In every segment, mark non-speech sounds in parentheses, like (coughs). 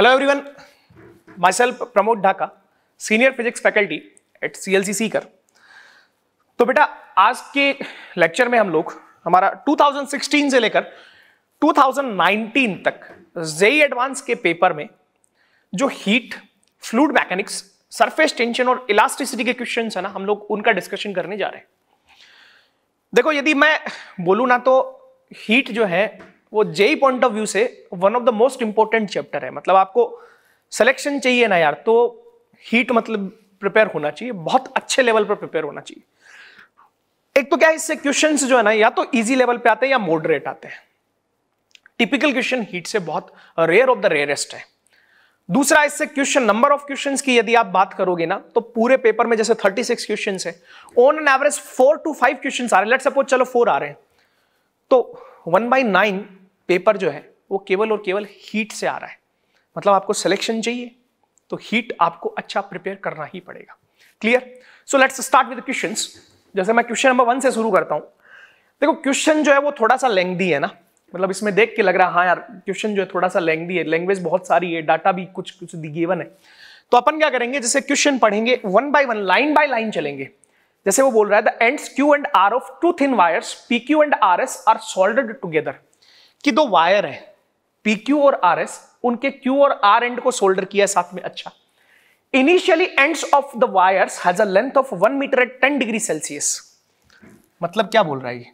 Hello everyone, myself Pramod Dhaka, senior physics faculty at CLC Seeker. तो बेटा आज के लेक्चर में हम लोग हमारा 2016 से लेकर 2019 तक जेई एडवांस e के पेपर में जो heat fluid mechanics surface tension और इलास्टिसिटी के क्वेश्चन है ना हम लोग उनका डिस्कशन करने जा रहे हैं देखो यदि मैं बोलूँ ना तो हीट जो है वो जेई पॉइंट ऑफ व्यू से one of the most important chapter है मतलब आपको सिलेक्शन चाहिए ना यार तो हीट मतलब प्रिपेयर होना चाहिए बहुत अच्छे लेवल पर प्रिपेयर होना चाहिए एक तो क्या है इससे क्वेश्चन जो है ना या तो इजी लेवल पे आते हैं या मॉडरेट आते हैं टिपिकल क्वेश्चन हीट से बहुत रेयर ऑफ द रेयरेस्ट है दूसरा इससे क्वेश्चन नंबर ऑफ क्वेश्चन की यदि आप बात करोगे ना तो पूरे पेपर में जैसे 36 क्वेश्चन है on an average four to five question आ रहे हैं लेट सपोज चलो फोर आ रहे हैं तो वन बाई नाइन पेपर जो है वो केवल और केवल हीट से आ रहा है मतलब आपको सिलेक्शन चाहिए तो हीट आपको अच्छा प्रिपेयर करना ही पड़ेगा clear so let's start with question जैसे मैं क्वेश्चन नंबर वन से शुरू करता हूँ देखो क्वेश्चन जो है वो थोड़ा सा लेंदी है ना मतलब इसमें देख के लग रहा है हाँ यार क्वेश्चन जो है थोड़ा सा लेंदी है लैंग्वेज बहुत सारी है डाटा भी कुछ कुछ गिवन है तो अपन क्या करेंगे जैसे क्वेश्चन पढ़ेंगे one by one line by line चलेंगे जैसे वो बोल रहा है the ends Q and R of two thin wires P Q and R S are soldered together कि दो वायर है पी क्यू और आर एस उनके क्यू और आर एंड को सोल्डर किया साथ में अच्छा initially ends of the wires has a length of one metre at ten degree Celsius मतलब क्या बोल रहा है ये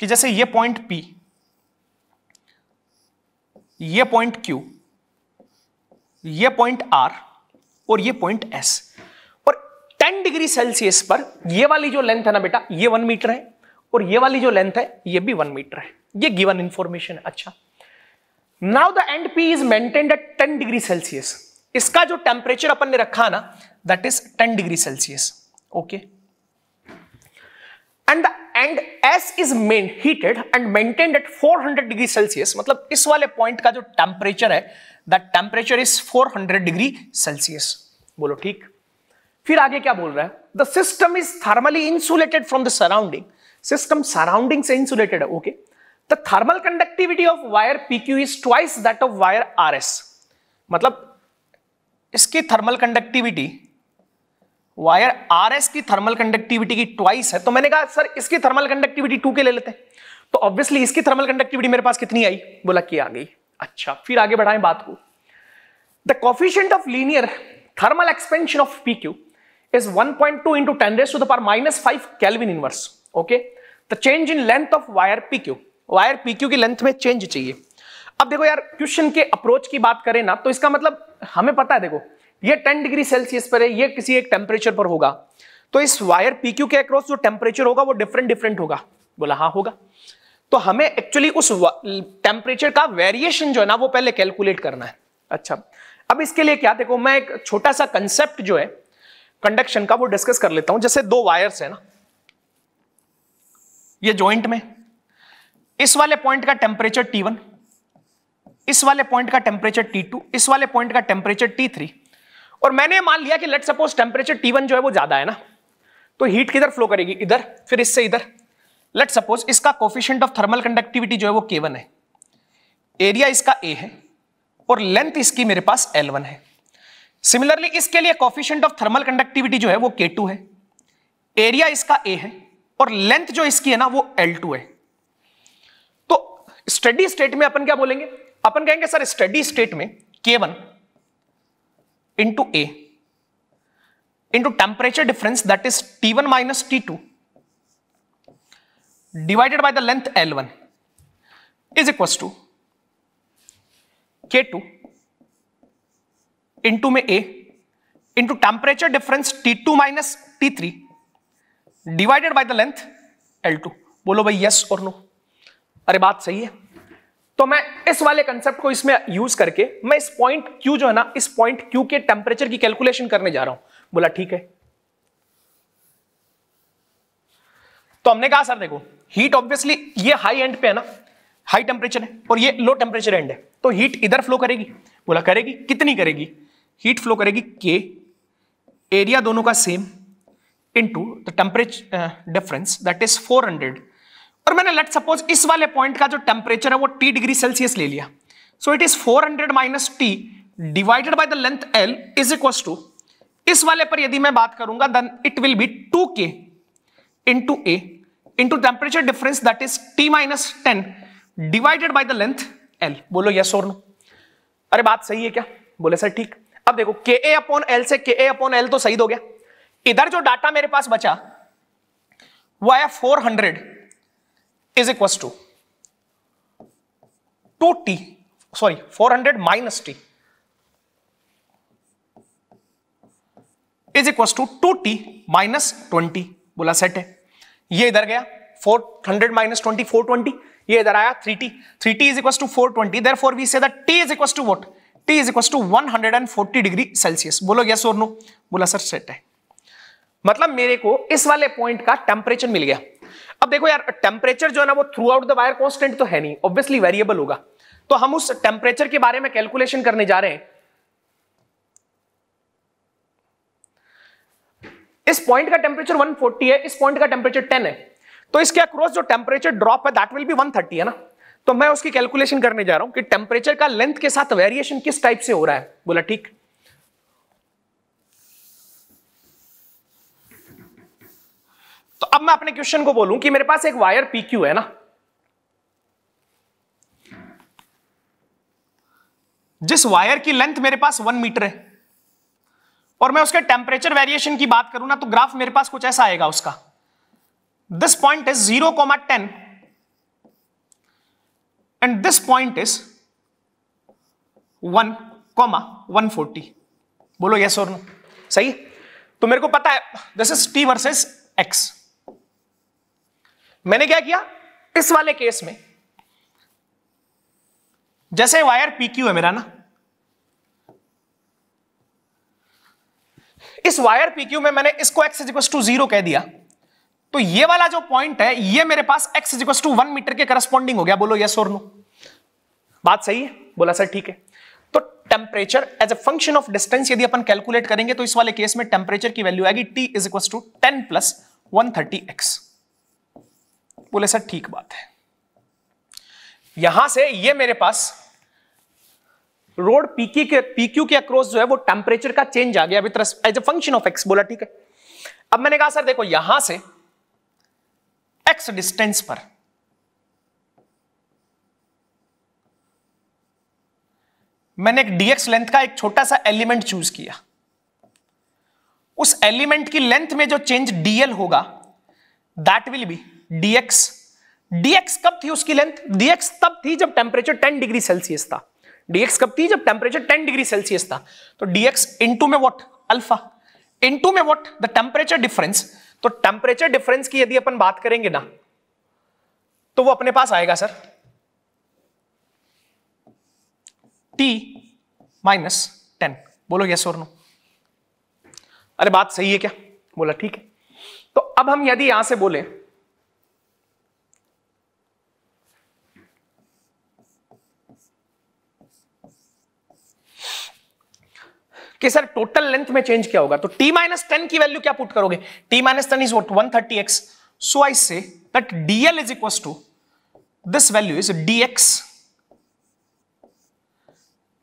कि जैसे ये पॉइंट पी ये पॉइंट क्यू ये पॉइंट आर और ये point S ten degree Celsius पर ये वाली जो लेंथ है ना बेटा ये वन मीटर है और ये वाली जो लेंथ है ये भी वन मीटर है ये गिवन इंफॉर्मेशन है अच्छा now the end P is maintained at ten degree Celsius इसका जो टेम्परेचर अपन ने रखा ना that is ten degree Celsius okay and end S is main heated and maintained at 400 degree Celsius मतलब इस वाले पॉइंट का जो टेम्परेचर है that temperature is 400 degree Celsius बोलो ठीक फिर आगे क्या बोल रहा है the system is thermally insulated from the surrounding system surrounding से इंसुलेटेड है okay the thermal conductivity of wire P Q is twice that of wire R S मतलब इसकी thermal conductivity wire R S की thermal conductivity की twice है तो मैंने कहा सर इसकी थर्मल कंडक्टिविटी टू के ले लेते हैं तो ऑब्वियसली इसकी थर्मल कंडक्टिविटी मेरे पास कितनी आई बोला कि आ गई अच्छा फिर आगे बढ़ाएं बात को the coefficient of linear thermal expansion of P Q is 1.2 into 10 raised to the power minus 5 Kelvin inverse. Okay. The change in length of wire PQ. Wire PQ ki length mein change chahiye. अब देखो यार question के approach की बात करें ना तो इसका मतलब हमें पता है देखो ये 10 डिग्री सेल्सियस पर है ये किसी एक टेम्परेचर पर होगा तो इस वायर PQ के अक्रॉस जो टेम्परेचर होगा वो डिफरेंट डिफरेंट होगा बोला हाँ होगा तो हमें एक्चुअली उस टेम्परेचर का वेरिएशन जो है ना वो पहले कैलकुलेट करना है अच्छा अब इसके लिए क्या देखो मैं एक छोटा सा कंसेप्ट जो है कंडक्शन का वो डिस्कस कर लेता हूं जैसे दो वायर्स है ना ये जॉइंट में इस वाले पॉइंट का टेम्परेचर टी वन इस वाले पॉइंट का टेम्परेचर टी टू इस वाले पॉइंट का टेम्परेचर टी थ्री और मैंने मान लिया कि let suppose temperature T one जो है वो ज्यादा है ना तो हीट किधर फ्लो करेगी इधर फिर इससे इधर लेट सपोज इसका कोफिशियंट ऑफ थर्मल कंडक्टिविटी जो है वो के वन है एरिया इसका ए है और लेंथ इसकी मेरे पास एल वन है सिमिलरली इसके लिए कॉफिशियंट ऑफ थर्मल कंडक्टिविटी जो है वो के है एरिया इसका ए है और लेंथ जो इसकी है ना वो एल है तो स्टडी स्टेट में अपन क्या बोलेंगे अपन कहेंगे सर स्टडी स्टेट में K one into A into temperature difference that is T one minus T two divided by the length L one is equal to K two into में A into temperature difference T two minus T three divided by the length L two बोलो भाई yes और no अरे बात सही है तो मैं इस वाले कंसेप्ट को इसमें यूज करके मैं इस पॉइंट क्यू जो है ना इस पॉइंट क्यू के टेम्परेचर की कैलकुलेशन करने जा रहा हूं बोला ठीक है तो हमने कहा सर देखो हीट ऑब्वियसली ये हाई एंड पे है ना हाई टेम्परेचर है और ये लो टेम्परेचर एंड है तो हीट इधर फ्लो करेगी बोला करेगी कितनी करेगी हीट फ्लो करेगी के एरिया दोनों का same into the temperature difference that is 400 और मैंने लेट सपोज इस वाले पॉइंट का जो टेम्परेचर है वो टी डिग्री सेल्सियस ले लिया so it is 400 hundred minus T divided by the length L is equal to इस वाले पर यदि मैं बात करूंगा then it will be two K into A into temperature difference that is T minus ten divided by the length L बोलो yes और no अरे बात सही है क्या बोले सर ठीक अब देखो के ए अपॉन एल से के ए अपॉन एल तो सही तो हो गया इधर जो डाटा मेरे पास बचा वो आया four hundred is equal to two T sorry four hundred minus T is equal to two T minus twenty बोला सेट है ये इधर गया four hundred minus twenty four twenty ये इधर आया three T three T is equal to four twenty therefore we say T is equal to what T is equal to one hundred and forty degree Celsius बोलो yes और no बोला sir set है मतलब मेरे को इस वाले point का टेम्परेचर मिल गया अब देखो यार टेम्परेचर जो है ना वो throughout the wire constant तो है नहीं ऑब्वियसली वेरिएबल होगा तो हम उस टेम्परेचर के बारे में कैलकुलेशन करने जा रहे हैं इस पॉइंट का टेम्परेचर 140 है इस पॉइंट का टेम्परेचर 10 है तो इसके अक्रॉस जो टेम्परेचर ड्रॉप है दैट विल बी 130 है ना तो मैं उसकी कैलकुलेशन करने जा रहा हूं कि टेम्परेचर का लेंथ के साथ वेरिएशन किस टाइप से हो रहा है बोला ठीक तो अब मैं अपने क्वेश्चन को बोलूं कि मेरे पास एक वायर क्यू है ना जिस वायर की लेंथ मेरे पास वन मीटर है और मैं उसके टेम्परेचर वेरिएशन की बात करूं ना तो ग्राफ मेरे पास कुछ ऐसा आएगा उसका this point is zero comma ten and this point is 1, one forty बोलो यस और नो सही तो मेरे को पता है this is T versus X मैंने क्या किया इस वाले केस में जैसे वायर पी क्यू है मेरा ना इस वायर पी क्यू में मैंने इसको एक्स इजिक्वल टू जीरो कह दिया तो ये वाला जो पॉइंट है ये मेरे पास X is equal to one metre के करस्पॉन्डिंग हो गया बोलो यस और नो बात सही है बोला सर ठीक है तो temperature as a function of distance यदि अपन कैलकुलेट करेंगे तो इस वाले केस में टेम्परेचर की वैल्यू आएगी T is equal to ten plus one thirty X बोले सर ठीक बात है यहां से ये मेरे पास रोड पीकी के पीक्यू के अक्रॉस जो है वो टेम्परेचर का चेंज आ गया with as a function of X बोला ठीक है अब मैंने कहा सर देखो यहां से एक्स डिस्टेंस पर मैंने एक डीएक्स लेंथ का एक छोटा सा एलिमेंट चूज किया उस एलिमेंट की लेंथ में जो चेंज डीएल होगा that will be DX DX कब थी उसकी लेंथ डीएक्स तब थी जब टेम्परेचर 10 डिग्री सेल्सियस था डीएक्स कब थी जब टेम्परेचर 10 डिग्री सेल्सियस था तो डीएक्स इंटू में वॉट अल्फा इंटू में वॉट द टेम्परेचर डिफरेंस तो टेम्परेचर डिफरेंस की यदि अपन बात करेंगे ना तो वो अपने पास आएगा सर टी माइनस टेन बोलो यस और नो अरे बात सही है क्या बोला ठीक है तो अब हम यदि यहां से बोले कि सर टोटल लेंथ में चेंज क्या होगा तो टी माइनस टेन की वैल्यू क्या पुट करोगे T minus ten is what one thirty X so I say that DL is equal to this value is DX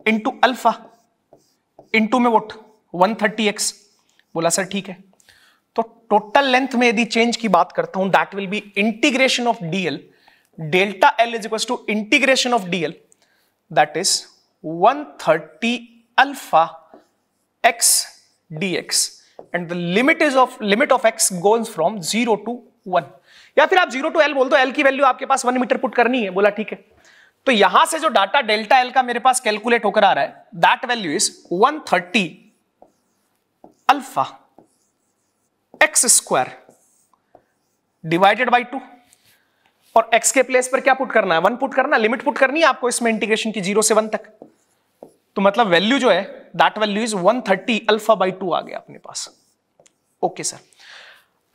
into alpha into में what one thirty X बोला sir ठीक है तो total length में यदि change की बात करता हूं that will be integration of DL delta L is equal to integration of DL that is one thirty alpha x dx and the limit is of limit of x goes from 0 to 1 या फिर आप 0 to l बोल दो l की value आपके पास 1 metre put करनी है बोला ठीक है तो यहां से जो डाटा डेल्टा l का मेरे पास कैलकुलेट होकर आ रहा है that value is 130 alpha X square divided by two और x के प्लेस पर क्या पुट करना है वन पुट करना लिमिट पुट करनी है आपको इसमें इंटीग्रेशन की जीरो से वन तक तो मतलब वैल्यू जो है that value is 130 alpha by two आ गया अपने पास ओके सर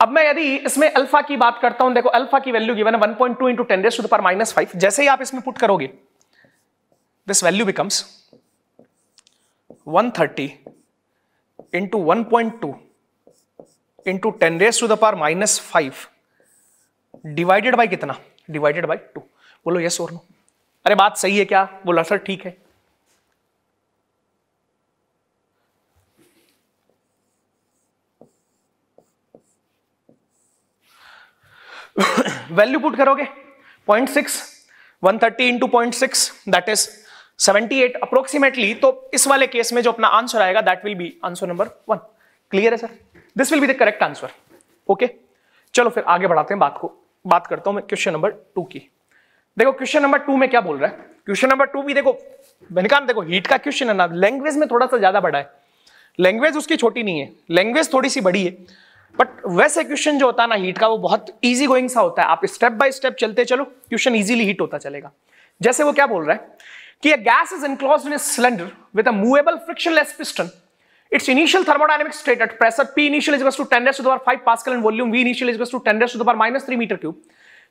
अब मैं यदि इसमें अल्फा की बात करता हूं देखो अल्फा की वैल्यू गिवन है 1.2 point two into ten raise to minus five जैसे ही आप इसमें पुट करोगे this value becomes 130 thirty into one point two into ten raise to the minus five divided by कितना डिवाइडेड बाई टू बोलो yes और no अरे बात सही है क्या बोला सर ठीक है वैल्यू (coughs) पुट करोगे point six one thirty into point six that is seventy eight approximately तो इस वाले केस में जो अपना आंसर आएगा that will be answer number one clear है sir this will be the correct answer okay चलो फिर आगे बढ़ाते हैं बात को बात करता हूं मैं क्वेश्चन नंबर टू की देखो क्वेश्चन नंबर टू में क्या बोल रहा है क्वेश्चन नंबर टू भी देखो मैंने देखो हीट का क्वेश्चन है ना लैंग्वेज में थोड़ा सा ज्यादा बड़ा है लैंग्वेज उसकी छोटी नहीं है लैंग्वेज थोड़ी सी बड़ी है बट वैसे क्वेश्चन जो होता है ना हीट का वो बहुत इजी गोइंग सा होता है आप स्टेप बाय स्टेप चलते चलो क्वेश्चन इजीली हीट होता चलेगा जैसे वो क्या बोल रहा है कि a gas is enclose in cylinder with a movable frictionless piston its initial thermodynamic state at pressure P initial is equal to 10 to the power 5 pascal and volume V initial is equal to 10 to the power -3 metre cube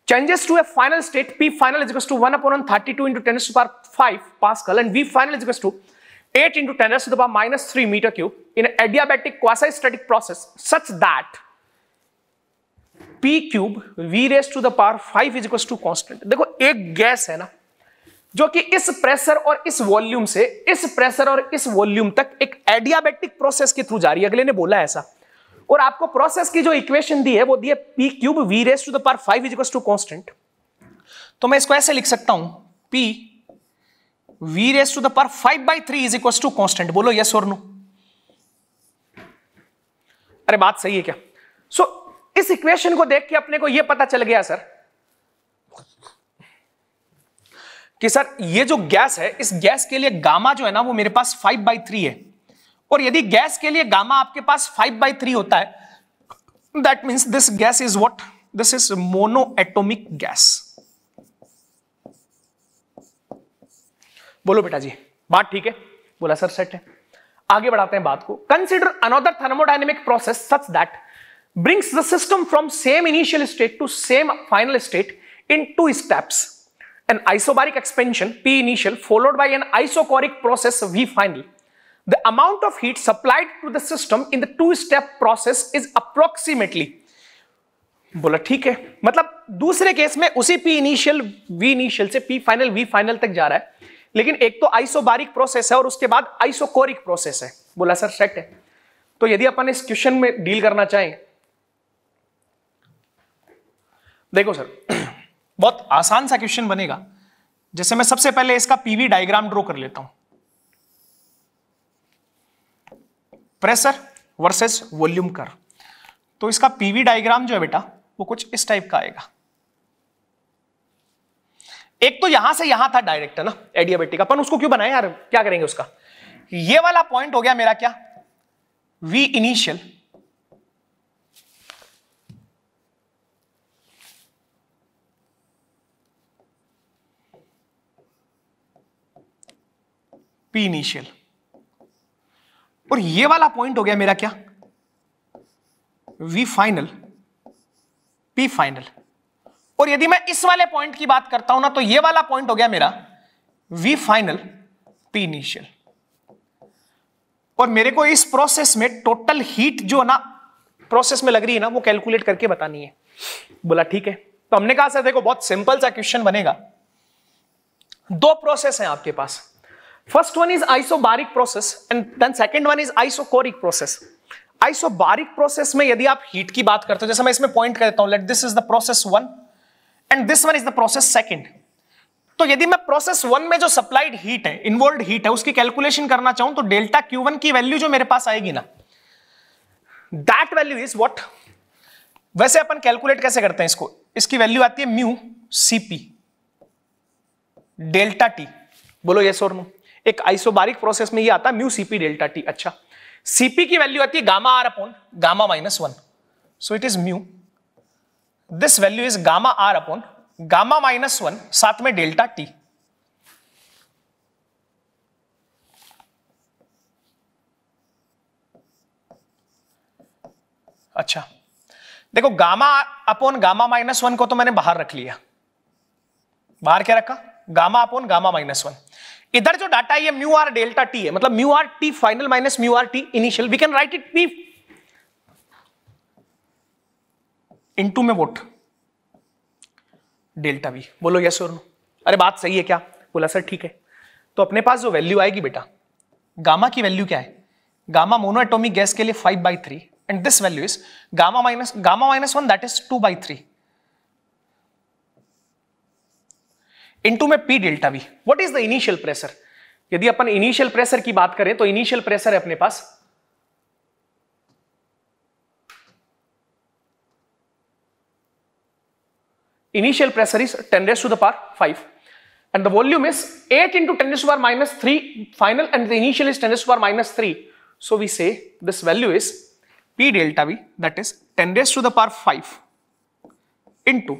changes to a final state P final is equal to 1 upon 32 10 to the power 5 pascal and V final is equal to 8 into 10 raised to the power minus 3 meter cube in an adiabatic quasi-static process such that P cube V raised to the power 5 is equals to constant. देखो एक gas है ना जो कि इस pressure और इस volume से इस प्रेशर और इस वॉल्यूम तक एक एडियाबेटिक प्रोसेस के थ्रू जा रही है अगले ने बोला ऐसा और आपको प्रोसेस की जो इक्वेशन दी है वो दी है P cube V raise to the power five equals to constant तो मैं इसको ऐसे लिख सकता हूं P V raise to the power five by three is equal to constant बोलो यस और नो अरे बात सही है क्या सो so, इस इक्वेशन को देख के अपने को यह पता चल गया सर कि सर ये जो गैस है इस गैस के लिए गामा जो है ना वो मेरे पास फाइव बाई थ्री है और यदि गैस के लिए गामा आपके पास फाइव बाई थ्री होता है that means this gas is what this is monoatomic gas बोलो बेटा जी बात ठीक है बोला सर सेट है आगे बढ़ाते हैं बात को consider another thermodynamic process such that brings the system from same initial state to same final state in two steps an isobaric expansion P initial followed by an isochoric process V final the amount of heat supplied to the system in the two step process is approximately बोला ठीक है मतलब दूसरे case में उसी P initial V initial से P final V final तक जा रहा है लेकिन एक तो आइसोबारिक प्रोसेस है और उसके बाद आइसोकोरिक प्रोसेस है बोला सर सेट है तो यदि अपन इस क्वेश्चन में डील करना चाहें देखो सर (clears throat) बहुत आसान सा क्वेश्चन बनेगा जैसे मैं सबसे पहले इसका पीवी डायग्राम ड्रॉ कर लेता हूं प्रेशर वर्सेस वॉल्यूम कर तो इसका पीवी डायग्राम जो है बेटा वो कुछ इस टाइप का आएगा एक तो यहां से यहां था डायरेक्ट है ना एडियाबेटिक अपन उसको क्यों बनाए यार क्या करेंगे उसका ये वाला पॉइंट हो गया मेरा क्या वी इनिशियल पी इनिशियल और ये वाला पॉइंट हो गया मेरा क्या वी फाइनल पी फाइनल और यदि मैं इस वाले पॉइंट की बात करता हूं ना तो ये वाला पॉइंट हो गया मेरा वी फाइनल पी इनिशियल और मेरे को इस प्रोसेस में टोटल हीट जो ना प्रोसेस में लग रही है ना वो कैलकुलेट करके बतानी है बोला ठीक है तो हमने कहा सर देखो बहुत सिंपल सा क्वेश्चन बनेगा दो प्रोसेस हैं आपके पास first one is isobaric process and then second one is isochoric process isobaric process में यदि आप हीट की बात करते हो जैसे मैं इसमें पॉइंट कर देता हूं let this is the process one and this one is the process second तो यदि मैं प्रोसेस वन में जो सप्लाइड हीट है इन्वॉल्व हीट है उसकी कैलकुलेशन करना चाहूं तो डेल्टा क्यू वन की वैल्यू जो मेरे पास आएगी ना दैट वैल्यू इज वॉट वैसे अपन कैलकुलेट कैसे करते हैं इसको इसकी वैल्यू आती है म्यू सीपी डेल्टा टी बोलो ये सोर नो एक आइसोबारिक प्रोसेस में ये आता है म्यू सीपी डेल्टा टी अच्छा सीपी की वैल्यू आती है gamma R upon gamma minus one so it is mu this value is gamma R upon gamma minus one साथ में डेल्टा टी अच्छा देखो gamma upon gamma minus one को तो मैंने बाहर रख लिया बाहर क्या रखा gamma upon gamma minus one इधर जो डाटा है म्यू आर डेल्टा टी है मतलब mu R T final minus mu R T initial we can write it P into में वोट डेल्टा वी बोलो यस और नो अरे बात सही है क्या बोला सर ठीक है तो अपने पास जो वैल्यू आएगी बेटा गामा की वैल्यू क्या है गामा मोनोएटोमिक गैस के लिए five by three and this value is gamma minus gamma minus one that is two by three into में P delta V what is the initial pressure यदि अपन initial pressure की बात करें तो initial pressure है अपने पास Initial pressure is 10 raised to the power 5 and the volume is 8 into 10 raised to the power minus 3 final and the initial is 10 raised to the power minus 3. So we say this value is P delta V that is 10 raised to the power 5 into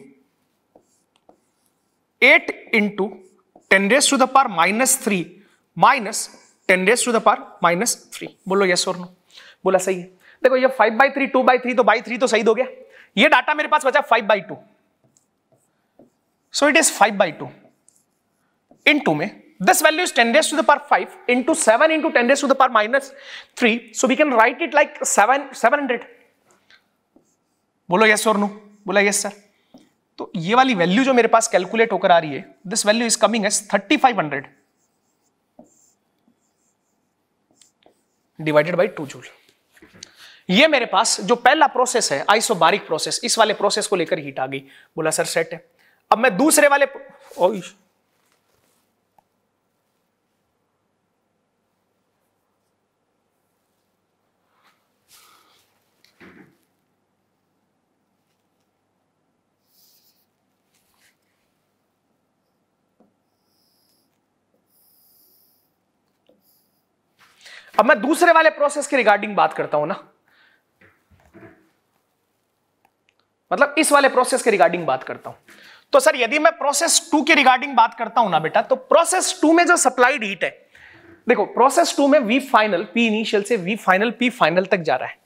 8 into 10 raised to the power minus 3 minus 10 raised to the power minus 3. Bolo yes or no. Bola sahi. है देखो ये five by three two by three तो by three तो सही हो गया ये data मेरे पास बचा five by So it is two by 2 into me. This value is 10 raised to the power seven in to ten 10 to to the minus three so we can write it like seven seven hundred बोलो yes और no बोला yes sir तो ये वाली value जो मेरे पास calculate होकर आ रही है this value is coming as thirty five hundred divided by two joule ये मेरे पास जो पहला प्रोसेस है आइसोबारिक प्रोसेस इस वाले प्रोसेस को लेकर हीट आ गई बोला सर सेट है अब मैं दूसरे वाले अब मैं दूसरे वाले प्रोसेस के रिगार्डिंग बात करता हूं ना मतलब इस वाले प्रोसेस के रिगार्डिंग बात करता हूं तो सर यदि मैं प्रोसेस टू के रिगार्डिंग बात करता हूं ना बेटा तो प्रोसेस टू में जो सप्लाइड हीट है देखो प्रोसेस टू में वी फाइनल पी इनिशियल से वी फाइनल पी फाइनल तक जा रहा है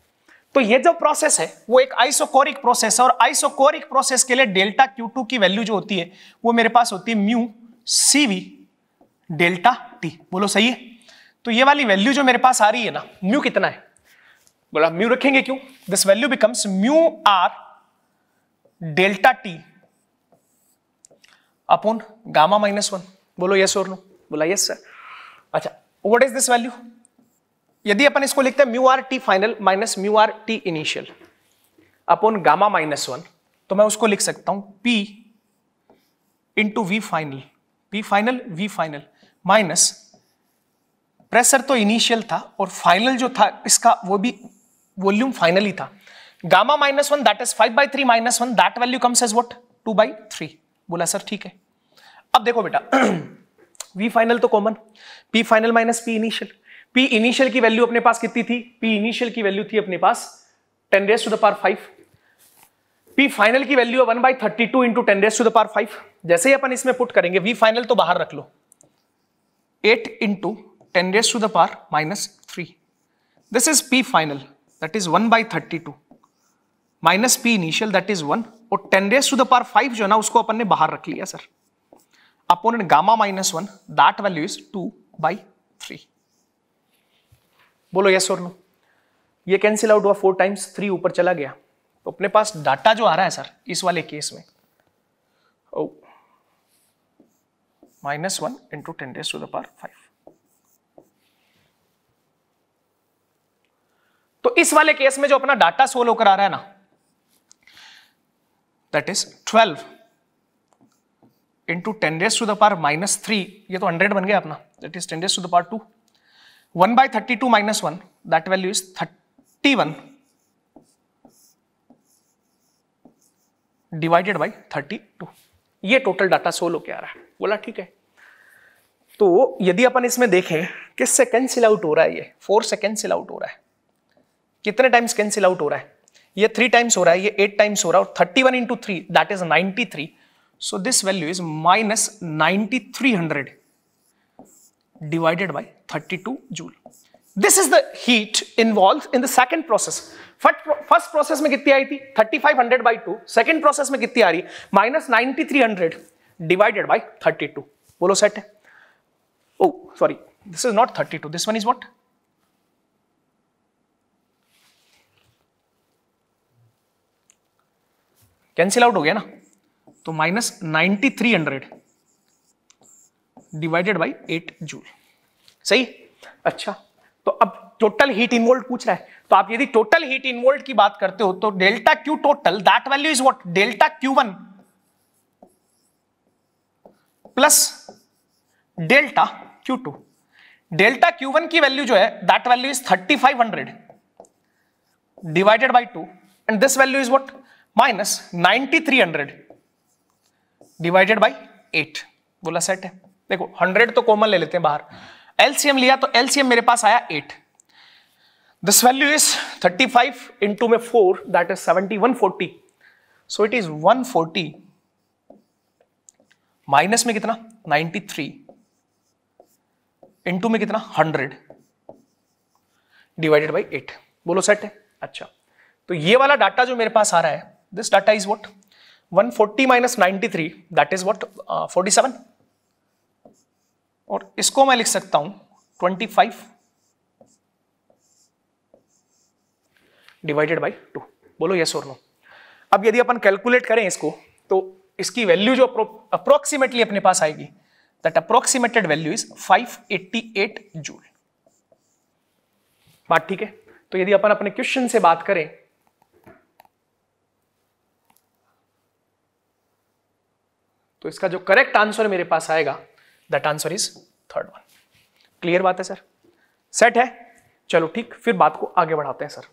तो ये जो प्रोसेस है वो एक आइसोकोरिक प्रोसेस है और आइसोकोरिक प्रोसेस के लिए डेल्टा क्यू टू की वैल्यू जो होती है वो मेरे पास होती है mu C V delta T बोलो सही है तो ये वाली वैल्यू जो मेरे पास आ रही है ना म्यू कितना है बोला म्यू रखेंगे क्यों this value becomes mu R delta T upon gamma minus one बोलो यस और नो बोला यस सर अच्छा व्हाट इज दिस वैल्यू यदि अपन इसको लिखते हैं mu R T final minus mu R T initial upon gamma minus one तो मैं उसको लिख सकता हूं P into V final P final V final minus pressure तो इनिशियल था और फाइनल जो था इसका वो भी वॉल्यूम फाइनल ही था gamma minus one that is five by three minus one that value comes as what two by three बोला सर ठीक है अब देखो बेटा (clears throat) v फाइनल तो common p final minus P initial p initial की वैल्यू अपने पास कितनी थी p इनिशियल की वैल्यू थी अपने पास ten raise to the power five p final की वैल्यू है one by thirty two into ten raise to the power five जैसे ही अपन इसमें पुट करेंगे v फाइनल तो बाहर रख लो eight into ten raise to the power minus three this is p final that is one by thirty two minus P initial that is one और ten raise to the power five जो है ना उसको अपन ने बाहर रख लिया sir upon gamma minus one that value is two by three बोलो यस और नो ये कैंसिल आउट हुआ फोर टाइम्स थ्री ऊपर चला गया तो अपने पास डाटा जो आ रहा है सर इस वाले केस में minus one into ten raise to the power five तो इस वाले केस में जो अपना डाटा सोल्व होकर आ रहा है ना that is 12 into ten raise to the power minus three ये तो हंड्रेड बन गया अपना that is ten raise to the power two one by thirty two minus one that value is thirty one divided by thirty two ये total data solve होके आ रहा है बोला ठीक है तो यदि अपन इसमें देखें किस से कैंसिल आउट हो रहा है ये फोर से कैंसिल आउट हो रहा है कितने टाइम्स कैंसिल आउट हो रहा है ये थ्री टाइम्स हो रहा है ये एट टाइम्स हो रहा है thirty one into three that is ninety three so this value is minus ninety three hundred divided by thirty two joule this is the heat involve in the second process first first process में कितनी आई थी thirty five hundred by two second process में कितनी आ रही minus ninety three hundred divided by thirty two बोलो set है oh sorry this is not thirty to this one is what cancel out हो गया ना तो minus ninety three hundred divided by eight joule सही अच्छा तो अब टोटल हीट इन्वोल्ड पूछ रहा है तो आप यदि टोटल हीट इन्वोल्ड की बात करते हो तो delta Q total that value is what delta Q one plus delta Q two delta Q one की वैल्यू जो है that value is thirty five hundred divided by two and this value is what minus ninety three hundred divided by eight बोला set है देखो hundred तो common ले लेते हैं बाहर एलसीएम लिया तो एलसीएम मेरे पास आया eight this value is thirty five into में four that is seventy one forty so it is one forty minus में कितना नाइनटी थ्री इंटू में कितना हंड्रेड डिवाइडेड बाई एट बोलो सेट है अच्छा तो ये वाला डाटा जो मेरे पास आ रहा है This data is what? 140 minus 93 that is what uh, 47 और इसको मैं लिख सकता हूं 25 डिवाइडेड बाय 2 बोलो यस और नो अब यदि अपन कैलकुलेट करें इसको तो इसकी वैल्यू जो अप्रोक्सीमेटली अपने पास आएगी that approximated value is 588 joule बात ठीक है तो यदि अपन अपने क्वेश्चन से बात करें तो इसका जो करेक्ट आंसर मेरे पास आएगा that answer is third one clear बात है सर सेट है चलो ठीक फिर बात को आगे बढ़ाते हैं सर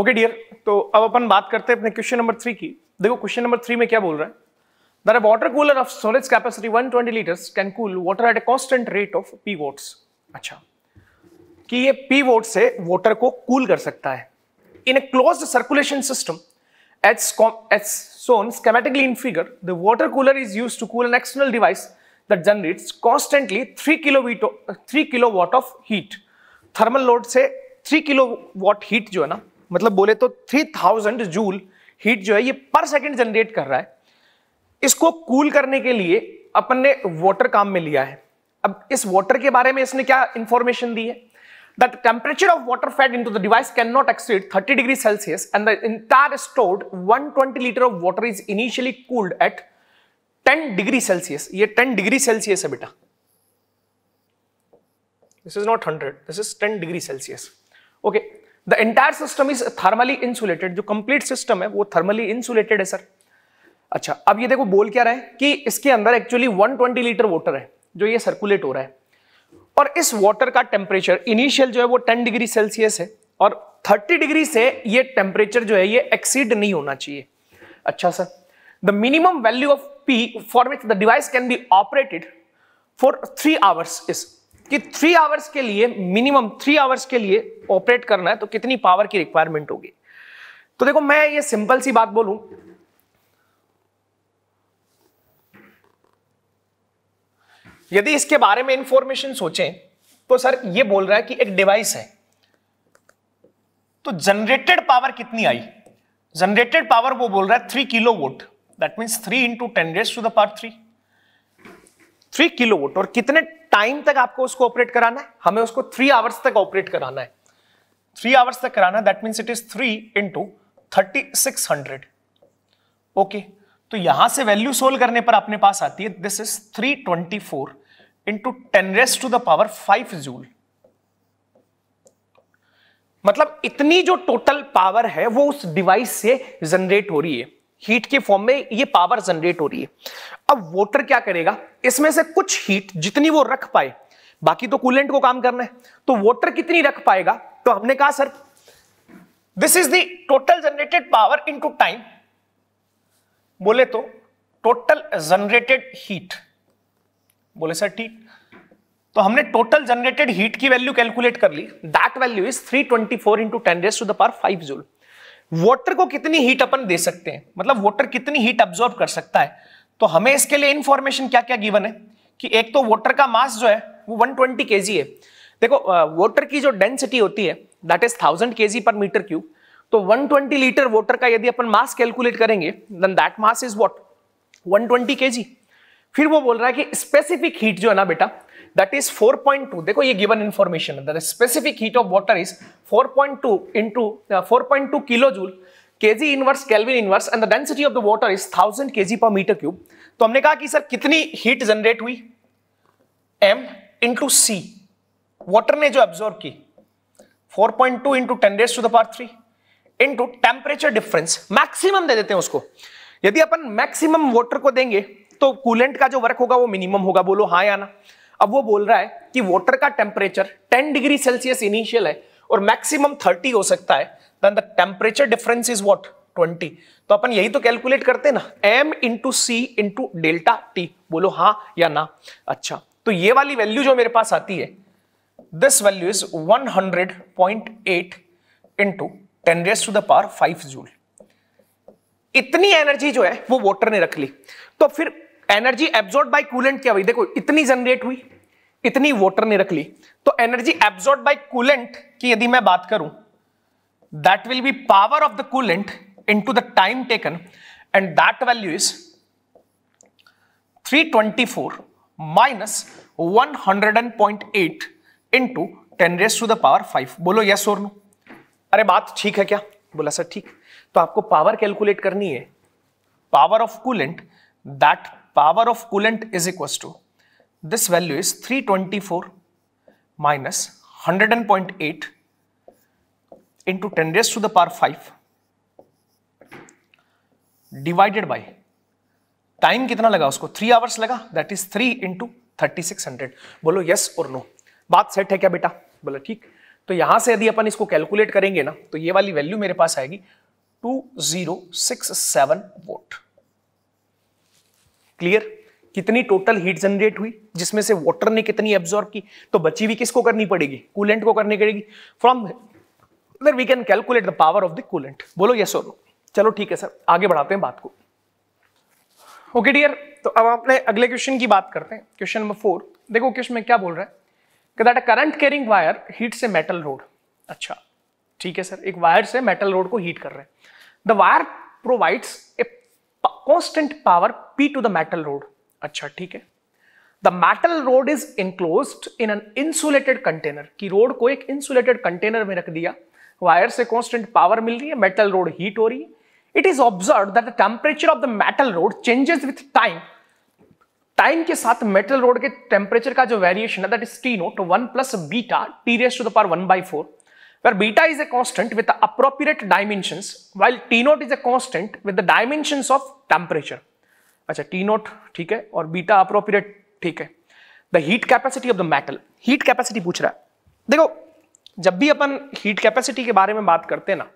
ओके डियर तो अब अपन बात करते हैं अपने क्वेश्चन नंबर थ्री की देखो क्वेश्चन नंबर थ्री में क्या बोल रहा है दर a water cooler of storage capacity 120 litres can cool water at a constant rate of P watts अच्छा कि ये पी वोट से water को cool कर सकता है in a close circulation system as shown schematically in figure, the water cooler is used to cool an external device that generates constantly 3 kilowatt, 3 kilowatt of heat. Thermal load से 3 किलोवाट heat, jo hai na, matlab bole to 3000 joule heat jo hai, ye per second generate kar raha hai. इसको cool करने के लिए अपन ने water काम में लिया है अब इस वाटर के बारे में इसने क्या इंफॉर्मेशन दी है that the temperature of water fed into the device cannot exceed 30 degrees Celsius and the entire stored 120 liter of water is initially cooled at 10 degree Celsius. ये 10 degree Celsius है बेटा. This is not 100. This is 10 degree Celsius. Okay. The entire system is thermally insulated. जो complete system है वो thermally insulated है sir. अच्छा अब ये देखो बोल क्या रहा है कि इसके अंदर एक्चुअली 120 liter water है जो ये सर्कुलेट हो रहा है और इस वाटर का टेम्परेचर इनिशियल जो है वो 10 डिग्री सेल्सियस है और 30 डिग्री से ये टेम्परेचर जो है ये एक्सीड नहीं होना चाहिए अच्छा sir the minimum value of P for which the device can be operated for three hours इस कि थ्री आवर्स के लिए मिनिमम थ्री आवर्स के लिए ऑपरेट करना है तो कितनी पावर की रिक्वायरमेंट होगी तो देखो मैं ये सिंपल सी बात बोलूं यदि इसके बारे में इंफॉर्मेशन सोचें तो सर ये बोल रहा है कि एक डिवाइस है तो जनरेटेड पावर कितनी आई जनरेटेड पावर वो बोल रहा है three kilowatt that mean three into ten raise to the three three kilowatt और कितने टाइम तक आपको उसको ऑपरेट कराना है हमें उसको थ्री आवर्स तक ऑपरेट कराना है थ्री आवर्स तक कराना that means it is three into thirty six hundred okay तो यहां से वैल्यू सोल्व करने पर अपने पास आती है this is 324 twenty four into ten raise to the power five joule मतलब इतनी जो टोटल पावर है वो उस डिवाइस से जनरेट हो रही है हीट के फॉर्म में ये पावर जनरेट हो रही है अब वोटर क्या करेगा इसमें से कुछ हीट जितनी वो रख पाए बाकी तो कूलेंट को काम करना है तो वोटर कितनी रख पाएगा तो हमने कहा sir this is the total generated power into time बोले तो टोटल जनरेटेड हीट बोले सर ठीक तो हमने टोटल जनरेटेड हीट की वैल्यू कैलकुलेट कर ली that value is 324 twenty four into ten raise to the five joule water को कितनी हीट अपन दे सकते हैं मतलब वॉटर कितनी हीट अब्जॉर्ब कर सकता है तो हमें इसके लिए इंफॉर्मेशन क्या क्या गिवन है कि एक तो वॉटर का मास जो है वो 120 ट्वेंटी है देखो वॉटर की जो डेंसिटी होती है दैट इज थाउजेंड के पर मीटर क्यूब तो 120 लीटर वाटर का यदि अपन मास कैलकुलेट करेंगे then that mass is what 120 KG फिर वो बोल रहा है कि स्पेसिफिक हीट जो है ना बेटा दैट इज 4.2 देखो ये गिवन इंफॉर्मेशन है specific heat of water is 4.2 point two into four kilo joule KG inverse kelvin inverse and the density of the water is thousand KG per metre cube तो हमने कहा कि sir कितनी heat generate हुई M into C water ने जो absorb की 4.2 point two into ten raise to the power three into temperature difference maximum दे देते हैं उसको यदि अपन मैक्सिमम वाटर को देंगे तो कूलेंट का जो वर्क होगा वो मिनिमम होगा बोलो हाँ या ना अब वो बोल रहा है कि वाटर का टेम्परेचर 10 डिग्री सेल्सियस इनिशियल है और मैक्सिमम 30 हो सकता है then the temperature difference is what 20 तो अपन यही तो कैलकुलेट करते हैं ना m into C into delta T बोलो हाँ या ना अच्छा तो ये वाली वैल्यू जो मेरे पास आती है this value is 100.8 hundred point eight into ten raise to the power five joule इतनी एनर्जी जो है वो वाटर ने रख ली तो फिर एनर्जी एब्जॉर्ब बाई कूलेंट क्या हुई देखो इतनी जनरेट हुई इतनी वाटर ने रख ली तो एनर्जी एब्जॉर्ब बाई कूलेंट की यदि मैं बात करूं that will be power of the coolant into the time taken and that value is 324 minus 100.8 into 10 raise to the power 5 बोलो यस और नो अरे बात तो ठीक है क्या बोला सर ठीक तो आपको पावर कैलकुलेट करनी है power of coolant that power of coolant is equal to this value is 324 minus hundred and eight into ten raise to the power five divided by time कितना लगा उसको थ्री आवर्स लगा that is three into thirty six hundred बोलो yes और no बात set है क्या बेटा बोला ठीक तो यहां से यदि अपन इसको कैलकुलेट करेंगे ना तो ये वाली वैल्यू मेरे पास आएगी two zero six seven watt clear कितनी टोटल हीट जनरेट हुई जिसमें से वाटर ने कितनी एब्जॉर्ब की तो बची हुई किसको करनी पड़ेगी कूलेंट को करनी पड़ेगी from there we can calculate the power of the coolant बोलो यस और नो चलो ठीक है सर आगे बढ़ाते हैं बात को ओके okay डियर तो अब आपने अगले क्वेश्चन की बात करते हैं क्वेश्चन नंबर फोर देखो क्वेश्चन में क्या बोल रहा है that a current carrying wire heats a metal rod अच्छा ठीक है सर एक वायर से मेटल रोड को हीट कर रहे हैं the wire provides a constant power P to the metal rod अच्छा ठीक है the metal rod is enclose in an insulated container की रोड को एक इंसुलेटेड कंटेनर में रख दिया वायर से कॉन्स्टेंट पावर मिल रही है मेटल रोड हीट हो रही है it is observe that the temperature of the metal rod changes with time time के साथ मेटल रोड के टेम्परेचर का जो वेरिएशन है that is T naught one plus beta T raise to the one by four where beta is a constant with appropriate dimension while T naught is a constant with dimension of temperature अच्छा T naught ठीक है और beta appropriate ठीक है the heat capacity of the metal heat capacity पूछ रहा है देखो जब भी अपन हीट कैपेसिटी के बारे में बात करते हैं ना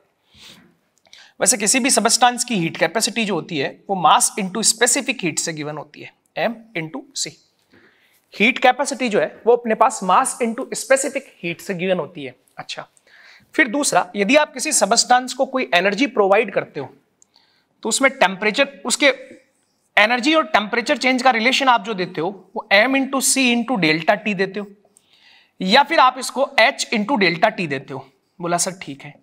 वैसे किसी भी सबस्टांस की हीट कैपेसिटी जो होती है वो मास इंटू स्पेसिफिक हीट से गिवन होती है M into C heat capacity जो है वो अपने पास मास इंटू स्पेसिफिक हीट से गिवन होती है अच्छा फिर दूसरा यदि आप किसी सबस्टांस को कोई एनर्जी प्रोवाइड करते हो तो उसमें टेम्परेचर उसके एनर्जी और टेम्परेचर चेंज का रिलेशन आप जो देते हो वो M into C into delta T देते हो या फिर आप इसको एच इंटू डेल्टा टी देते हो बोला सर ठीक है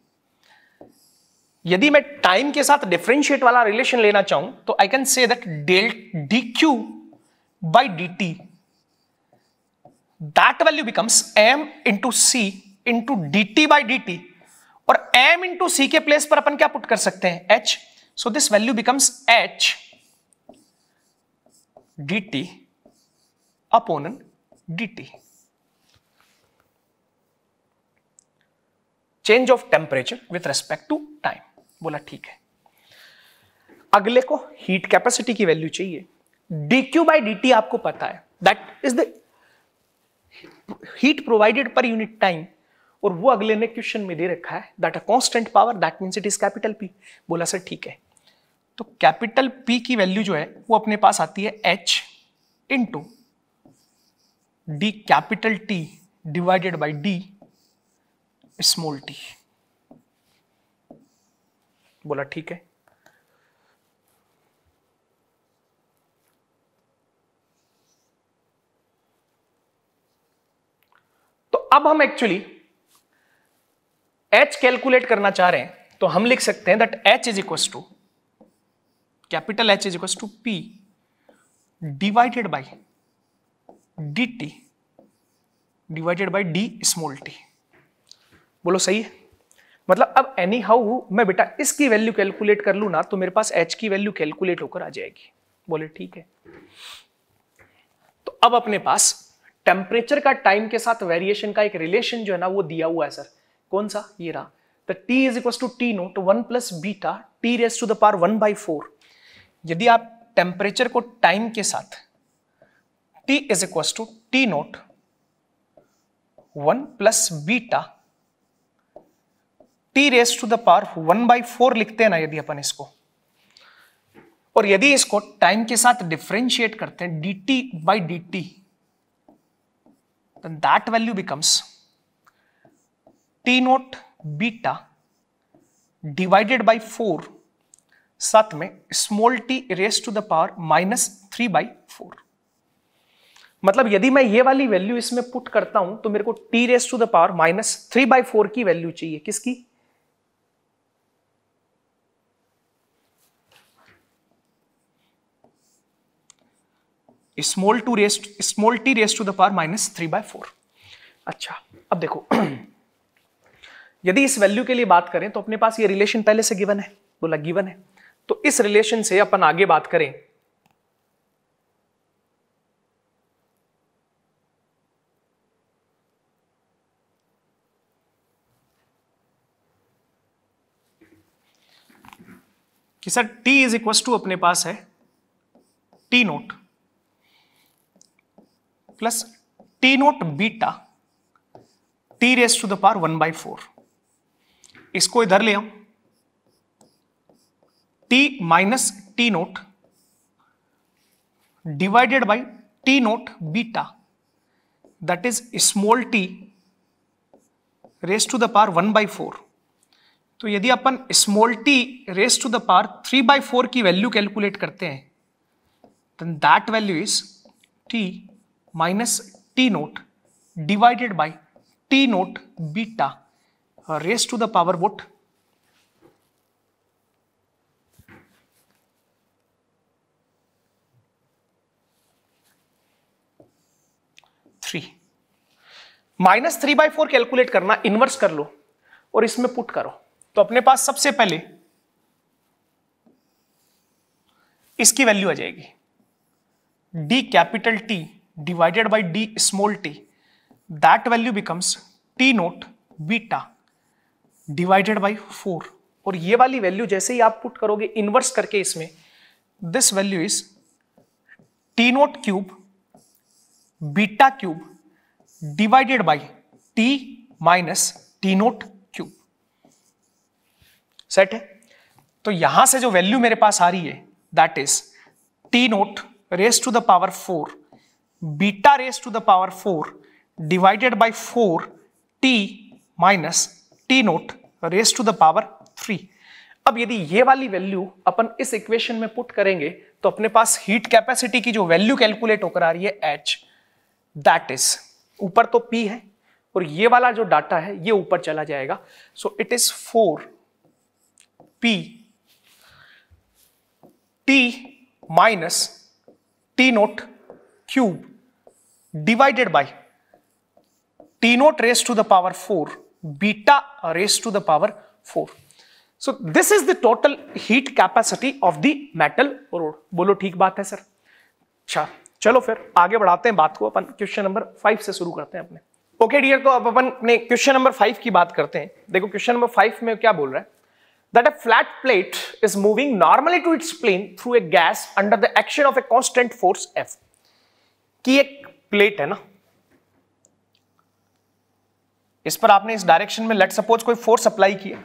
यदि मैं टाइम के साथ डिफ्रेंशिएट वाला रिलेशन लेना चाहूं तो I can say that delta D Q by that value becomes M into C into D T by D T और एम इंटू सी के प्लेस पर अपन क्या पुट कर सकते हैं H so this value becomes H D T upon D T change of temperature with respect to time बोला ठीक है अगले को हीट कैपेसिटी की वैल्यू चाहिए D Q by D T आपको पता है that is the heat provided per unit time और वो अगले ने क्वेश्चन में दे रखा है that a constant power that means it is capital P बोला सर ठीक है तो कैपिटल पी की वैल्यू जो है वो अपने पास आती है H into D capital T divided by D small T बोला ठीक है अब हम एक्चुअली एच कैलकुलेट करना चाह रहे हैं तो हम लिख सकते हैं that H is equal to capital H is equal to P divided by D T divided by D small T बोलो सही है मतलब अब एनी हाउ मैं बेटा इसकी वैल्यू कैलकुलेट कर लू ना तो मेरे पास एच की वैल्यू कैलकुलेट होकर आ जाएगी बोले ठीक है तो अब अपने पास टेम्परेचर का टाइम के साथ वेरिएशन का एक रिलेशन जो है ना वो दिया हुआ है सर कौन सा ये रहा तो T is equal to T naught one plus beta T raise to the power one by four यदि आप टेम्परेचर को टाइम के साथ T is equal to T naught one plus beta T raise to the power one by four लिखते हैं ना यदि अपन इसको और यदि इसको टाइम के साथ डिफ्रेंशिएट करते हैं D T by D T then that value becomes T naught beta divided by four साथ में small T raise to the power minus three by four मतलब यदि मैं ये वाली वैल्यू इसमें पुट करता हूं तो मेरे को T raise to the power minus three by four की वैल्यू चाहिए किसकी small to raised small T rest to the power minus three by four अच्छा अब देखो यदि इस वैल्यू के लिए बात करें तो अपने पास ये रिलेशन पहले से गिवन है बोला गिवन है तो इस रिलेशन से अपन आगे बात करें कि sir T is equal to अपने पास है T naught plus T naught beta T raise to the power one by four इसको इधर ले आऊं T minus T naught divided by T naught beta that is small T raise to the power one by four तो यदि अपन small T raise to the power three by four की value calculate करते हैं that value is T minus T naught divided by T naught beta raise to the power वोट three minus three by four calculate करना inverse कर लो और इसमें put करो तो अपने पास सबसे पहले इसकी वैल्यू आ जाएगी D capital T divided by d small t, that value becomes t naught beta divided by 4. और ये वाली वैल्यू जैसे ही आप पुट करोगे इनवर्स करके इसमें this value is T naught cube beta cube divided by T minus T naught cube set है तो यहां से जो वैल्यू मेरे पास आ रही है that is T naught raise to the power four beta raised to the power 4 divided by 4 t minus t naught raise to the power three अब यदि ये वाली वैल्यू अपन इस इक्वेशन में पुट करेंगे तो अपने पास हीट कैपेसिटी की जो वैल्यू कैलकुलेट होकर आ रही है एच दैट इज ऊपर तो पी है और ये वाला जो डाटा है ये ऊपर चला जाएगा so it is four P T minus T naught cube divided by T naught raise to the power four beta raise to the power four so this is the total heat capacity of the metal rod बोलो ठीक बात है sir अच्छा चलो फिर आगे बढ़ाते हैं बात को अपन क्वेश्चन नंबर फाइव से शुरू करते हैं अपने ओके डियर तो अब अपन अपने क्वेश्चन नंबर फाइव की बात करते हैं देखो क्वेश्चन नंबर फाइव में क्या बोल रहा है that a flat plate is moving normally to its plane through a gas under the action of a constant force F कि एक प्लेट है ना इस पर आपने इस डायरेक्शन में लेट सपोज कोई फोर्स अप्लाई किया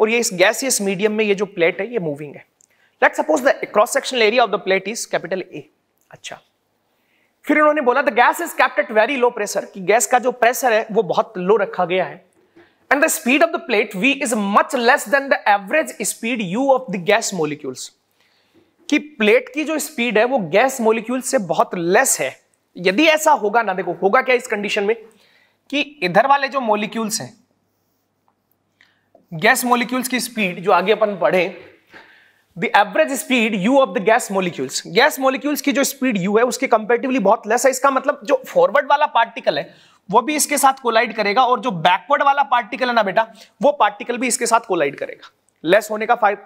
और ये इस गैसियस मीडियम में ये जो प्लेट है ये मूविंग है let suppose the cross sectional area of the plate is capital A अच्छा फिर उन्होंने बोला the gas is kept at very low pressure कि गैस का जो प्रेशर है वो बहुत लो रखा गया है and the speed of the plate V is much less than the average speed U of the gas molecules कि प्लेट की जो स्पीड है वो गैस मोलिक्यूल से बहुत लेस है यदि ऐसा होगा ना देखो होगा क्या इस कंडीशन में कि इधर वाले जो मोलिक्यूल्स हैं गैस मोलिक्यूल्स की स्पीड जो आगे अपन पढ़े the average speed U of the gas molecules gas molecules की जो स्पीड यू है उसके कंपेरेटिवली बहुत लेस है इसका मतलब जो फॉरवर्ड वाला पार्टिकल है वो भी इसके साथ कोलाइड करेगा और जो बैकवर्ड वाला पार्टिकल है ना बेटा वो पार्टिकल भी इसके साथ कोलाइड करेगा लेस होने का फाइव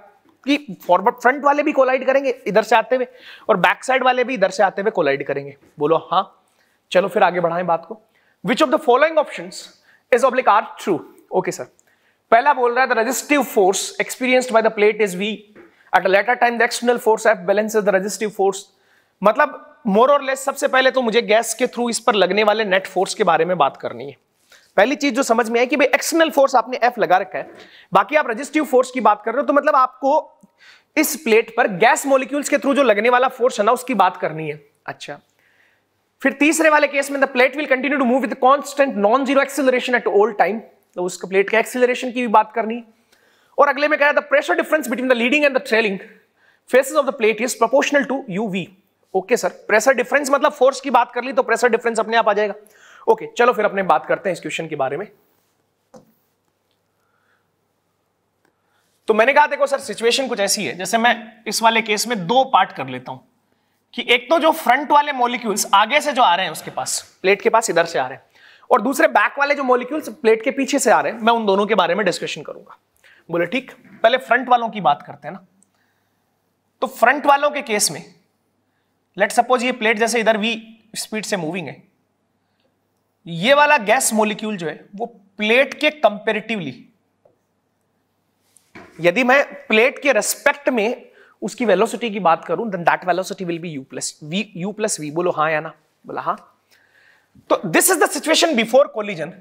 कि फॉरवर्ड फ्रंट वाले भी कोलाइड करेंगे इधर से आते हुए और बैक साइड वाले भी इधर से आते हुए कोलाइड करेंगे बोलो हाँ चलो फिर आगे बढ़ाएं बात को which of the following option is oblique are true okay sir पहला बोल रहा है the resistive force experienced by the plate is V at a later time the external force F balance the resistive force मतलब more और less सबसे पहले तो मुझे गैस के थ्रू इस पर लगने वाले नेट फोर्स के बारे में बात करनी है पहली चीज जो समझ में आई कि भाई एक्सटर्नल फोर्स आपने एफ लगा रखा है बाकी आप रजिस्टिव फोर्स की बात कर रहे हो तो मतलब आपको इस प्लेट पर गैस मोलिक्यूल्स के थ्रू जो लगने वाला फोर्स है ना उसकी बात करनी है अच्छा फिर तीसरे वाले केस में the plate will continue to move with constant non zero acceleration at all time तो उसका प्लेट के एक्सिलरेशन की भी बात करनी और अगले में कह रहा था pressure difference between the leading and the trailing faces of the plate is proportional to U okay sir pressure difference मतलब फोर्स की बात कर ली तो प्रेशर डिफरेंस अपने आप आ जाएगा ओके चलो फिर अपने बात करते हैं इस क्वेश्चन के बारे में तो मैंने कहा देखो सर सिचुएशन कुछ ऐसी है जैसे मैं इस वाले केस में दो पार्ट कर लेता हूं कि एक तो जो फ्रंट वाले मोलिक्यूल्स आगे से जो आ रहे हैं उसके पास प्लेट के पास इधर से आ रहे हैं और दूसरे बैक वाले जो मोलिक्यूल्स प्लेट के पीछे से आ रहे हैं मैं उन दोनों के बारे में डिस्कशन करूंगा बोले ठीक पहले फ्रंट वालों की बात करते हैं ना तो फ्रंट वालों के केस में लेट सपोज ये प्लेट जैसे इधर वी स्पीड से मूविंग है ये वाला गैस मोलिक्यूल जो है वो प्लेट के कंपेरेटिवली यदि मैं प्लेट के रेस्पेक्ट में उसकी वेलोसिटी की बात करूं then that velocity will be u plus v u plus v बोलो हाँ या ना बोला हाँ तो this is the situation before collision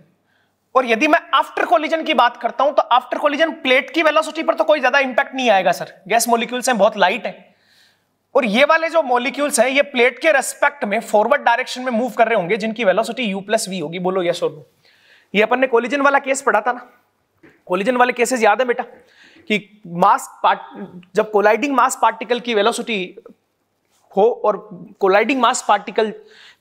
और यदि मैं आफ्टर कोलिजन की बात करता हूं तो आफ्टर कोलिजन प्लेट की वेलोसिटी पर तो कोई ज्यादा इंपैक्ट नहीं आएगा सर गैस मोलिक्यूल्स हैं बहुत लाइट है और ये वाले जो मॉलिक्यूल्स हैं ये प्लेट के रेस्पेक्ट में फॉरवर्ड डायरेक्शन में मूव कर रहे होंगे जिनकी वेलोसिटी यू प्लस वी होगी बोलो यस और नो ये अपन ने कोलिजन वाला केस पढ़ा था ना कोलिजन वाले केसेस याद है बेटा कि मास पार्ट जब कोलाइडिंग मास पार्टिकल की वेलोसिटी हो और कोलाइडिंग मास पार्टिकल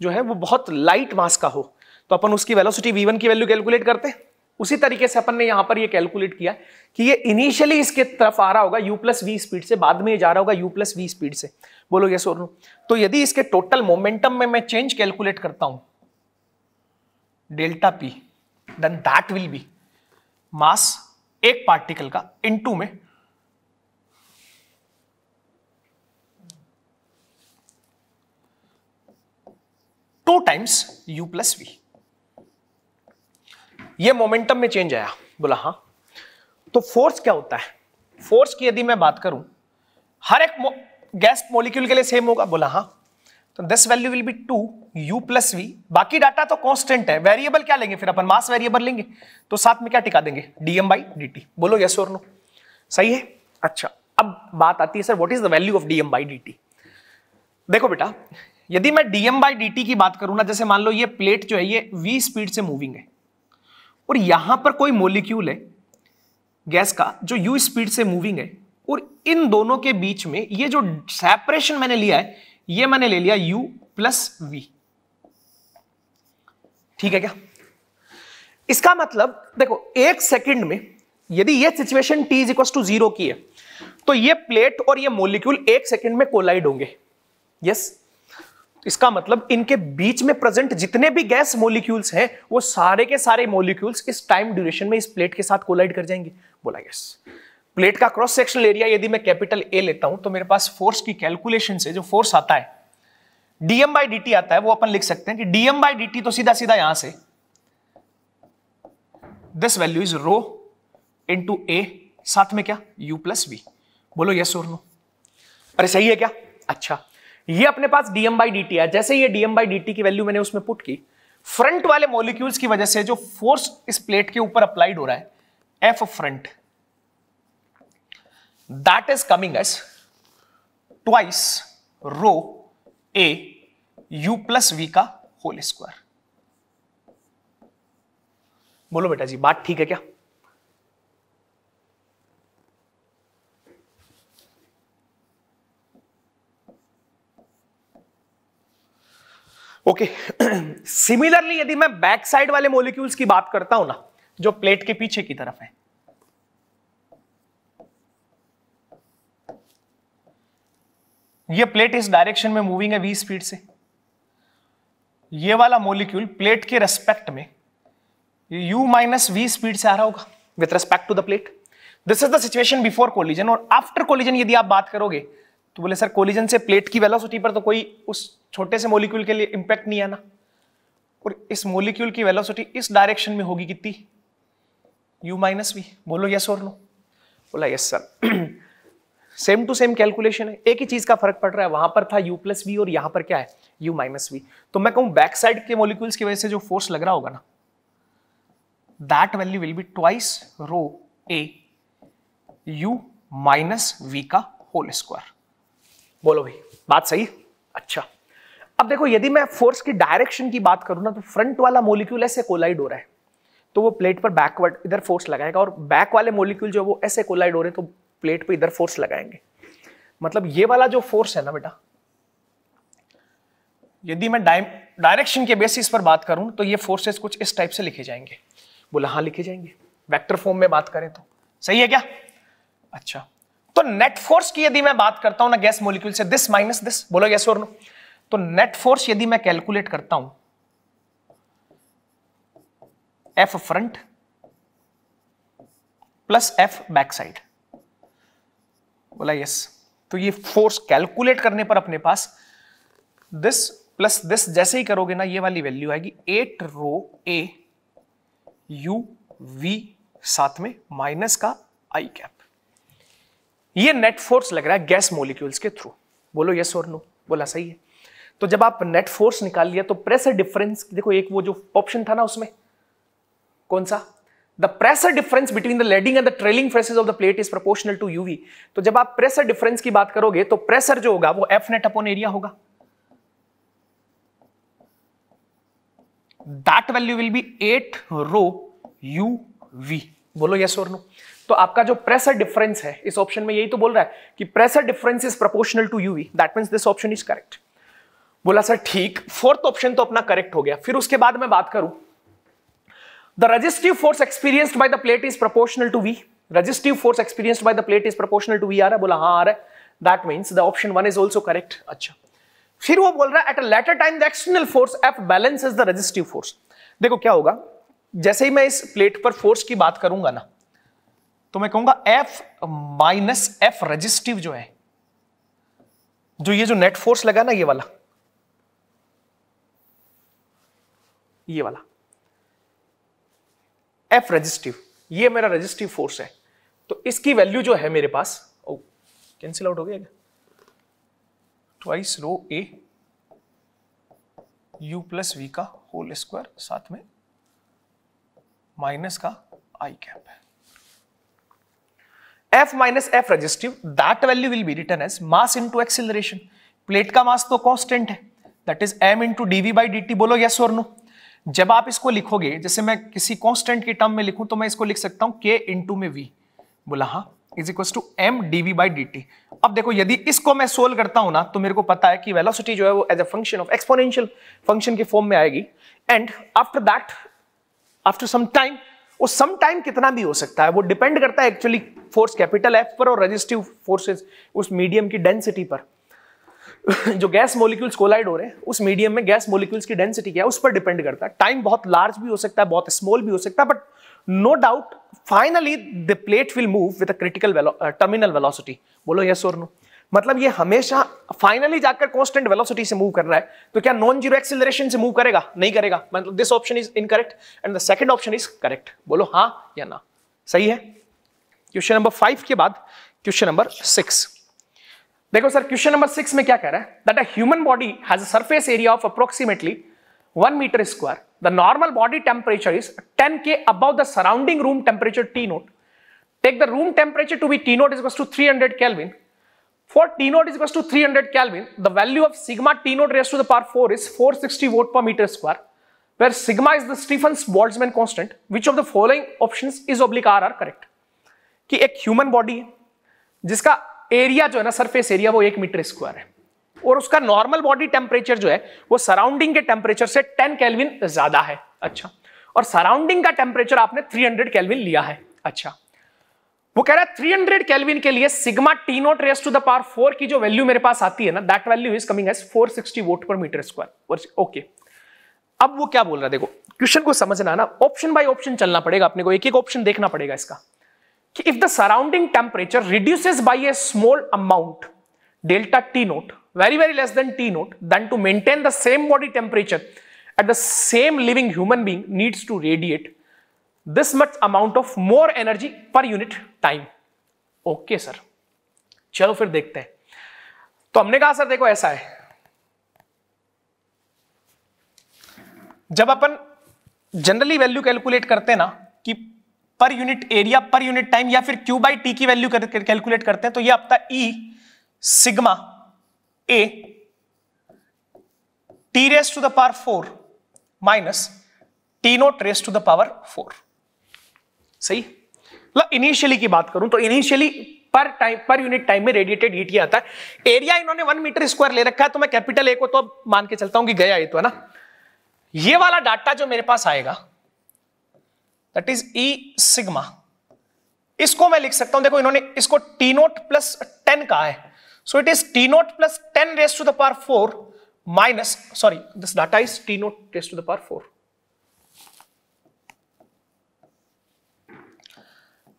जो है वो बहुत लाइट मास का हो तो अपन उसकी वेलोसिटी v1 की वैल्यू कैलकुलेट करते हैं उसी तरीके से अपन ने यहां पर ये कैलकुलेट किया कि ये इनिशियली इसके तरफ आ रहा होगा u प्लस वी स्पीड से बाद में ये जा रहा होगा u प्लस वी स्पीड से बोलो ये सोनू तो यदि इसके टोटल मोमेंटम में मैं चेंज कैलकुलेट करता हूं delta p then that will be mass एक पार्टिकल का इनटू में two times u plus v ये मोमेंटम में चेंज आया बोला हाँ तो फोर्स क्या होता है फोर्स की यदि मैं बात करूं हर एक गैस मॉलिक्यूल के लिए सेम होगा बोला हाँ तो this value will be two u plus v बाकी डाटा तो कांस्टेंट है वेरिएबल क्या लेंगे फिर अपन मास वेरिएबल लेंगे तो साथ में क्या टिका देंगे डीएम बाई डी बोलो यस और नो सही है अच्छा अब बात आती है sir what is the value of dm by d देखो बेटा यदि मैं डीएम बाई डी की बात करूं ना जैसे मान लो ये प्लेट जो है ये वी स्पीड से मूविंग है और यहां पर कोई मोलिक्यूल है गैस का जो यू स्पीड से मूविंग है और इन दोनों के बीच में ये जो सेपरेशन मैंने लिया है ये मैंने ले लिया यू प्लस वी ठीक है क्या इसका मतलब देखो एक सेकंड में यदि ये situation t is equal to zero की है तो ये प्लेट और ये मोलिक्यूल एक सेकंड में कोलाइड होंगे यस इसका मतलब इनके बीच में प्रेजेंट जितने भी गैस मोलिक्यूल्स हैं वो सारे के सारे मोलिक्यूल्स इस टाइम ड्यूरेशन में इस प्लेट के साथ कोलाइड कर जाएंगे बोला यस प्लेट का क्रॉस सेक्शनल एरिया यदि मैं कैपिटल ए लेता हूं तो मेरे पास फोर्स की कैलकुलेशन से जो फोर्स आता है डीएम बाई डी आता है वो अपन लिख सकते हैं कि डीएम बाई डी तो सीधा सीधा यहां से this value is rho two A साथ में क्या यू प्लस बी बोलो यस और नो अरे सही है क्या अच्छा ये अपने पास डीएम बाई डी है जैसे ये डीएम बाई डी की वैल्यू मैंने उसमें पुट की फ्रंट वाले मॉलिक्यूल्स की वजह से जो फोर्स इस प्लेट के ऊपर अप्लाइड हो रहा है F front that is coming as twice rho A u plus v का होल स्क्वायर बोलो बेटा जी बात ठीक है क्या ओके सिमिलरली (clears throat) यदि मैं बैक साइड वाले मोलिक्यूल्स की बात करता हूं ना जो प्लेट के पीछे की तरफ है ये प्लेट इस डायरेक्शन में मूविंग है वी स्पीड से ये वाला मोलिक्यूल प्लेट के रेस्पेक्ट में u माइनस वी स्पीड से आ रहा होगा with respect to the plate this is the situation before collision और आफ्टर कोलिजन यदि आप बात करोगे तो बोले सर कोलिजन से प्लेट की वेलोसिटी पर तो कोई उस छोटे से मोलिक्यूल के लिए इम्पैक्ट नहीं आना और इस मोलिक्यूल की वेलोसिटी इस डायरेक्शन में होगी कितनी यू माइनस वी बोलो यस और नो बोला yes sir same to same calculation है एक ही चीज का फर्क पड़ रहा है वहां पर था यू प्लस वी और यहां पर क्या है यू माइनस वी तो मैं कहूं बैक साइड के मोलिक्यूल्स की वजह से जो फोर्स लग रहा होगा ना that value will be twice rho A u minus v का होल स्क्वायर बोलो भाई बात सही अच्छा अब देखो यदि मैं फोर्स की डायरेक्शन की बात करूं ना तो फ्रंट वाला मोलिक्यूल ऐसे कोलाइड हो रहा है तो वो प्लेट पर बैकवर्ड इधर फोर्स लगाएगा और बैक वाले मोलिक्यूल जो वो ऐसे कोलाइड हो रहे हैं तो प्लेट पर इधर फोर्स लगाएंगे मतलब ये वाला जो फोर्स है ना बेटा यदि मैं डायरेक्शन के बेसिस पर बात करूं तो ये फोर्सेस कुछ इस टाइप से लिखे जाएंगे बोला हाँ लिखे जाएंगे वेक्टर फॉर्म में बात करें तो सही है क्या अच्छा तो नेट फोर्स की यदि मैं बात करता हूं ना गैस मोलिक्यूल से दिस माइनस दिस बोलो गैस और नो तो नेट फोर्स यदि मैं कैलकुलेट करता हूं F front plus F back side बोला यस तो ये फोर्स कैलकुलेट करने पर अपने पास दिस प्लस दिस जैसे ही करोगे ना ये वाली वैल्यू आएगी eight rho A u v साथ में माइनस का आई कैप ये नेट फोर्स लग रहा है गैस मोलिक्यूल्स के थ्रू बोलो यस और नो बोला सही है तो जब आप नेट फोर्स निकाल लिया तो प्रेशर डिफरेंस देखो एक वो जो ऑप्शन था ना उसमें कौन सा the pressure difference between the leading and the trailing faces of the plate is proportional to u v तो जब आप प्रेशर डिफरेंस की बात करोगे तो प्रेशर जो होगा वो एफ नेट अपॉन एरिया होगा that value will be eight rho u v बोलो यस और नो तो आपका जो प्रेशर डिफरेंस है इस ऑप्शन में यही तो बोल रहा है कि pressure difference is proportional to u v that mean this option is correct बोला सर ठीक फोर्थ ऑप्शन तो अपना करेक्ट हो गया फिर उसके बाद मैं बात करूं the resistive force experienced by the plate is proportional to v resistive force experienced by the plate is proportional to v आ रहा है बोला हाँ आ रहा है that means the option one is also correct अच्छा फिर वो बोल रहा है at a later time the external force F balance is the resistive force देखो क्या होगा जैसे ही मैं इस प्लेट पर फोर्स की बात करूंगा ना तो मैं कहूंगा एफ माइनस एफ रजिस्टिव जो है जो ये जो नेट फोर्स लगा ना ये वाला ये वाला एफ रजिस्टिव ये मेरा रजिस्टिव फोर्स है तो इसकी वैल्यू जो है मेरे पास ओ कैंसिल आउट हो गया twice rho A u plus v का होल स्क्वायर साथ में माइनस का आई कैप है f minus f resistive that value will be written as mass into acceleration plate ka mass to तो constant hai that is m into dv by dt बोलो yes और no जब आप इसको लिखोगे जैसे मैं किसी कांस्टेंट के टर्म में लिखूं तो मैं इसको लिख सकता हूं k इंटू में v बोला हाँ is equal to m d v by D t अब देखो यदि इसको मैं सोल्व करता हूं ना तो मेरे को पता है कि वेलोसिटी जो है वो as a function of exponential function के फॉर्म में आएगी and after that after some time वो सम टाइम कितना भी हो सकता है वो डिपेंड करता है एक्चुअली फोर्स कैपिटल एफ पर और रजिस्टिव फोर्सेस उस मीडियम की डेंसिटी पर जो गैस मोलिक्यूल्स कोलाइड हो रहे हैं उस मीडियम में गैस मोलिक्यूल्स की डेंसिटी क्या है उस पर डिपेंड करता है टाइम बहुत लार्ज भी हो सकता है बहुत स्मॉल भी हो सकता है but no doubt finally the plate will move with a critical terminal velocity बोलो यस और नो मतलब ये हमेशा फाइनली जाकर कॉन्स्टेंट वेलोसिटी से मूव कर रहा है तो क्या नॉन जीरो एक्सिलेशन से मूव करेगा नहीं करेगा मतलब this option is incorrect and the second option is correct बोलो हाँ या ना सही है क्वेश्चन नंबर फाइव के बाद क्वेश्चन नंबर सिक्स देखो सर क्वेश्चन नंबर सिक्स में क्या कह रहा है that a human body has a surface area of approximately one metre square the normal body temperature is ten K above the surrounding room temperature T naught take the room temperature to be T naught is two three hundred kelvin For T naught is equals to 300 Kelvin, the value of sigma T naught raised to the power 4 is 460 volt per meter square, where sigma is the Stephen's Boltzmann constant. Which of the following options is oblique R are correct? कि एक human body है जिसका area जो है ना surface area वो एक metre square है और उसका नॉर्मल बॉडी टेम्परेचर जो है वो सराउंडिंग के टेम्परेचर से 10 केल्विन ज्यादा है अच्छा और सराउंडिंग का टेम्परेचर आपने 300 केल्विन लिया है अच्छा वो कह रहा है 300 हंड्रेड कैलविन के लिए sigma T naught raise to the power four की जो वैल्यू मेरे पास आती है ना that value is coming as 460 watt per metre square okay अब वो क्या बोल रहा है देखो क्वेश्चन को समझना ना ऑप्शन बाय ऑप्शन चलना पड़ेगा अपने को एक एक ऑप्शन देखना पड़ेगा इसका कि if the surrounding temperature reduces by a small amount delta T naught very very less than T naught then to maintain the same body temperature at the same living human being needs to radiate this much amount of more energy per unit time okay sir चलो फिर देखते हैं तो हमने कहा sir देखो ऐसा है जब अपन जनरली वैल्यू कैलकुलेट करते हैं ना कि per unit area per unit time या फिर क्यू बाई टी की वैल्यू कैलकुलेट करते हैं तो ये आपका e sigma A T raise to the power four minus T naught raise to the power four सही इनिशियली की बात करूं तो initially per time per unit time में रेडिएटेड हीट ही आता है एरिया इन्होंने वन मीटर स्क्वायर ले रखा है तो मैं कैपिटल ए को तो मान के चलता हूं कि गया ये तो है ना ये वाला डाटा जो मेरे पास आएगा दट इज ई सिग्मा इसको मैं लिख सकता हूं देखो इन्होंने इसको टी नोट प्लस टेन कहा है so it is T naught plus ten raise to the power four minus sorry this data is T naught raise to the power four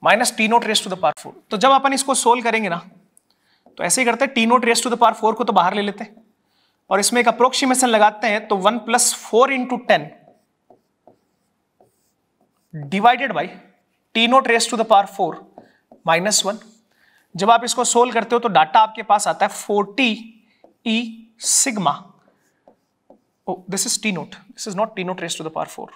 minus T naught raise to the power four तो जब अपन इसको solve करेंगे ना तो ऐसे ही करते हैं T naught raise to the power four को तो बाहर ले लेते हैं और इसमें एक अप्रोक्सीमेशन लगाते हैं तो one plus four into ten divided by T naught raise to the power four minus one जब आप इसको सोल्व करते हो तो डाटा आपके पास आता है forty E sigma this is T naught this is not T naught raise to the power four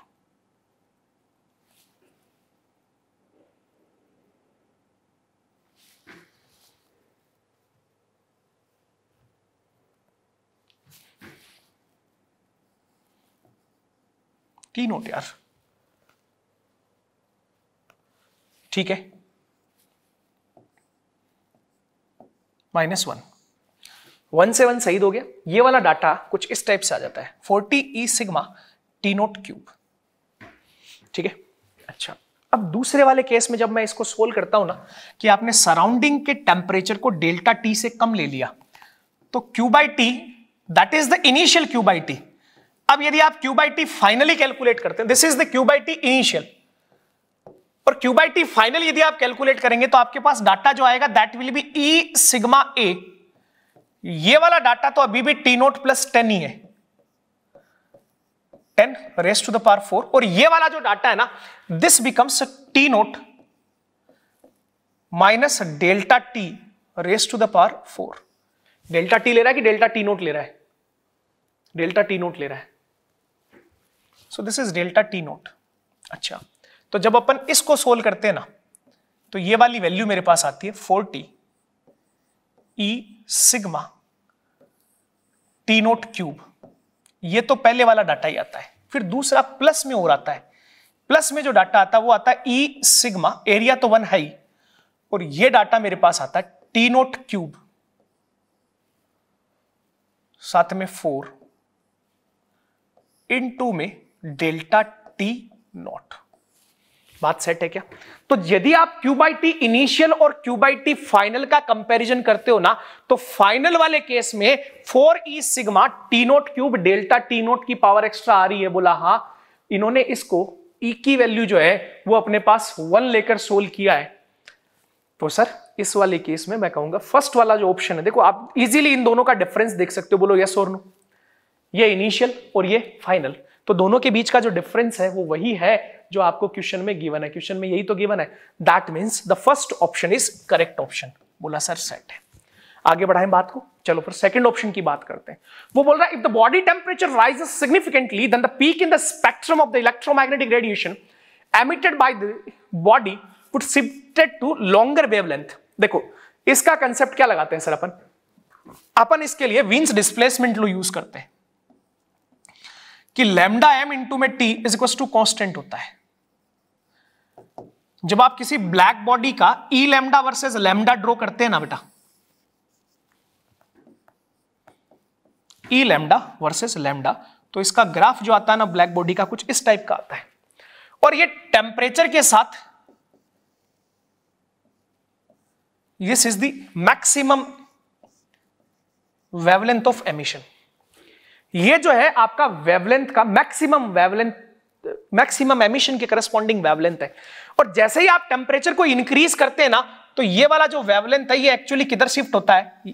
तीन होते यार ठीक है माइनस वन वन से वन सही हो गया ये वाला डाटा कुछ इस टाइप से आ जाता है फोर्टी ई सिग्मा टी नोट क्यूब ठीक है अच्छा अब दूसरे वाले केस में जब मैं इसको सोल्व करता हूं ना कि आपने सराउंडिंग के टेम्परेचर को डेल्टा टी से कम ले लिया तो Q by t that is the initial Q by t अब यदि आप Q by t finally calculate करते हैं this is the Q by t initial और क्यू बाई टी फाइनल यदि आप कैलकुलेट करेंगे तो आपके पास डाटा जो आएगा that will be e sigma A ये वाला डाटा तो अभी भी टी नोट प्लस टेन ही है ten raise to the power four और ये वाला जो डाटा है ना this becomes T naught minus delta T rest to the power four delta T ले रहा है कि डेल्टा टी नोट ले रहा है डेल्टा टी नोट ले रहा है so this is delta T naught अच्छा तो जब अपन इसको सोल्व करते हैं ना तो ये वाली वैल्यू मेरे पास आती है four T e sigma T naught cube ये तो पहले वाला डाटा ही आता है फिर दूसरा प्लस में और आता है प्लस में जो डाटा आता है वो आता है ई सिग्मा एरिया तो वन है ही और ये डाटा मेरे पास आता है टी नोट क्यूब साथ में फोर इन टू में डेल्टा टी नॉट बात सेट है क्या तो यदि आप Q बाई टी इनिशियल और Q बाई टी फाइनल का कंपैरिजन करते हो ना तो फाइनल वाले केस में फोर ई sigma T naught cube delta T naught की पावर एक्स्ट्रा आ रही है बोला हाँ इन्होंने इसको ई e की वैल्यू जो है वो अपने पास वन लेकर सोल्व किया है तो सर इस वाले केस में मैं कहूंगा फर्स्ट वाला जो ऑप्शन है देखो आप इजीली इन दोनों का डिफरेंस देख सकते हो बोलो यस और नो ये इनिशियल और ये फाइनल तो दोनों के बीच का जो डिफरेंस है वो वही है जो आपको क्वेश्चन में गिवन है क्वेश्चन में यही तो गिवन है that means the first option is correct option बोला सर सेट है आगे बढ़ाएं बात को चलो फिर सेकंड ऑप्शन की बात करते हैं वो बोल रहा है if the body temperature rises significantly then the peak in the spectrum of the electromagnetic radiation emitted by the body would shifted to longer wavelength देखो इसका कंसेप्ट क्या लगाते हैं सर अपन अपन इसके लिए विंस डिस्प्लेसमेंट लो यूज करते हैं कि लेमडा एम इंटू में T is equal to constant होता है जब आप किसी ब्लैक बॉडी का E lambda versus lambda draw करते हैं ना बेटा ई लेमडा वर्सेज लेमडा तो इसका ग्राफ जो आता है ना ब्लैक बॉडी का कुछ इस टाइप का आता है और ये टेम्परेचर के साथ this is the maximum wavelength of emission ये जो है आपका वेवलेंथ का मैक्सिमम वेवलेंथ मैक्सिमम एमिशन के करस्पॉन्डिंग वेवलेंथ है और जैसे ही आप टेम्परेचर को इंक्रीज करते हैं ना तो ये वाला जो वेवलेंथ है ये एक्चुअली किधर शिफ्ट होता है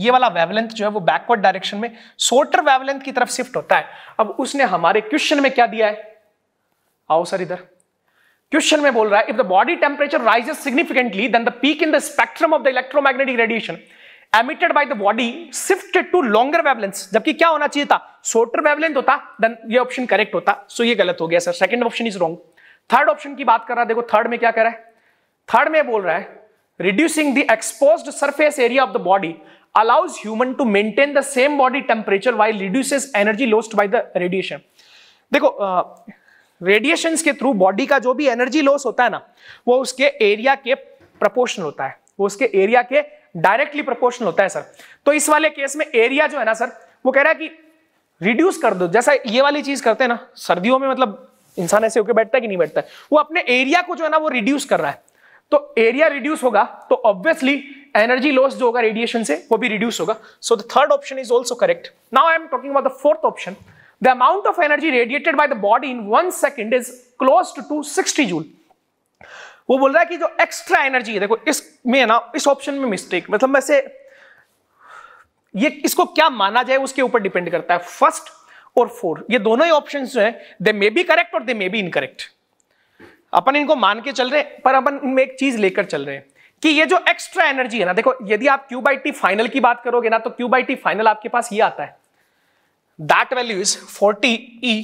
ये वाला वेवलेंथ जो है वो बैकवर्ड डायरेक्शन में शोर्टर वेवलेंथ की तरफ शिफ्ट होता है अब उसने हमारे क्वेश्चन में क्या दिया है आओ सर इधर क्वेश्चन में बोल रहा है if the body temperature rises significantly then the peak in the spectrum of the electromagnetic radiation emitted by the body shifted to longer wavelength जबकि क्या होना चाहिए था शोर्टर वेवलेंथ होता देन ये ऑप्शन करेक्ट होता सो so ये गलत हो गया sir second option is wrong third option की बात कर रहा है देखो थर्ड में क्या कर रहा है थर्ड में बोल रहा है reducing the expose surface area of the body allows human to maintain the same body temperature while reduces energy lost by the radiation देखो रेडिएशंस uh, के थ्रू बॉडी का जो भी एनर्जी लॉस होता है ना वो उसके एरिया के प्रपोर्शनल होता है वो उसके एरिया के डायरेक्टली प्रोपोर्शनल होता है सर तो इस वाले केस में एरिया जो है ना सर वो कह रहा है कि रिड्यूस कर दो जैसा ये वाली चीज करते हैं ना सर्दियों में मतलब इंसान ऐसे होकर बैठता है कि नहीं बैठता है वो अपने एरिया को जो है ना वो रिड्यूस कर रहा है तो एरिया रिड्यूस होगा तो ऑब्वियसली एनर्जी लॉस जो होगा रेडिएशन से वो भी रिड्यूस होगा so the third option is also correct now I am talking about the fourth option the amount of energy radiated by the body in one second is close to two sixty joule वो बोल रहा है कि जो extra energy है देखो इसमें ना इस ऑप्शन में मिस्टेक मतलब वैसे ये इसको क्या माना जाए उसके ऊपर डिपेंड करता है फर्स्ट और फोर्थ ये दोनों ही ऑप्शन जो है दे मे बी करेक्ट और दे मे बी इनकरेक्ट अपन इनको मान के चल रहे हैं पर अपन इनमें एक चीज लेकर चल रहे हैं कि ये जो एक्स्ट्रा एनर्जी है ना देखो यदि आप क्यू बाई टी फाइनल की बात करोगे ना तो क्यू बाई टी फाइनल आपके पास ये आता है that value is forty E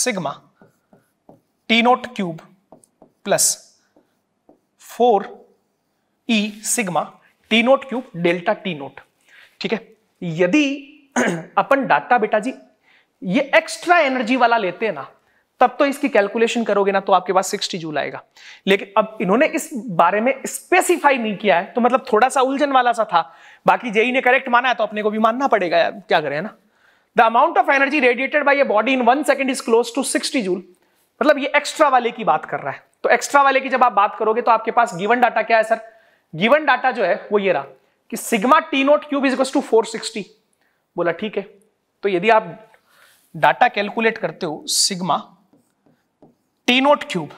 sigma T naught cube plus four E sigma T naught cube delta T naught ठीक है यदि (clears throat) अपन डाटा बेटा जी ये एक्स्ट्रा एनर्जी वाला लेते हैं ना तब तो इसकी कैलकुलेशन करोगे ना तो आपके पास 60 जूल आएगा लेकिन अब इन्होंने इस बारे में स्पेसिफाई नहीं किया है तो मतलब थोड़ा सा उलझन वाला सा था बाकी जेई ने करेक्ट माना है तो अपने को भी मानना पड़ेगा यार क्या करें ना the amount of energy radiated by a body in one second is close to 60 joule मतलब ये एक्स्ट्रा वाले की बात कर रहा है तो एक्स्ट्रा वाले की जब आप बात करोगे तो आपके पास गिवन डाटा क्या है सर गिवन डाटा जो है वो ये रहा कि sigma T naught cube is to four sixty बोला ठीक है तो यदि आप डाटा कैलकुलेट करते हो sigma T naught cube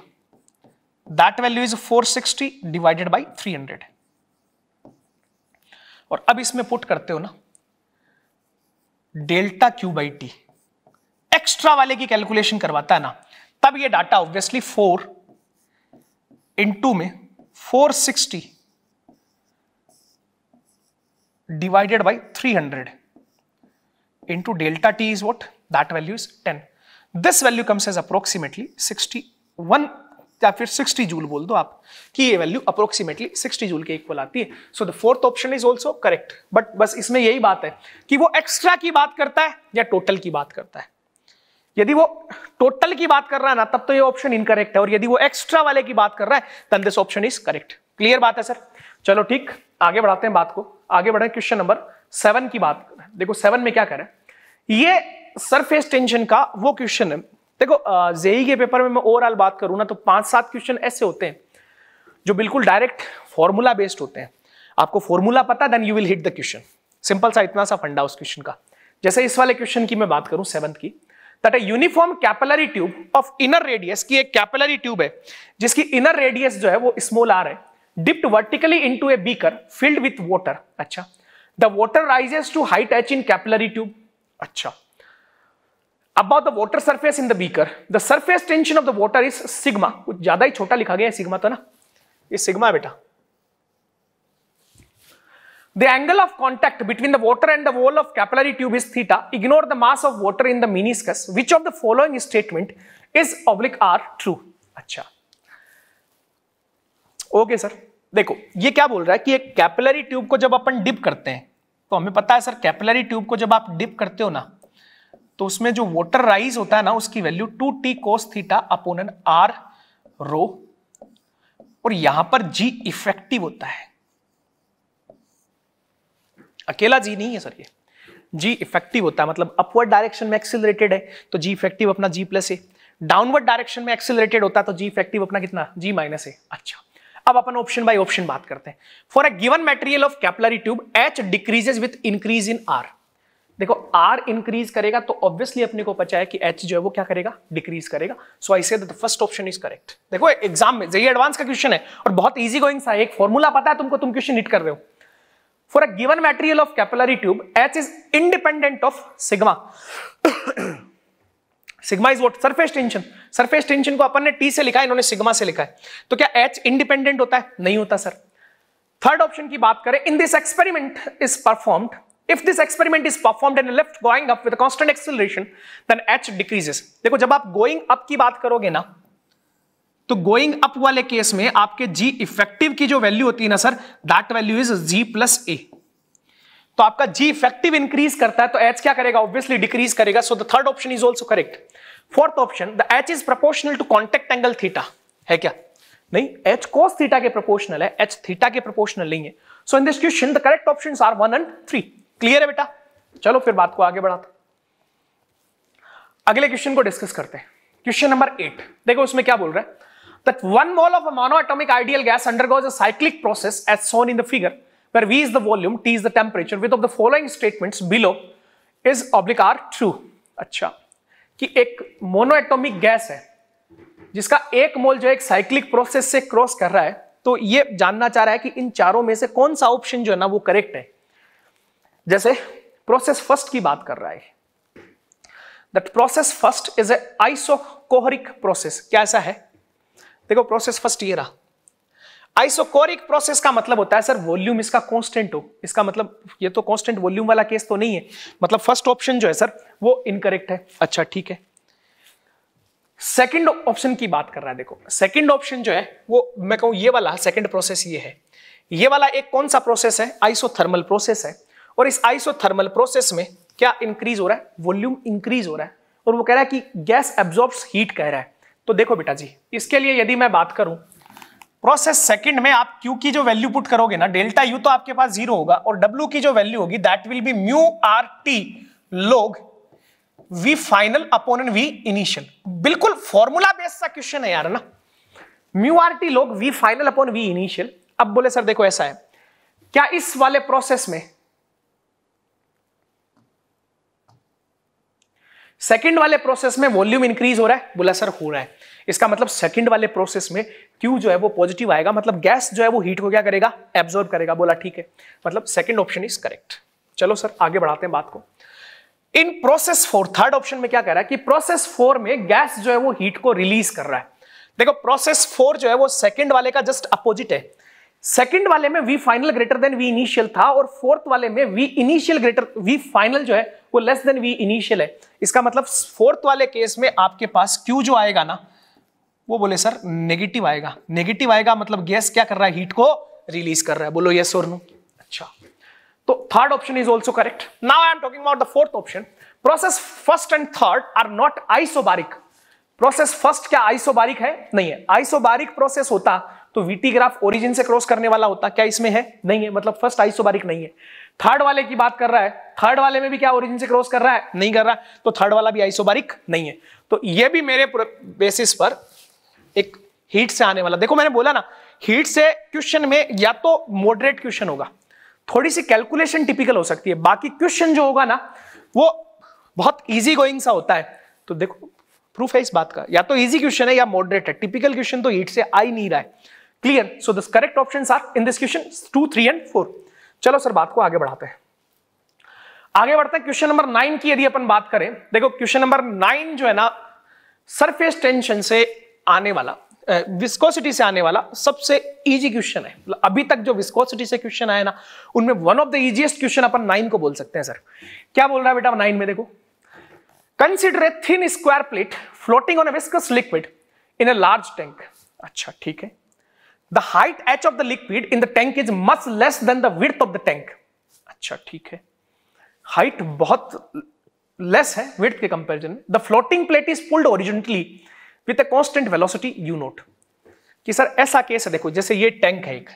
that value is 460 divided by 300 और अब इसमें पुट करते हो ना delta Q by T extra वाले की कैलकुलेशन करवाता है ना तब ये डाटा ऑब्वियसली फोर इंटू में four sixty divided by three hundred into delta T is what that value is ten this value comes as approximately sixty one या फिर सिक्सटी जूल बोल दो आप कि ये वैल्यू अप्रोक्सीमेटली सिक्सटी जूल के equal आती है so the fourth option is also correct but बस इसमें यही बात है कि वो एक्स्ट्रा की बात करता है या टोटल की बात करता है यदि वो टोटल की बात कर रहा है ना तब तो ये ऑप्शन इनकरेक्ट है और यदि वो एक्स्ट्रा वाले की बात कर रहा है तब this option is correct clear बात है सर चलो ठीक आगे बढ़ाते हैं बात को आगे बढ़े क्वेश्चन नंबर सेवन की बात देखो सेवन में क्या करें ये सरफेस टेंशन का वो क्वेश्चन है देखो जेई e के पेपर में मैं ओवरऑल बात करूं ना तो पांच सात क्वेश्चन ऐसे होते हैं जो बिल्कुल डायरेक्ट फॉर्मूला बेस्ड होते हैं आपको फॉर्मूला पता then you will hit the question simple सा इतना सा फंडा उस क्वेश्चन का जैसे इस वाले क्वेश्चन की मैं बात करूं सेवंथ की that a uniform capillary tube of inner radius की एक कैपिलरी ट्यूब है जिसकी इनर रेडियस जो है वो स्मॉल आर है dipped vertically in a beaker filled with water अच्छा the water rises to height H in capillary tube अच्छा about the water surface in the beaker the surface tension of the water is sigma कुछ ज्यादा ही छोटा लिखा गया है sigma तो ना ये सिग्मा बेटा The angle of contact between the water and the wall of capillary tube is theta. Ignore the mass of water in the meniscus. Which of the following statement is oblique R true? अच्छा Okay sir. देखो ये क्या बोल रहा है कि एक capillary tube को जब अपन डिप करते हैं तो हमें पता है सर कैपिलरी ट्यूब को जब आप डिप करते हो ना तो उसमें जो वाटर राइज होता है ना उसकी value two T cos theta upon R rho और यहां पर जी इफेक्टिव होता है अकेला जी नहीं है सर ये जी इफेक्टिव होता है मतलब अपवर्ड डायरेक्शन में एक्सिलरेटेड है तो जी इफेक्टिव अपना जी प्लस है डाउनवर्ड डायरेक्शन में एक्सिलरेटेड होता है तो जी इफेक्टिव अपना कितना जी माइनस है अच्छा अब अपन ऑप्शन बाय ऑप्शन बात करते हैं for a given material of capillary tube H decreases with increase in R देखो आर इंक्रीज करेगा तो ऑब्वियसली अपने को पता है कि एच जो है वो क्या करेगा डिक्रीज करेगा so I say first option is correct देखो एग्जाम में ये एडवांस का क्वेश्चन है और बहुत इजी गोइंग सा एक फॉर्मूला पता है तुमको तुम क्वेश्चन हिट कर रहे हो for a given material of capillary tube h is independent of sigma sigma is what surface tension surface tension को अपन ने टी से लिखा है इन्होंने सिग्मा से लिखा है तो क्या एच इंडिपेंडेंट होता है नहीं होता सर थर्ड ऑप्शन की बात करें in this experiment is performed if this experiment is performed and left going up with constant acceleration then H decreases देखो जब आप गोइंग अप की बात करोगे ना तो गोइंग अप वाले केस में आपके जी इफेक्टिव की जो वैल्यू होती है ना sir that value is G plus A तो आपका जी इफेक्टिव इंक्रीज करता है तो एच क्या करेगा ऑब्वियसली डिक्रीज करेगा so the third option is also correct fourth option the H is proportional to contact angle theta है क्या नहीं एच कोस थीटा के प्रोपोर्शनल है एच थीटा के प्रोपोर्शनल नहीं है so in this question the correct option are one and three clear है बेटा चलो फिर बात को आगे बढ़ाते अगले क्वेश्चन को डिस्कस करते हैं क्वेश्चन नंबर एट देखो उसमें क्या बोल रहा है that one mole of a monoatomic ideal gas undergoes a cyclic process as shown in the figure, where V is the volume, T is the temperature, with of the following statements below is oblique R true. अच्छा कि एक monoatomic gas है जिसका एक मोल जो एक cyclic process से cross कर रहा है तो ये जानना चाह रहा है कि इन चारों में से कौन सा ऑप्शन जो है ना वो करेक्ट है जैसे प्रोसेस फर्स्ट की बात कर रहा है that process first is a isochoric process क्या ऐसा है देखो प्रोसेस फर्स्ट ये रहा आइसोकोरिक प्रोसेस का मतलब होता है सर वॉल्यूम इसका कांस्टेंट हो इसका मतलब ये तो कांस्टेंट वॉल्यूम वाला केस तो नहीं है मतलब फर्स्ट ऑप्शन जो है सर वो इनकरेक्ट है अच्छा ठीक है सेकंड ऑप्शन की बात कर रहा है देखो सेकंड ऑप्शन जो है वो मैं कहूं ये वाला सेकंड प्रोसेस ये है ये वाला एक कौन सा प्रोसेस है आइसोथर्मल प्रोसेस है और इस आइसोथर्मल प्रोसेस में क्या इंक्रीज हो रहा है वॉल्यूम इंक्रीज हो रहा है और वो कह रहा है कि गैस एब्जॉर्ब हीट कह रहा है तो देखो बेटा जी इसके लिए यदि मैं बात करूं प्रोसेस सेकंड में आप क्यू की जो वैल्यू पुट करोगे ना डेल्टा यू तो आपके पास जीरो होगा और डब्ल्यू की जो वैल्यू होगी that will be mu R T log V final upon V initial बिल्कुल फॉर्मूला बेस्ड सा क्वेश्चन है यार ना mu R T log V final upon V initial अब बोले सर देखो ऐसा है क्या इस वाले प्रोसेस में सेकंड वाले प्रोसेस में वॉल्यूम इंक्रीज हो रहा है बोला सर हो रहा है इसका मतलब सेकंड वाले प्रोसेस में क्यू जो है वो पॉजिटिव आएगा मतलब गैस जो है वो हीट को क्या करेगा एब्जॉर्ब करेगा बोला ठीक है मतलब सेकंड ऑप्शन इज करेक्ट चलो सर आगे बढ़ाते हैं बात को in process four third option में क्या कह रहा है कि प्रोसेस फोर में गैस जो है वो हीट को रिलीज कर रहा है देखो प्रोसेस फोर जो है वो सेकंड वाले का जस्ट अपोजिट है सेकंड वाले में V final greater than V initial था और फोर्थ वाले में V initial greater V final जो है वो लेस देन वी इनिशियल है इसका मतलब फोर्थ वाले केस में आपके पास क्यू जो आएगा ना वो बोले सर नेगेटिव आएगा नेगेटिव आएगा मतलब गैस क्या कर रहा है हीट को रिलीज कर रहा है बोलो यस और नो अच्छा तो third option is also correct now I am talking about the fourth option process first and third are not isobaric process first क्या आइसोबारिक है नहीं है आइसोबारिक प्रोसेस होता तो वीटी ग्राफ ओरिजिन से क्रॉस करने वाला होता क्या इसमें है नहीं है मतलब फर्स्ट आइसोबारिक नहीं है थर्ड वाले की बात कर रहा है थर्ड वाले में भी क्या ओरिजिन से क्रॉस कर रहा है नहीं कर रहा तो थर्ड वाला भी आइसोबारिक नहीं है तो यह भी मेरे बेसिस पर एक हीट से आने वाला देखो मैंने बोला ना हीट से क्वेश्चन में या तो मॉडरेट क्वेश्चन होगा थोड़ी सी कैलकुलेशन टिपिकल हो सकती है बाकी क्वेश्चन जो होगा ना वो बहुत ईजी गोइंग सा होता है तो देखो प्रूफ है इस बात का या तो इजी क्वेश्चन है या मॉडरेट है टिपिकल क्वेश्चन तो हीट से आ ही नहीं रहा है clear so this correct option are in this question two three and four चलो सर बात को आगे बढ़ाते हैं आगे बढ़ते हैं क्वेश्चन नंबर नाइन की यदि अपन बात करें देखो क्वेश्चन नंबर नाइन जो है ना सरफेस टेंशन से आने वाला विस्कोसिटी से आने वाला सबसे इजी क्वेश्चन है मतलब अभी तक जो विस्कोसिटी से क्वेश्चन आया ना उनमें one of the easiest question अपन नाइन को बोल सकते हैं सर क्या बोल रहा है बेटा नाइन में देखो consider a thin square plate floating on a viscous liquid in a large tank अच्छा ठीक है the height H of the liquid in the tank is much less than the width of the tank अच्छा ठीक है height बहुत less है विर्थ के comparison में the floating plate is pulled originally with a constant velocity U naught कि sir ऐसा case है देखो जैसे ये टैंक है एक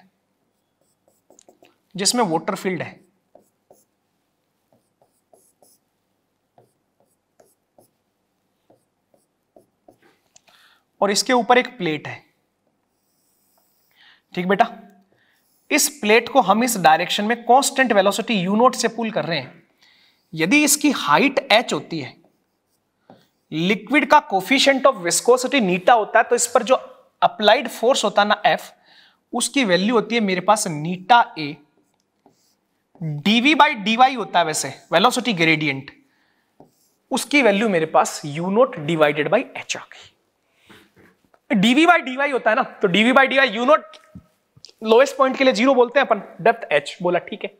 जिसमें वाटर फील्ड है और इसके ऊपर एक प्लेट है ठीक बेटा इस प्लेट को हम इस डायरेक्शन में कांस्टेंट वेलोसिटी यू नोट से पुल कर रहे हैं यदि इसकी हाइट एच होती है लिक्विड का कोफिशियंट ऑफ विस्कोसिटी नीटा होता है तो इस पर जो अप्लाइड फोर्स होता है ना एफ उसकी वैल्यू होती है मेरे पास eta A dv by dy होता है वैसे वेलोसिटी ग्रेडियंट उसकी वैल्यू मेरे पास U naught divided by H आ गई डीवी बाई डीवाई होता है ना तो dv by dy U naught lowest point के लिए जीरो बोलते हैं अपन डेप्थ एच बोला ठीक है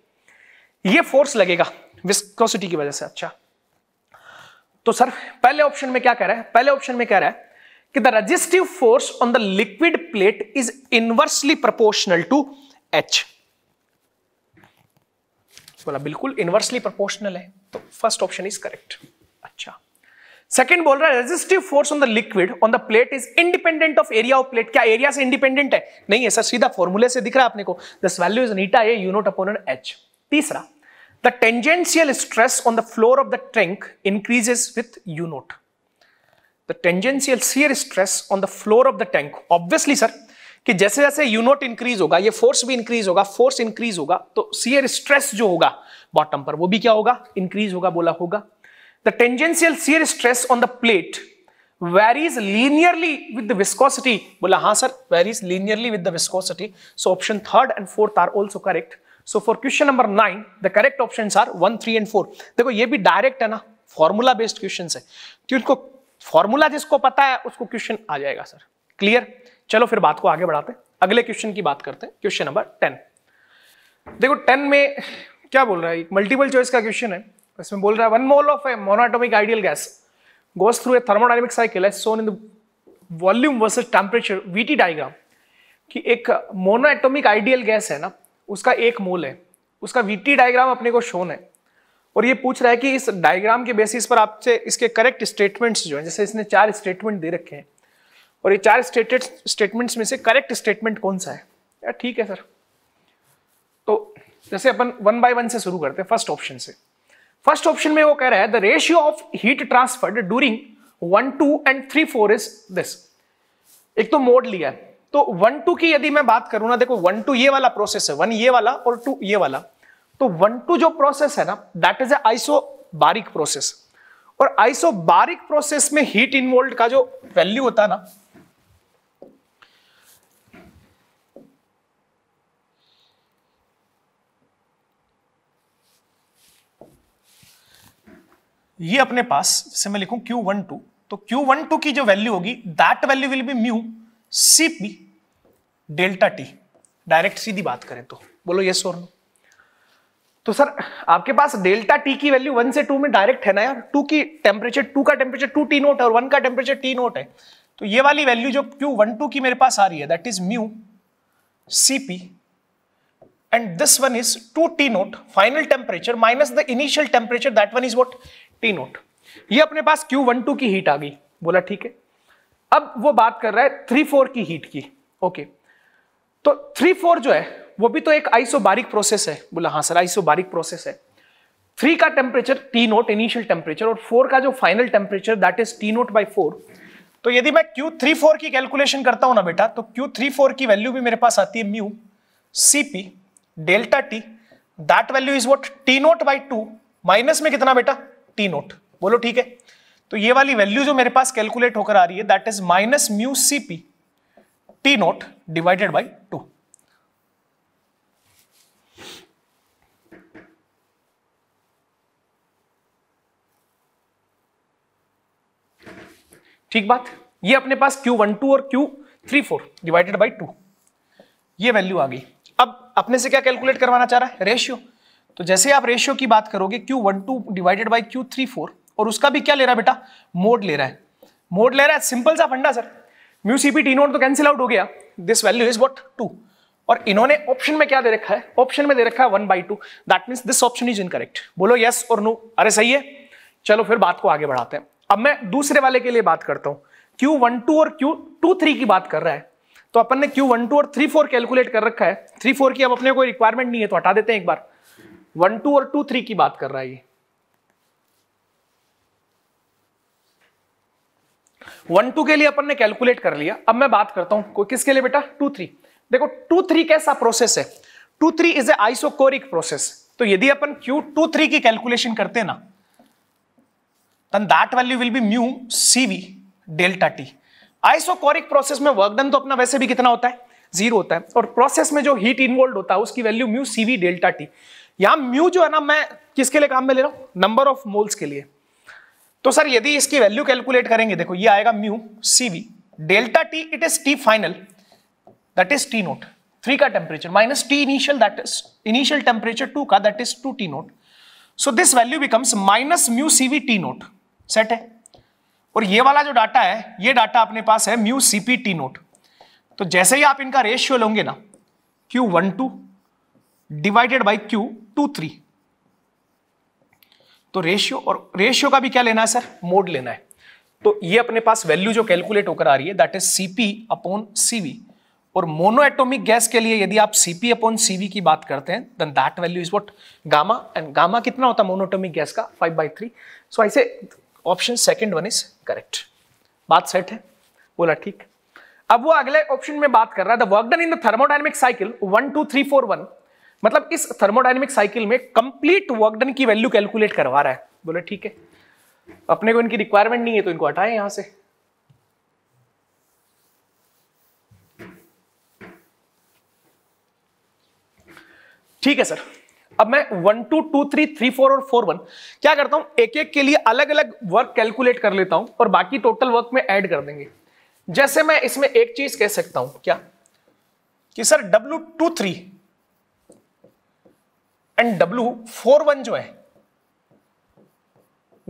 ये फोर्स लगेगा विस्कोसिटी की वजह से अच्छा तो सर पहले ऑप्शन में क्या कह रहा है पहले ऑप्शन में कह रहा है कि the resistive force on the liquid plate is inversely proportional to H बोला बिल्कुल इनवर्सली प्रोपोर्शनल है तो फर्स्ट ऑप्शन इज करेक्ट अच्छा सेकंड बोल रहा है resistive force on the liquid on the plate is independent of area of plate क्या area से इंडिपेंडेंट है नहीं है सर सीधा फॉर्मूले से दिख रहा है आपने को this value is eta A U naught upon H तीसरा the tangential stress on the floor of the tank increases with U naught the tangential shear stress on the floor of the tank obviously sir कि जैसे जैसे you note increase होगा ये force भी increase होगा force increase होगा तो share stress जो होगा बॉटम पर वो भी क्या होगा इंक्रीज होगा बोला होगा the tangential shear stress on the plate varies linearly with the viscosity bola ha sir varies linearly with the viscosity so option 3rd and 4th are also correct so for question number 9 the correct options are 1 3 and 4 dekho ye bhi direct hai na formula based questions hai to उनको formula jisko pata hai usko question aa jayega sir clear chalo fir baat ko aage badhate agle question ki baat karte question number 10 dekho 10 mein kya bol raha hai ek multiple choice ka question hai इसमें बोल रहा है one mole of a monatomic ideal gas goes through a cycle cycle as shown in the volume versus temperature VT diagram कि एक मोनाटोमिक ideal gas है ना उसका एक मोल है उसका टी डायग्राम अपने को शोन है और ये पूछ रहा है कि इस डायग्राम के बेसिस पर आपसे इसके करेक्ट स्टेटमेंट्स जो हैं जैसे इसने चार स्टेटमेंट दे रखे हैं और ये चार स्टेटेड स्टेटमेंट्स में से करेक्ट स्टेटमेंट कौन सा है यार ठीक है सर तो जैसे अपन वन बाय वन से शुरू करते हैं फर्स्ट ऑप्शन से फर्स्ट ऑप्शन में वो कह रहा है the ratio of heat transfer during one two and three four is this एक तो मोड लिया है तो वन टू की यदि मैं बात करूं ना देखो वन टू ये वाला प्रोसेस है वन ये वाला और टू ये वाला तो वन टू जो प्रोसेस है ना that is isobaric process और आइसो बारिक प्रोसेस में हीट इन्वॉल्व का जो वैल्यू होता है ना ये अपने पास जैसे मैं लिखूं क्यू वन टू तो क्यू वन टू की जो वैल्यू होगी that value will be mu C P delta T direct सीधी बात करें तो बोलो यस और नो तो सर आपके पास डेल्टा टी की वैल्यू वन से टू में डायरेक्ट है ना यार टू की टेम्परेचर टू का टेम्परेचर टू टी नोट है और वन का टेम्परेचर टी नोट है तो ये वाली वैल्यू जो क्यू वन टू की मेरे पास आ रही है that is mu C P and this one is two T naught final temperature minus the initial temperature that one is what T naught ये अपने पास क्यू वन टू की हीट आ गई बोला ठीक है अब वो बात कर रहा है थ्री फोर की हीट की ओके तो थ्री फोर जो है वो भी तो एक आइसोबारिक प्रोसेस है बोला हाँ सर आइसोबारिक प्रोसेस है थ्री का temperature T naught initial temperature और फोर का जो final temperature that is T naught by four तो यदि मैं क्यू थ्री फोर की कैलकुलेशन करता हूं ना बेटा तो क्यू थ्री फोर की वैल्यू भी मेरे पास आती है mu C P delta T that value is what T naught by two minus में कितना बेटा टी नोट बोलो ठीक है तो ये वाली वैल्यू जो मेरे पास कैलकुलेट होकर आ रही है that is minus mu C P T naught divided by two ठीक बात ये अपने पास Q12 और Q34 डिवाइडेड बाई टू ये वैल्यू आ गई अब अपने से क्या कैलकुलेट करवाना चाह रहा है रेशियो तो जैसे आप रेशियो की बात करोगे Q one two divided by Q three four और उसका भी क्या ले रहा है बेटा मोड ले रहा है मोड ले रहा है सिंपल सा फंडा sir mu C P T naught तो कैंसिल आउट हो गया this value is what two और इन्होंने ऑप्शन में क्या दे रखा है ऑप्शन में दे रखा है one by two that mean this option is incorrect बोलो यस और नो अरे सही है चलो फिर बात को आगे बढ़ाते हैं अब मैं दूसरे वाले के लिए बात करता हूं क्यू वन टू और क्यू टू थ्री की बात कर रहा है तो अपन ने क्यू वन टू और थ्री फोर कैलकुलेट कर रखा है थ्री फोर की अब अपने कोई रिक्वायरमेंट नहीं है तो हटा देते हैं एक बार वन टू और टू थ्री की बात कर रहा है ये वन टू के लिए अपन ने कैलकुलेट कर लिया अब मैं बात करता हूं किसके लिए बेटा टू थ्री देखो टू थ्री कैसा प्रोसेस है two three is a isochoric process तो यदि अपन क्यू टू थ्री की कैलकुलेशन करते ना that value will be mu mu cv delta T isochoric process में वर्क डन तो अपना वैसे भी कितना होता है जीरो होता है और प्रोसेस में जो हीट इन्वॉल्व होता है उसकी value mu CV delta T यहां म्यू जो है ना मैं किसके लिए काम में ले रहा हूं नंबर ऑफ मोल्स के लिए तो सर यदि इसकी वैल्यू कैलकुलेट करेंगे देखो ये आएगा mu CV delta T it is T final that is T naught three का temperature minus T initial that is initial temperature two का that is two T naught so this value becomes minus mu CV T naught set है और ये वाला जो data है ये data अपने पास है म्यू सीपी टी नोट तो जैसे ही आप इनका रेशियो लोगे ना Q one two divided by Q two three तो रेशियो और रेशियो का भी क्या लेना है सर मोड लेना है तो ये अपने पास वैल्यू जो कैलकुलेट होकर आ रही है that is CP upon CV और मोनोएटोमिक गैस के लिए यदि आप सीपी अपॉन सीवी की बात करते हैं then that value is what gamma and gamma कितना होता है मोनोटोमिक गैस का five by three so I say option second one is correct बात सेट है बोला ठीक अब वो अगले ऑप्शन में बात कर रहा है the work done in the thermodynamic cycle one two three four one मतलब इस थर्मोडाइनमिक साइकिल में कंप्लीट वर्क डन की वैल्यू कैलकुलेट करवा रहा है बोले ठीक है अपने को इनकी रिक्वायरमेंट नहीं है तो इनको हटाए यहां से ठीक है सर अब मैं one two two three three four और फोर वन क्या करता हूं एक एक के लिए अलग अलग वर्क कैलकुलेट कर लेता हूं और बाकी टोटल वर्क में ऐड कर देंगे जैसे मैं इसमें एक चीज कह सकता हूं क्या कि sir W two three and W four one जो है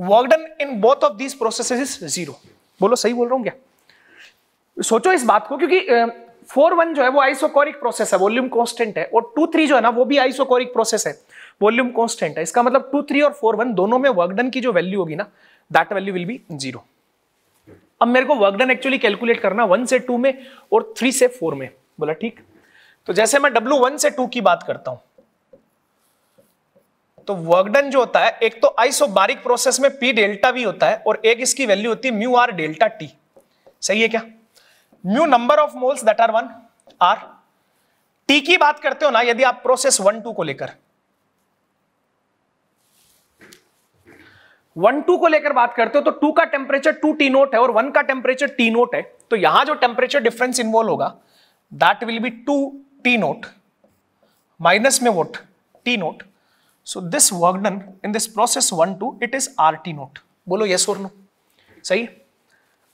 work done in both of these process is zero बोलो सही बोल रहा हूं क्या सोचो इस बात को क्योंकि फोर वन जो है वो आइसोकोरिक प्रोसेस है वॉल्यूम कॉन्स्टेंट है और टू थ्री जो है ना वो भी आइसोकोरिक प्रोसेस है वॉल्यूम कॉन्स्टेंट है इसका मतलब टू थ्री और फोर वन दोनों में वर्क डन की जो वैल्यू होगी ना that value will be zero अब मेरे को वर्क डन एक्चुअली कैलकुलेट करना वन से टू में और थ्री से फोर में बोला ठीक तो जैसे मैं डब्ल्यू वन से टू की बात करता हूं तो वर्कडन जो होता है एक तो आइसोबारिक प्रोसेस में पी डेल्टा भी होता है और एक इसकी वैल्यू होती है म्यू आर डेल्टा टी सही है क्या mu number of moles that are one R T की बात करते हो ना यदि आप प्रोसेस वन टू को लेकर वन टू को लेकर बात करते हो तो टू का टेम्परेचर टू टी नोट है और वन का टेम्परेचर टी नोट है तो यहां जो टेम्परेचर डिफरेंस इन्वॉल्व होगा that will be two T naught minus में what T naught so this work done in this process one two it is R T naught बोलो yes और no सही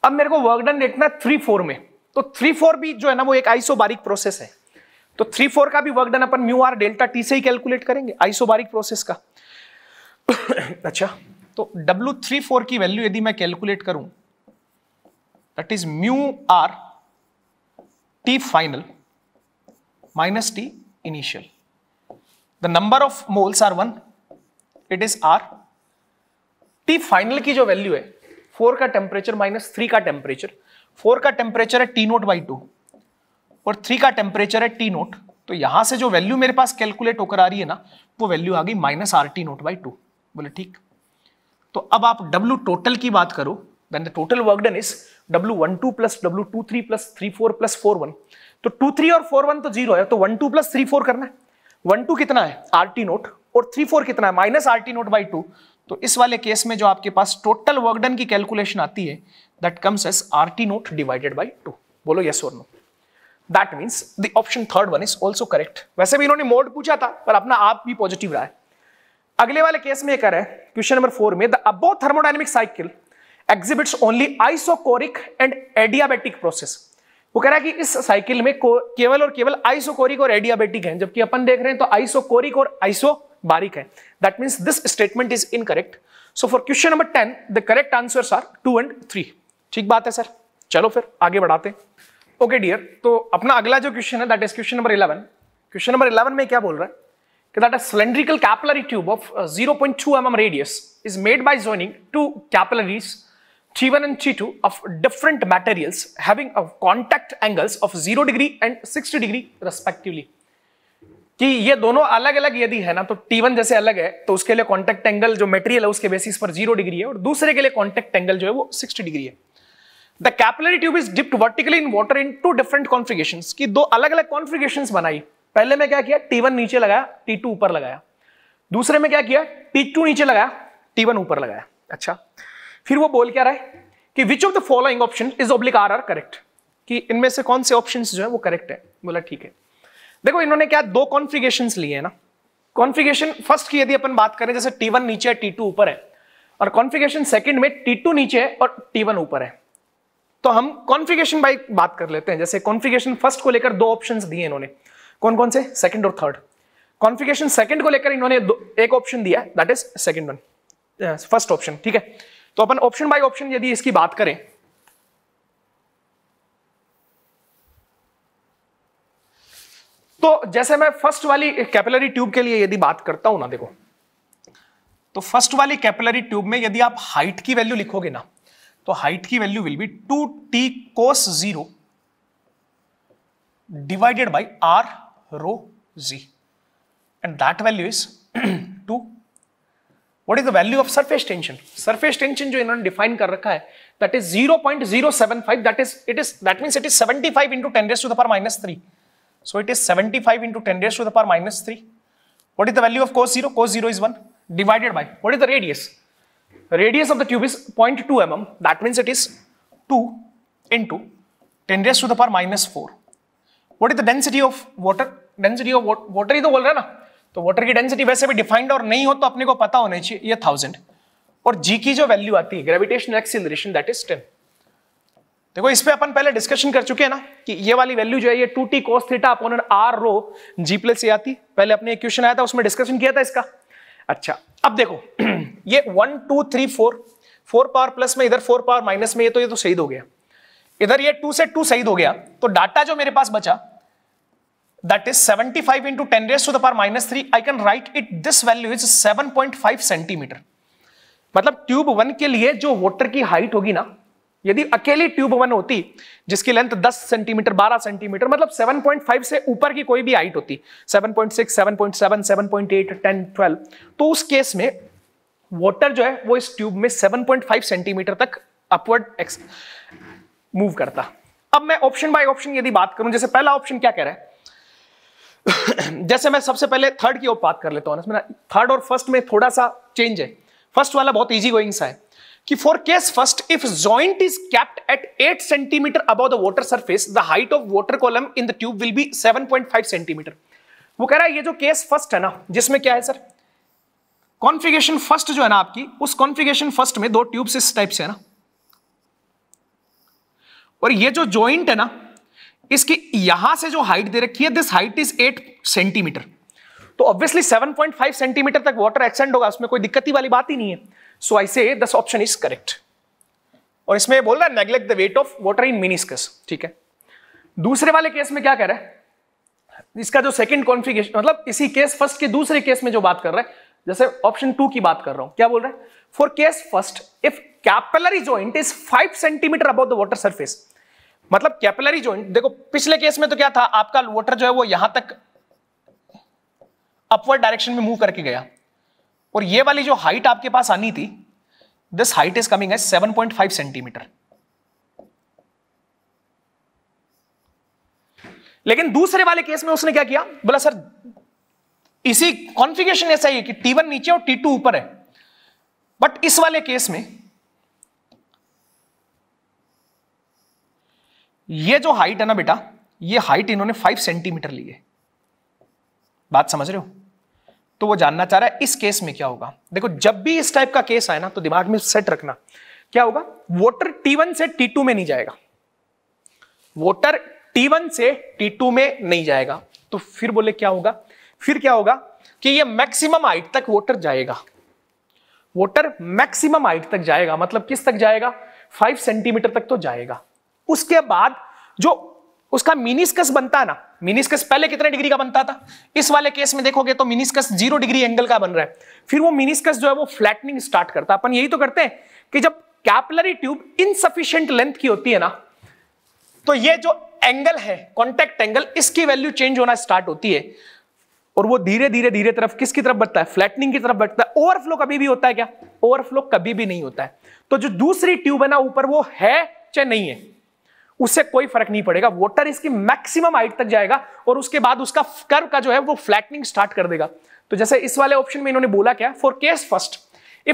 अब मेरे को वर्क डन देखना three four में तो थ्री फोर भी जो है ना वो एक आईसो बारिक प्रोसेस है तो थ्री फोर का भी वर्क डन अपन म्यू आर डेल्टा टी से ही कैलकुलेट करेंगे आईसो बारिक प्रोसेस का (coughs) अच्छा तो डब्ल्यू थ्री फोर की वैल्यू यदि मैं कैलकुलेट करूं that is mu R T final minus T initial the number of moles are one it is R T final की जो वैल्यू है फोर का टेम्परेचर माइनस थ्री का टेम्परेचर फोर का टेम्परेचर है टी नोट बाई टू और three का temperature है टी नोट तो यहां से जो वैल्यू मेरे पास कैलकुलेट होकर आ रही है ना वो वैल्यू आ गई minus R T naught by two बोले ठीक तो अब आप डब्ल्यू टोटल की बात करो then the total work done is W one two plus W two three plus three four plus four one तो टू थ्री और फोर वन तो जीरो है तो one two plus three four करना है वन टू कितना है R T naught और थ्री फोर कितना है minus R T naught by two तो इस वाले केस में जो आपके पास टोटल वर्कडन की कैलकुलेशन आती है that comes as R T naught divided by two बोलो यस और no that means the option third one is also correct वैसे भी इन्होंने मोड पूछा था पर अपना आप भी पॉजिटिव रहा है अगले वाले केस में कर है क्वेश्चन नंबर फोर में the above thermodynamic cycle exhibits only isochoric and adiabatic process वो कह रहा है कि इस साइकिल में केवल और केवल आइसोकोरिक और एडियाबेटिक है जबकि अपन देख रहे हैं तो आइसोकोरिक और आइसो बारिक है that means this statement is incorrect so for question number ten the correct answer are two and three ठीक बात है सर चलो फिर आगे बढ़ाते ओके डियर okay तो अपना अगला जो क्वेश्चन है that is question number eleven question number eleven में क्या बोल रहा है कि that a cylindrical capillary tube of 0.2 mm radius is made by joining two capillaries T1 and T2 of different materials having a contact angles of 0 degree and 60 degree respectively. कि ये दोनों अलग अलग यदि है ना तो T1 जैसे अलग है तो उसके लिए कॉन्टेक्ट एंगल जो मेटेरियल है उसके बेसिस पर जीरो डिग्री है और दूसरे के लिए कॉन्टेक्ट एंगल जो है वो 60 डिग्री है the capillary tube is dipped vertically in water in two different configuration की दो अलग अलग कॉन्फ़िगरेशंस बनाई पहले में क्या किया T1 नीचे लगाया T2 ऊपर लगाया दूसरे में क्या किया T2 नीचे लगाया T1 ऊपर लगाया अच्छा फिर वो बोल क्या रहा है कि which of the following option is oblique are are correct कि इनमें से कौन से ऑप्शन जो है वो करेक्ट है बोला ठीक है देखो इन्होंने क्या दो कॉन्फिगेशन लिए है ना कॉन्फ्रिगेशन फर्स्ट की यदि अपन बात करें जैसे टी वन नीचे है टी टू ऊपर है और कॉन्फ्रिगेशन सेकंड में टी टू नीचे है और टी वन ऊपर है तो हम कॉन्फिगेशन बाई बात कर लेते हैं जैसे कॉन्फिगेशन फर्स्ट को लेकर दो ऑप्शन दिए इन्होंने कौन कौन से सेकंड और थर्ड कॉन्फिगेशन सेकंड को लेकर इन्होंने एक ऑप्शन दिया that is second one first option ठीक है तो अपन ऑप्शन बाय ऑप्शन यदि इसकी बात करें तो जैसे मैं फर्स्ट वाली कैपिलरी ट्यूब के लिए यदि बात करता हूं ना देखो तो फर्स्ट वाली कैपिलरी ट्यूब में यदि आप हाइट की वैल्यू लिखोगे ना तो हाइट की value will be two T cos zero divided by R rho g and that value is two what is the value of surface tension surface tension जो इन्होंने डिफाइन कर रखा है that is zero point zero seven five that is it is that mean it is seventy five into ten raise to the minus three so it is seventy five into ten raise to the minus three what is the value of cos zero cos zero is one divided by what is the radius radius of the tube is point two M M that means it is two in to ten raise to the minus four what is the density of water density of water ही तो बोल रहे ना तो water की density वैसे भी defined और नहीं हो तो अपने को पता होना चाहिए ये थाउजेंड और जी की जो वैल्यू आती है gravitation acceleration that is ten देखो इस पे अपन पहले डिस्कशन कर चुके हैं ना कि ये वाली वैल्यू जो है ये two T cos theta upon R rho g plus ये आती पहले अपने एक क्वेश्चन आया था उसमें डिस्कशन किया था इसका अच्छा अब देखो (clears throat) ये one two three four four power plus में इधर फोर पावर माइनस में ये तो ये तो शहीद हो गया इधर ये टू से टू शहीद हो गया तो डाटा जो मेरे पास बचा that is 75 into 10 raised to the power minus 3 I can write it this value is 7.5 centimetre मतलब ट्यूब वन के लिए जो वोटर की हाइट होगी ना यदि अकेली ट्यूब वन होती जिसकी लेंथ 10 सेंटीमीटर 12 सेंटीमीटर मतलब 7.5 से ऊपर की कोई भी हाइट होती 7.6 7.7 7.8 10 12 तो उस केस में वोटर जो है वो इस ट्यूब में 7.5 सेंटीमीटर तक अपवर्ड मूव करता अब मैं ऑप्शन बाय ऑप्शन यदि बात करूं जैसे पहला ऑप्शन क्या कह रहा है (coughs) जैसे मैं सबसे पहले थर्ड की ओर बात कर लेता हूं थर्ड और फर्स्ट में थोड़ा सा चेंज है फर्स्ट वाला बहुत इजी गोइंग सा है कि for case first if joint is kept at eight centimetre above the water surface the height of water column in the tube will be seven point five centimetre वो कह रहा है ये जो केस फर्स्ट है ना जिसमें क्या है सर कॉन्फिगेशन फर्स्ट जो है ना आपकी उस कॉन्फिगेशन फर्स्ट में दो ट्यूब्स इस टाइप से है ना और ये जो जॉइंट है ना इसकी यहां से जो हाइट दे रखी है this height is eight centimetre तो ऑब्वियसली 7.5 सेंटीमीटर तक वाटर एक्सटेंड होगा उसमें कोई दिक्कत वाली बात ही नहीं है सो आई से दस ऑप्शन इज करेक्ट और इसमें बोल रहा है neglect the weight of water in meniscus ठीक है दूसरे वाले केस में क्या कह रहा है इसका जो सेकंड कॉन्फिगेशन मतलब इसी केस फर्स्ट के दूसरे केस में जो बात कर रहा है जैसे ऑप्शन टू की बात कर रहा हूं क्या बोल रहा है for case first if capillary joint is five centimetre about the water surface मतलब कैपिलरी ज्वाइंट देखो पिछले केस में तो क्या था आपका वोटर जो है वो यहां तक अपवर्ड डायरेक्शन में मूव करके गया और ये वाली जो हाइट आपके पास आनी थी दिस हाइट इज कमिंग है फाइव सेंटीमीटर लेकिन दूसरे वाले केस में उसने क्या किया बोला सर इसी कॉन्फिगेशन ऐसा ही है कि टी वन नीचे और टी टू ऊपर है बट इस वाले केस में ये जो हाइट है ना बेटा ये हाइट इन्होंने फाइव सेंटीमीटर ली है बात समझ रहे हो तो वो जानना चाह रहा है इस केस में क्या होगा देखो जब भी इस टाइप का केस आए ना तो दिमाग में सेट रखना क्या होगा वोटर T1 से T2 में नहीं जाएगा वोटर T1 से T2 में नहीं जाएगा तो फिर बोले क्या होगा फिर क्या होगा कि ये मैक्सिमम हाइट तक वोटर जाएगा वोटर मैक्सिमम हाइट तक जाएगा मतलब किस तक जाएगा फाइव सेंटीमीटर तक तो जाएगा उसके बाद जो उसका मिनिस्कस बनता है ना मिनिस्कस पहले कितने डिग्री का बनता था इस वाले केस में देखोगे तो मिनिस्कस जीरो डिग्री एंगल का बन रहा है फिर वो मिनिस्कस जो है वो फ्लैटनिंग स्टार्ट करता है अपन यही तो करते हैं कि जब कैपलरी ट्यूब इनसफिशियंट लेंथ की होती है ना तो ये जो एंगल है कॉन्टेक्ट एंगल इसकी वैल्यू चेंज होना स्टार्ट होती है और वो धीरे धीरे धीरे तरफ किसकी तरफ बढ़ता है फ्लैटनिंग की तरफ बढ़ता है ओवरफ्लो कभी भी होता है क्या ओवरफ्लो कभी भी नहीं होता है तो जो दूसरी ट्यूब है ना ऊपर वो है चाहे नहीं है उससे कोई फर्क नहीं पड़ेगा वोटर इसकी मैक्सिमम हाइट तक जाएगा और उसके बाद उसका कर्व का जो है वो फ्लैटनिंग स्टार्ट कर देगा तो जैसे इस वाले ऑप्शन में इन्होंने बोला क्या for case first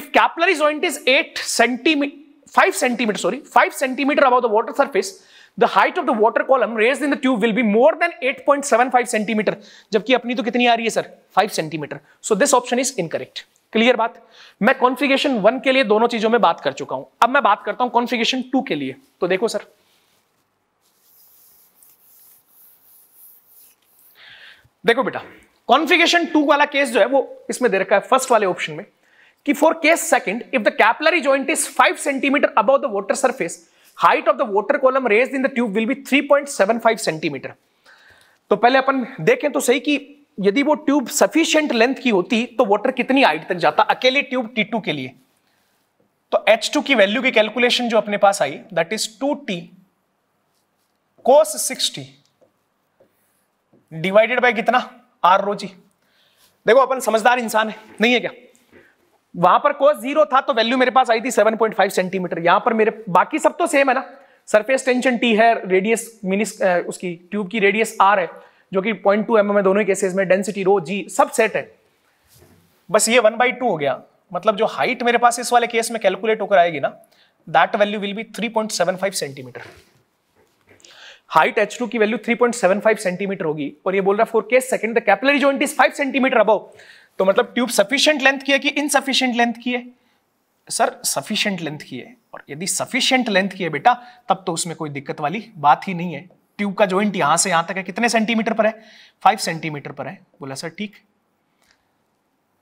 if capillary joint is eight centimetre five centimetre sorry five centimetre about the water surface the height of the water column rise in the tube will be more than eight point seven five centimetre जबकि अपनी तो कितनी आ रही है sir five centimetre so this option is incorrect clear बात मैं configuration one के लिए दोनों चीजों में बात कर चुका हूं अब मैं बात करता हूं कॉन्फ़िगरेशन टू के लिए तो देखो सर देखो बेटा कॉन्फिगेशन टू वाला केस जो है वो इसमें दे रखा है फर्स्ट वाले ऑप्शन में कि for case second if the capillary joint is five centimetre above the water surface height of the water column rise in the tube will be three point seven five centimetre तो पहले अपन देखें तो सही कि यदि वो ट्यूब सफिशियंट लेंथ की होती तो वॉटर कितनी हाइट तक जाता अकेले ट्यूब टी टू के लिए तो एच टू की वैल्यू की कैलकुलेशन जो अपने पास आई that is two T cos sixty divided by कितना आर रो जी देखो अपन समझदार इंसान है नहीं है क्या वहां पर कोस जीरो था तो वैल्यू मेरे पास आई थी 7.5 सेंटीमीटर यहां पर मेरे बाकी सब तो सेम है ना सरफेस टेंशन टी है रेडियस मिनिस उसकी ट्यूब की रेडियस आर है जो कि पॉइंट टू एम है दोनों ही केसेस में डेंसिटी रो जी सब सेट है बस ये वन बाई टू हो गया मतलब जो हाइट मेरे पास इस वाले केस में कैलकुलेट होकर आएगी ना that value will be five centimetre height H two की वैल्यू 3.75 सेंटीमीटर होगी और ये बोल रहा है for case second the capillary joint is 5 centimetre above तो मतलब ट्यूब सफिशिएंट लेंथ की है कि इनसफिशिएंट लेंथ की है सर सफिशिएंट लेंथ की है और यदि सफिशिएंट लेंथ की है बेटा तब तो उसमें कोई दिक्कत वाली बात ही नहीं है ट्यूब का जॉइंट यहां से यहां तक है कितने सेंटीमीटर पर है फाइव सेंटीमीटर पर है बोला सर ठीक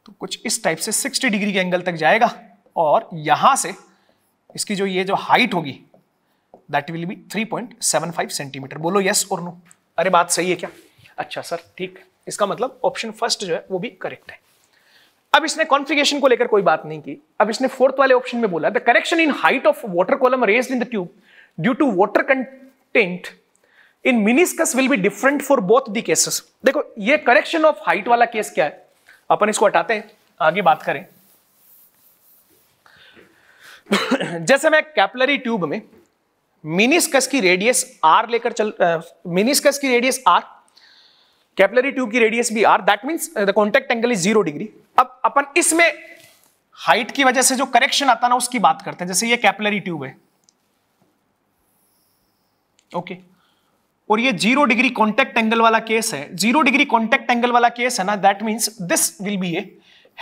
तो कुछ इस टाइप से सिक्सटी डिग्री के एंगल तक जाएगा और यहां से इसकी जो ये जो हाइट होगी दैट विल बी 3.75 सेंटीमीटर बोलो यस और नो अरे बात सही है क्या अच्छा सर ठीक इसका मतलब ऑप्शन फर्स्ट जो है वो भी करेक्ट है अब इसने कॉन्फ़िगरेशन को लेकर कोई बात नहीं की अब इसने फोर्थ वाले ऑप्शन में बोला the correction in height of water column rise in the tube due to water content in meniscus will be different for both the cases देखो ये करेक्शन ऑफ हाइट वाला केस क्या है अपन इसको हटाते हैं आगे बात करें (coughs) जैसे मैं कैपलरी ट्यूब में मिनिस्कस की रेडियस आर लेकर चल मिनिस्कस की रेडियस आर कैपलरी ट्यूब की रेडियस भी R that means the contact angle is zero degree अब अपन इसमें हाइट की वजह से जो करेक्शन आता ना उसकी बात करते हैं जैसे ये कैपलरी ट्यूब है ओके okay. और ये जीरो डिग्री कॉन्टेक्ट एंगल वाला केस है जीरो डिग्री कॉन्टेक्ट एंगल वाला केस है ना that means this will be a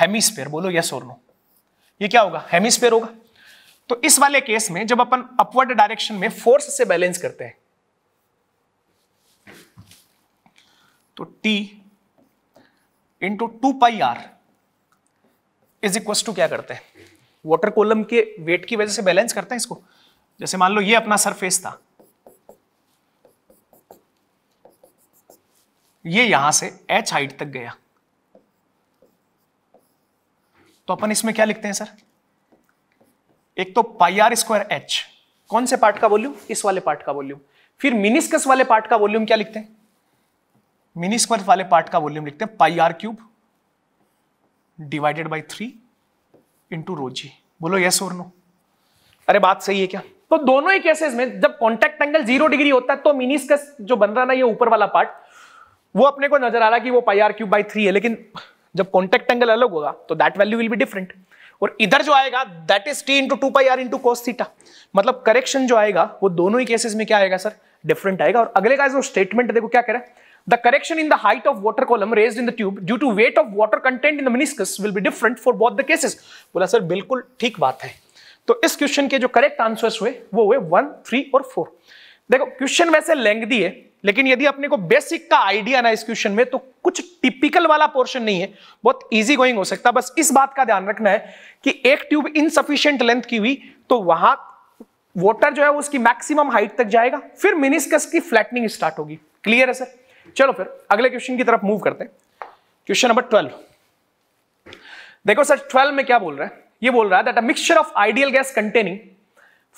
hemisphere बोलो यस और नो ये क्या होगा हेमिस्फेयर होगा तो इस वाले केस में जब अपन अपवर्ड डायरेक्शन में फोर्स से बैलेंस करते हैं तो T into two pi R is equal to क्या करते हैं वाटर कोलम के वेट की वजह से बैलेंस करते हैं इसको जैसे मान लो ये अपना सरफेस था ये यहां से एच हाइट तक गया तो अपन इसमें क्या लिखते हैं सर एक तो पाई आर स्क्वायर एच कौन से पार्ट का वॉल्यूम इस वाले पार्ट का वॉल्यूम फिर मिनिस्कस वाले पार्ट का वॉल्यूम क्या लिखते हैं मिनिस्कस वाले पार्ट का वॉल्यूम लिखते हैं pi R cube divided by three into rho G बोलो यस और नो अरे बात सही है क्या तो दोनों ही केसेस में जब कॉन्टेक्ट एंगल जीरो डिग्री होता है तो मिनिस्कस जो बन रहा ना ये ऊपर वाला पार्ट वो अपने को नजर आ रहा कि वो pi R cube by three है लेकिन जब कॉन्टेक्ट एंगल अलग होगा तो that value will be different और इधर जो आएगा that is T into two pi R into cos theta मतलब करेक्शन जो आएगा वो दोनों ही केसेस में क्या आएगा सर डिफरेंट आएगा और अगले का जो स्टेटमेंट देखो क्या करें The correction in the height of water column raised in the tube due to weight of water contained in the meniscus will be different for both the cases. बोला sir बिल्कुल ठीक बात है तो इस क्वेश्चन के जो करेक्ट आंसर्स हुए वो हुए वन थ्री और फोर देखो क्वेश्चन वैसे लेंगदी है लेकिन यदि अपने को बेसिक का आइडिया ना इस क्वेश्चन में तो कुछ टिपिकल वाला पोर्शन नहीं है बहुत इजी गोइंग हो सकता है बस इस बात का ध्यान रखना है कि एक ट्यूब इनसफिशियंट लेंथ की हुई तो वहां वोटर जो है वो उसकी मैक्सिमम हाइट तक जाएगा फिर मिनिस्कस की फ्लैटनिंग स्टार्ट होगी क्लियर है सर चलो फिर अगले क्वेश्चन की तरफ मूव करते हैं क्वेश्चन नंबर ट्वेल्व देखो सर ट्वेल्व में क्या बोल रहा है ये बोल रहा है that a mixture of ideal gas containing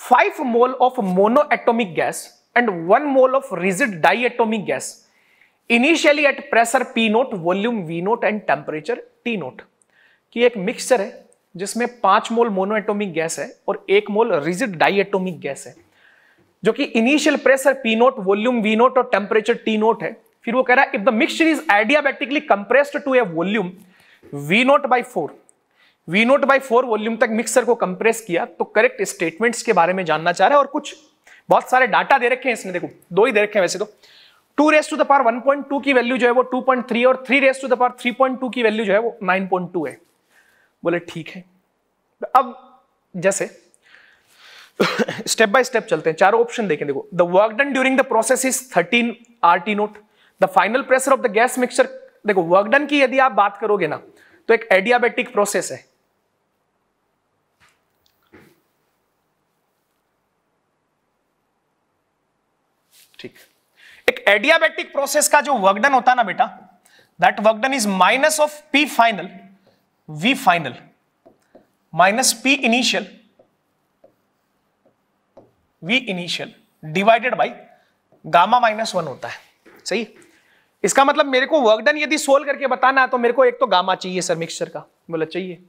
five mole of monoatomic gas and 1 mole of rigid diatomic gas initially at pressure P note, volume V note and temperature T note कि एक mixture है जिसमें पांच मोल monoatomic gas है और एक मोल rigid diatomic gas है जो कि initial pressure P naught volume V naught और टेम्परेचर टी नोट है फिर वो कह रहा है if the mixture is adiabatically compressed to a volume V naught by four V naught by four volume तक मिक्सर को कंप्रेस किया तो करेक्ट स्टेटमेंट्स के बारे में जानना चाह रहा है और कुछ बहुत सारे डाटा दे रखे हैं इसने देखो दो ही दे रखे हैं वैसे तो two raise to the point two की वैल्यू जो है वो टू पॉइंट थ्री और three raise to the point two की वैल्यू जो है वो नाइन पॉइंट टू है बोले ठीक है अब जैसे स्टेप बाय स्टेप चलते हैं चारों ऑप्शन देखें देखो the work done during the process is thirteen R T naught the final pressure of the gas mixture देखो वर्क डन की यदि आप बात करोगे ना तो एक एडियाबेटिक प्रोसेस है ठीक एक एडियाबेटिक प्रोसेस का जो वर्कडन होता है ना बेटा that work done is minus of P final V final minus P initial V initial divided by gamma minus one होता है सही इसका मतलब मेरे को वर्कडन यदि सोल्व करके बताना है तो मेरे को एक तो गामा चाहिए सर मिक्सचर का बोला चाहिए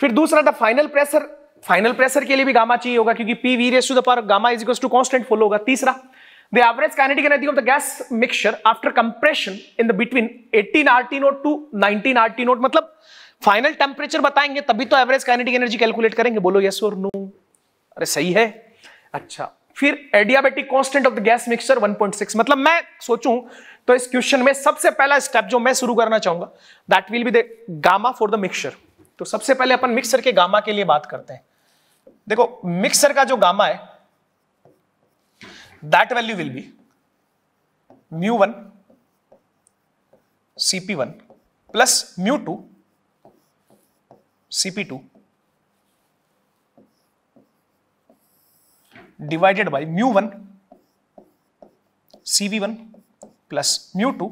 फिर दूसरा था फाइनल प्रेशर फाइनल प्रेशर के लिए भी गामा चाहिए होगा क्योंकि P V raise to the power gamma is equal to constant follow होगा तीसरा The average kinetic energy of the gas mixture after compression in the between 18 RT node to 19 RT node, मतलब final temperature बताएंगे तभी तो average kinetic energy calculate करेंगे बोलो yes or no अरे सही है अच्छा फिर adiabatic constant of the gas mixture 1.6 मतलब मैं सोचूं तो इस क्वेश्चन में सबसे पहला स्टेप जो मैं शुरू करना चाहूंगा that will be the gamma for the mixture तो सबसे पहले अपन मिक्सर के गामा के लिए बात करते हैं देखो मिक्सर का जो गामा है that value will be mu1 cp1 plus mu2 cp2 divided by mu1 cv1 plus mu2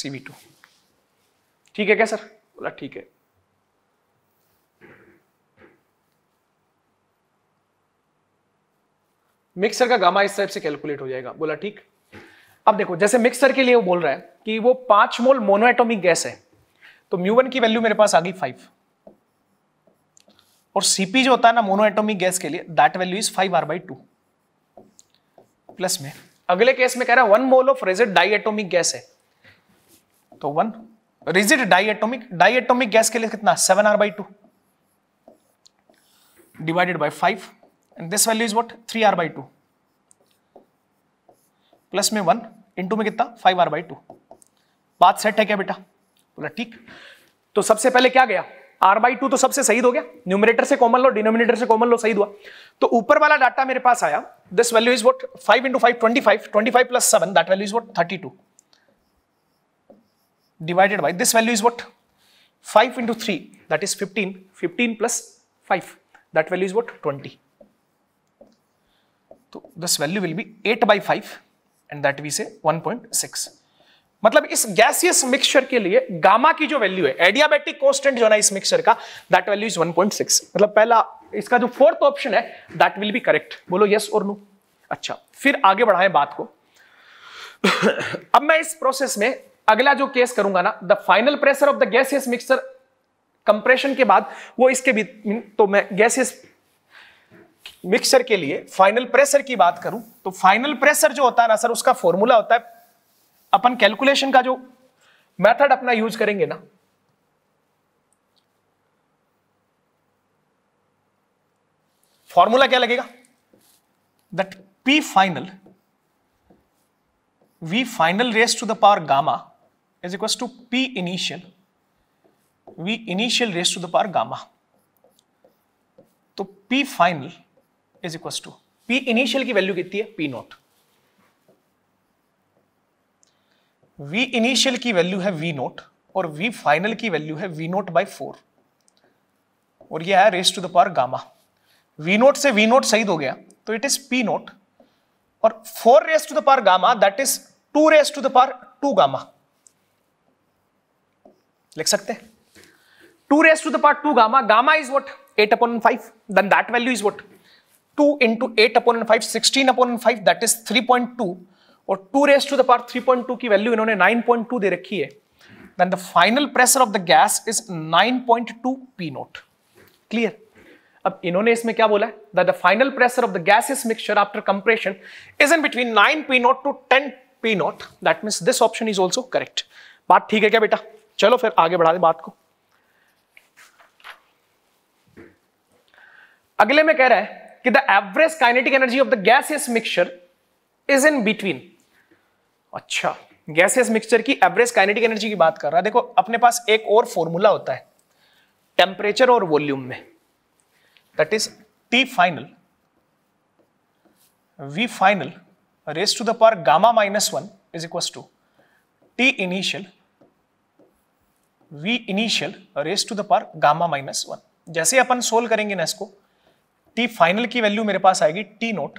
cv2 ठीक है क्या सर बोला ठीक है मिक्सर का गामा इस टाइप से कैलकुलेट हो जाएगा बोला ठीक अब देखो जैसे मिक्सर के लिए वो बोल रहा है कि वो पांच मोल मोनोएटोमिक गैस है तो म्यूवन की वैल्यू मेरे पास आ गई फाइव और सीपी जो होता है ना मोनोएटोमिक गैस के लिए that value is five R by two plus में अगले केस में कह रहा है one mole of rigid diatomic gas है तो one rigid diatomic diatomic gas के लिए कितना seven R by two divided by five and this value is what three R by two plus में वन इंटू में कितना फाइव आर बाई टू बात set है क्या बेटा बोला ठीक तो सबसे पहले क्या गया आर बाई टू तो सबसे सही हो गया न्यूमिनेटर से कॉमन लो डिनोमिनेटर से कॉमन लो सही हुआ तो ऊपर वाला डाटा मेरे पास आया this value is what five into five twenty five twenty five plus seven that value is what thirty two divided by this value is what five into three that is fifteen fifteen plus five that value is what twenty तो this value will be eight by five and that वी से 1.6 मतलब इस gaseous mixture के लिए gamma की जो value है एडियाबेटिक कॉन्स्टेंट जो है इस मिक्सचर का दैट वैल्यू इज 1.6 मतलब पहला इसका जो फोर्थ ऑप्शन है दैट विल बी करेक्ट बोलो यस और नो अच्छा फिर आगे बढ़ाएं बात को (coughs) अब मैं इस प्रोसेस में अगला जो केस करूंगा ना the final pressure of the gaseous mixture compression के बाद वो इसके भी तो मैं गैसियस मिक्सर के लिए फाइनल प्रेशर की बात करूं तो फाइनल प्रेशर जो होता है ना सर उसका फॉर्मूला होता है अपन कैलकुलेशन का जो मेथड अपना यूज करेंगे ना फॉर्मूला क्या लगेगा that P final V final raise to the power gamma is equal to P initial V initial raise to the power gamma तो P final is equal to P initial की value कितनी है P naught V initial की value है V naught और V final की value है V naught by four और ये है raise to the power gamma V naught से वी नोट सही हो गया तो इट इज पी नोट और four raise to the power gamma that is two raise to the power two gamma लिख सकते हैं two raise to the power two gamma gamma is what eight upon five then that value is what two into eight upon n five sixteen upon n five that is three point two और two raise to the power two की वैल्यू इन्होंने nine point two दे रखी है then the final pressure of the gas is nine point two P naught clear अब इन्होंने इसमें क्या बोला है the final pressure of the gas is mixture after compression is in between nine P naught to ten P naught that mean this option is also correct बात ठीक है क्या बेटा चलो फिर आगे बढ़ा दे बात को अगले में कह रहा है कि the average kinetic energy of the gaseous mixture is in between अच्छा गैसियस मिक्सचर की एवरेज काइनेटिक एनर्जी की बात कर रहा है देखो अपने पास एक और फॉर्मूला होता है टेम्परेचर और वॉल्यूम में that is T final V final raise to the power gamma minus one is equal to T initial V initial raise to the power gamma minus one जैसे अपन सोल्व करेंगे ना इसको T final की value मेरे पास आएगी T naught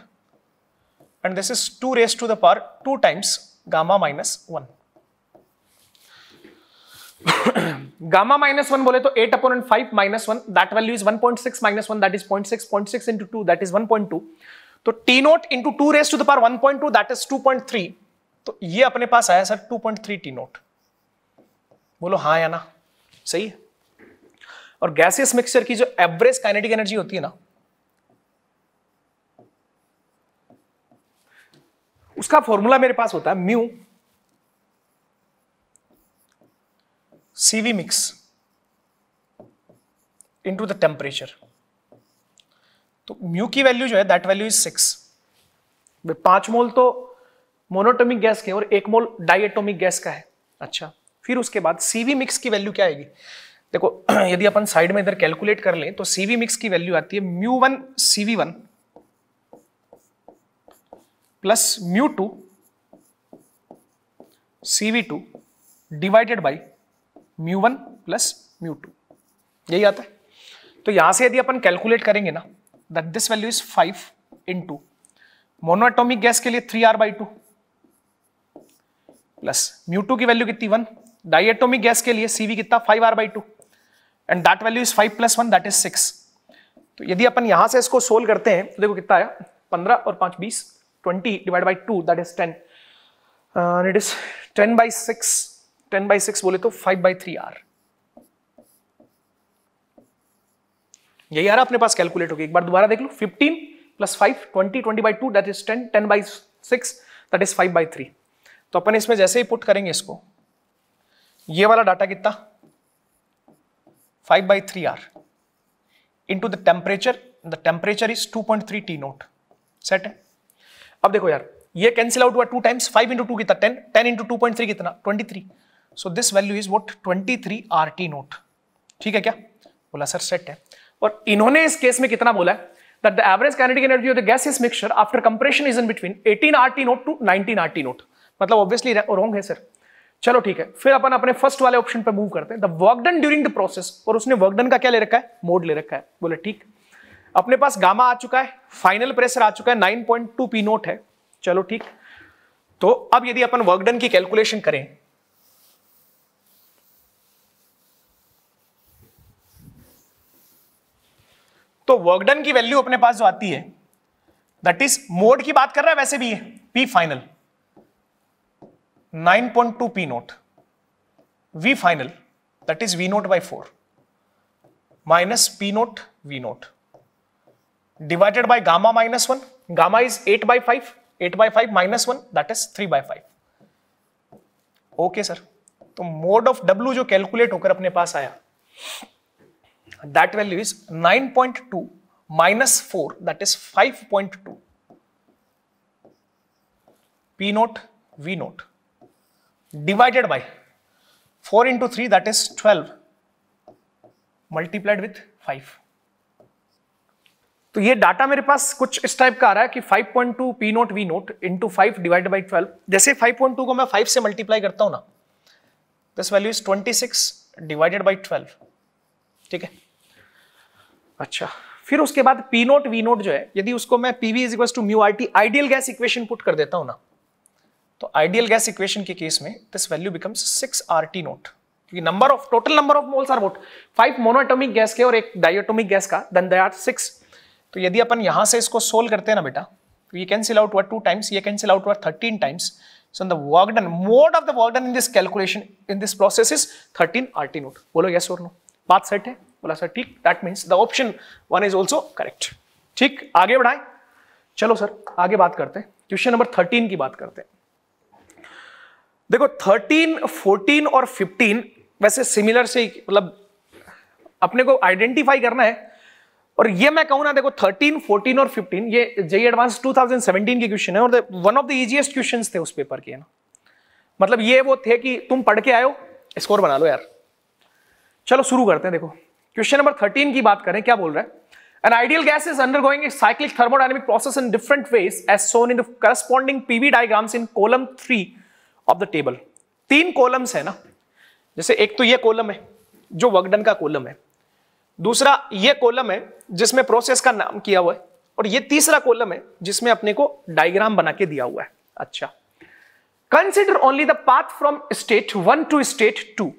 and this is two raise to the power two times gamma minus one gamma minus one बोले तो eight upon five minus one that value is one point six minus one that is point six point six into two that is one point two तो T naught into two raise to the power one point two that is two point three तो ये अपने पास आया sir two point three T naught बोलो हाँ या ना सही है और गैसियस मिक्सचर की जो एवरेज काइनेटिक एनर्जी होती है ना उसका फॉर्मूला मेरे पास होता है mu CV mix into the temperature तो म्यू की वैल्यू जो है दैट वैल्यू इज सिक्स पांच मोल तो मोनोटोमिक गैस के और एक मोल डाइएटोमिक गैस का है अच्छा फिर उसके बाद सीवी मिक्स की वैल्यू क्या आएगी देखो (clears throat) यदि अपन साइड में इधर कैलकुलेट कर लें तो सीवी मिक्स की वैल्यू आती है mu one CV one plus mu two C V two divided by mu one plus mu two यही आता है तो यहां से यदि अपन कैलकुलेट करेंगे ना that this value is five in two monoatomic gas के लिए three R by two plus mu two की वैल्यू कितनी वन डाइएटोमिक गैस के लिए सीवी कितना five R by two and that value is five plus one that is six तो यदि अपन यहां से इसको सोल्व करते हैं तो देखो कितना आया पंद्रह और पांच बीस 20 divided by 2 that is 10 uh, and it is 10 by 6 10 by 6 बोले तो 5 by 3 आर यही आ रहा अपने पास कैलकुलेट होगी एक बार दोबारा देख लो 15 plus 5 20 20 by 2 that is 10 10 by 6 that is 5 by 3 तो अपन इसमें जैसे ही पुट करेंगे इसको ये वाला डाटा कितना 5 by 3 R into the temperature the temperature is 2.3 T naught set है अब देखो यार ये कैंसिल आउट हुआ two times five into two कितना ten ten into two point three कितना twenty three so this value is what twenty three R T naught ठीक है क्या बोला सर सेट है और इन्होंने इस केस में कितना बोला है that energy of the gas is the after compression is in between eighteen R T naught to nineteen R T naught मतलब ऑब्वियसली रॉन्ग है सर चलो ठीक है फिर अपन अपने फर्स्ट वाले ऑप्शन पर मूव करते हैं the work done during the process और उसने वर्क डन का क्या ले रखा है मोड ले रखा है बोले ठीक है अपने पास गामा आ चुका है फाइनल प्रेशर आ चुका है nine point two P naught है चलो ठीक तो अब यदि अपन वर्कडन की कैलकुलेशन करें तो वर्कडन की वैल्यू अपने पास जो आती है दट इज मोड की बात कर रहा है वैसे भी है P final 9.2 P naught V final that is V naught by four minus P naught V naught divided by gamma minus 1. Gamma is 8 by 5. 8 by 5 minus 1 that is 3 by 5. Okay sir तो mod of W जो calculate होकर अपने पास आया that value is 9.2 point two minus four that is five point two P naught V naught divided by four into three that is twelve multiplied with five तो ये data मेरे पास कुछ इस टाइप का आ रहा है कि 5.2 point two P naught V naught in two five divide by twelve जैसे 5.2 को मैं 5 से मल्टीप्लाई करता हूं ना this value is 26 divided by twelve ठीक है अच्छा फिर उसके बाद पी नोट वी नोट जो है यदि उसको मैं P V is equal to mu R T ideal gas equation put कर देता हूं ना तो आइडियल गैस इक्वेशन के केस में this value becomes six R T naught क्योंकि number of total number of moles are what five monoatomic gas के और एक डायोटोमिक गैस का देन दे आर सिक्स तो यदि अपन यहां से इसको सोल्व करते हैं ना बेटा तो ये कैंसिल आउट हुआ टू टाइम्स ये कैंसिल आउट हुआ thirteen times so the work done mod of the work done in this calculation in this process is thirteen RT naught बोलो यस और नो बात सेट है बोला सर ठीक that means the option one is also correct ठीक आगे बढ़ाए चलो सर आगे बात करते हैं क्वेश्चन नंबर थर्टीन की बात करते हैं देखो थर्टीन फोर्टीन और फिफ्टीन वैसे सिमिलर से मतलब अपने को आइडेंटिफाई करना है और ये मैं कहूं ना देखो 13, 14 और 15 ये जेई एडवांस 2017 के क्वेश्चन है और one of the easiest question थे उस पेपर के ना मतलब ये वो थे कि तुम पढ़ के आयो स्कोर बना लो यार चलो शुरू करते हैं देखो क्वेश्चन नंबर 13 की बात करें क्या बोल रहा है an ideal gas is undergoing a cyclic thermodynamic process in different ways as shown in the corresponding PV diagrams in column three of the table तीन कॉलम्स है ना जैसे एक तो ये कॉलम है जो वर्कडन का कॉलम है दूसरा ये कॉलम है जिसमें प्रोसेस का नाम किया हुआ है और ये तीसरा कॉलम है जिसमें अपने को डायग्राम बना के दिया हुआ है अच्छा consider only the path from state one to state two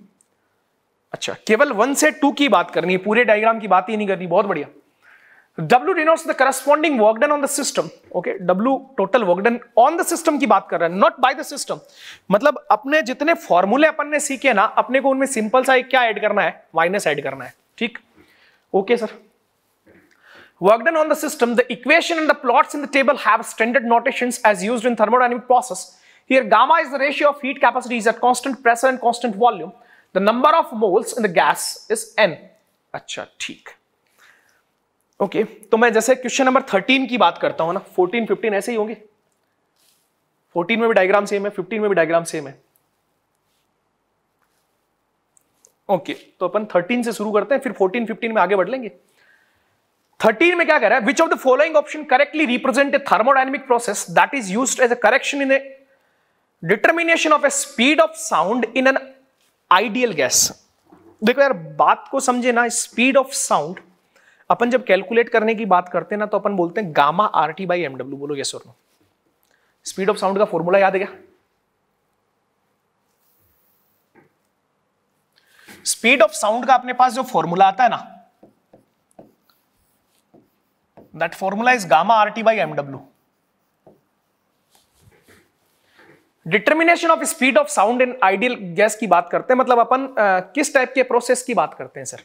अच्छा केवल वन से टू की बात करनी है पूरे डायग्राम की बात ही नहीं करनी बहुत बढ़िया W denotes the corresponding work done on the system. Okay, W total work done on the system की बात कर रहा है not by the system. मतलब अपने जितने फॉर्मूले अपन ने सीखे ना अपने को उनमें सिंपल सा एक क्या ऐड करना है माइनस ऐड करना है ठीक Okay, sir. Work done on the system, the equation and the plots in the table have standard notations as used in thermodynamic process. Here gamma is the ratio of heat capacity is at constant pressure and constant volume. The number of moles in the gas is n. अच्छा ठीक okay okay, तो मैं जैसे question number thirteen की बात करता हूं ना फोर्टीन फिफ्टीन ऐसे ही होंगे फोर्टीन में भी डायग्राम सेम है फिफ्टीन में भी डायग्राम सेम है ओके okay, तो अपन 13 से शुरू करते हैं फिर 14, 15 में आगे बढ़ लेंगे 13 में क्या कह रहा है which of the following option correctly represent a thermodynamic process that is use as a correction in a determination of a speed of sound in an ideal gas देखो यार बात को समझे ना स्पीड ऑफ साउंड अपन जब calculate करने की बात करते हैं ना तो अपन बोलते हैं gamma R T by MW बोलो यस और नो स्पीड ऑफ साउंड का फॉर्मूला याद है क्या स्पीड ऑफ साउंड का अपने पास जो फॉर्मूला आता है ना that formula is gamma R T by MW determination of speed of sound in ideal gas की बात करते हैं मतलब अपन आ, किस टाइप के प्रोसेस की बात करते हैं सर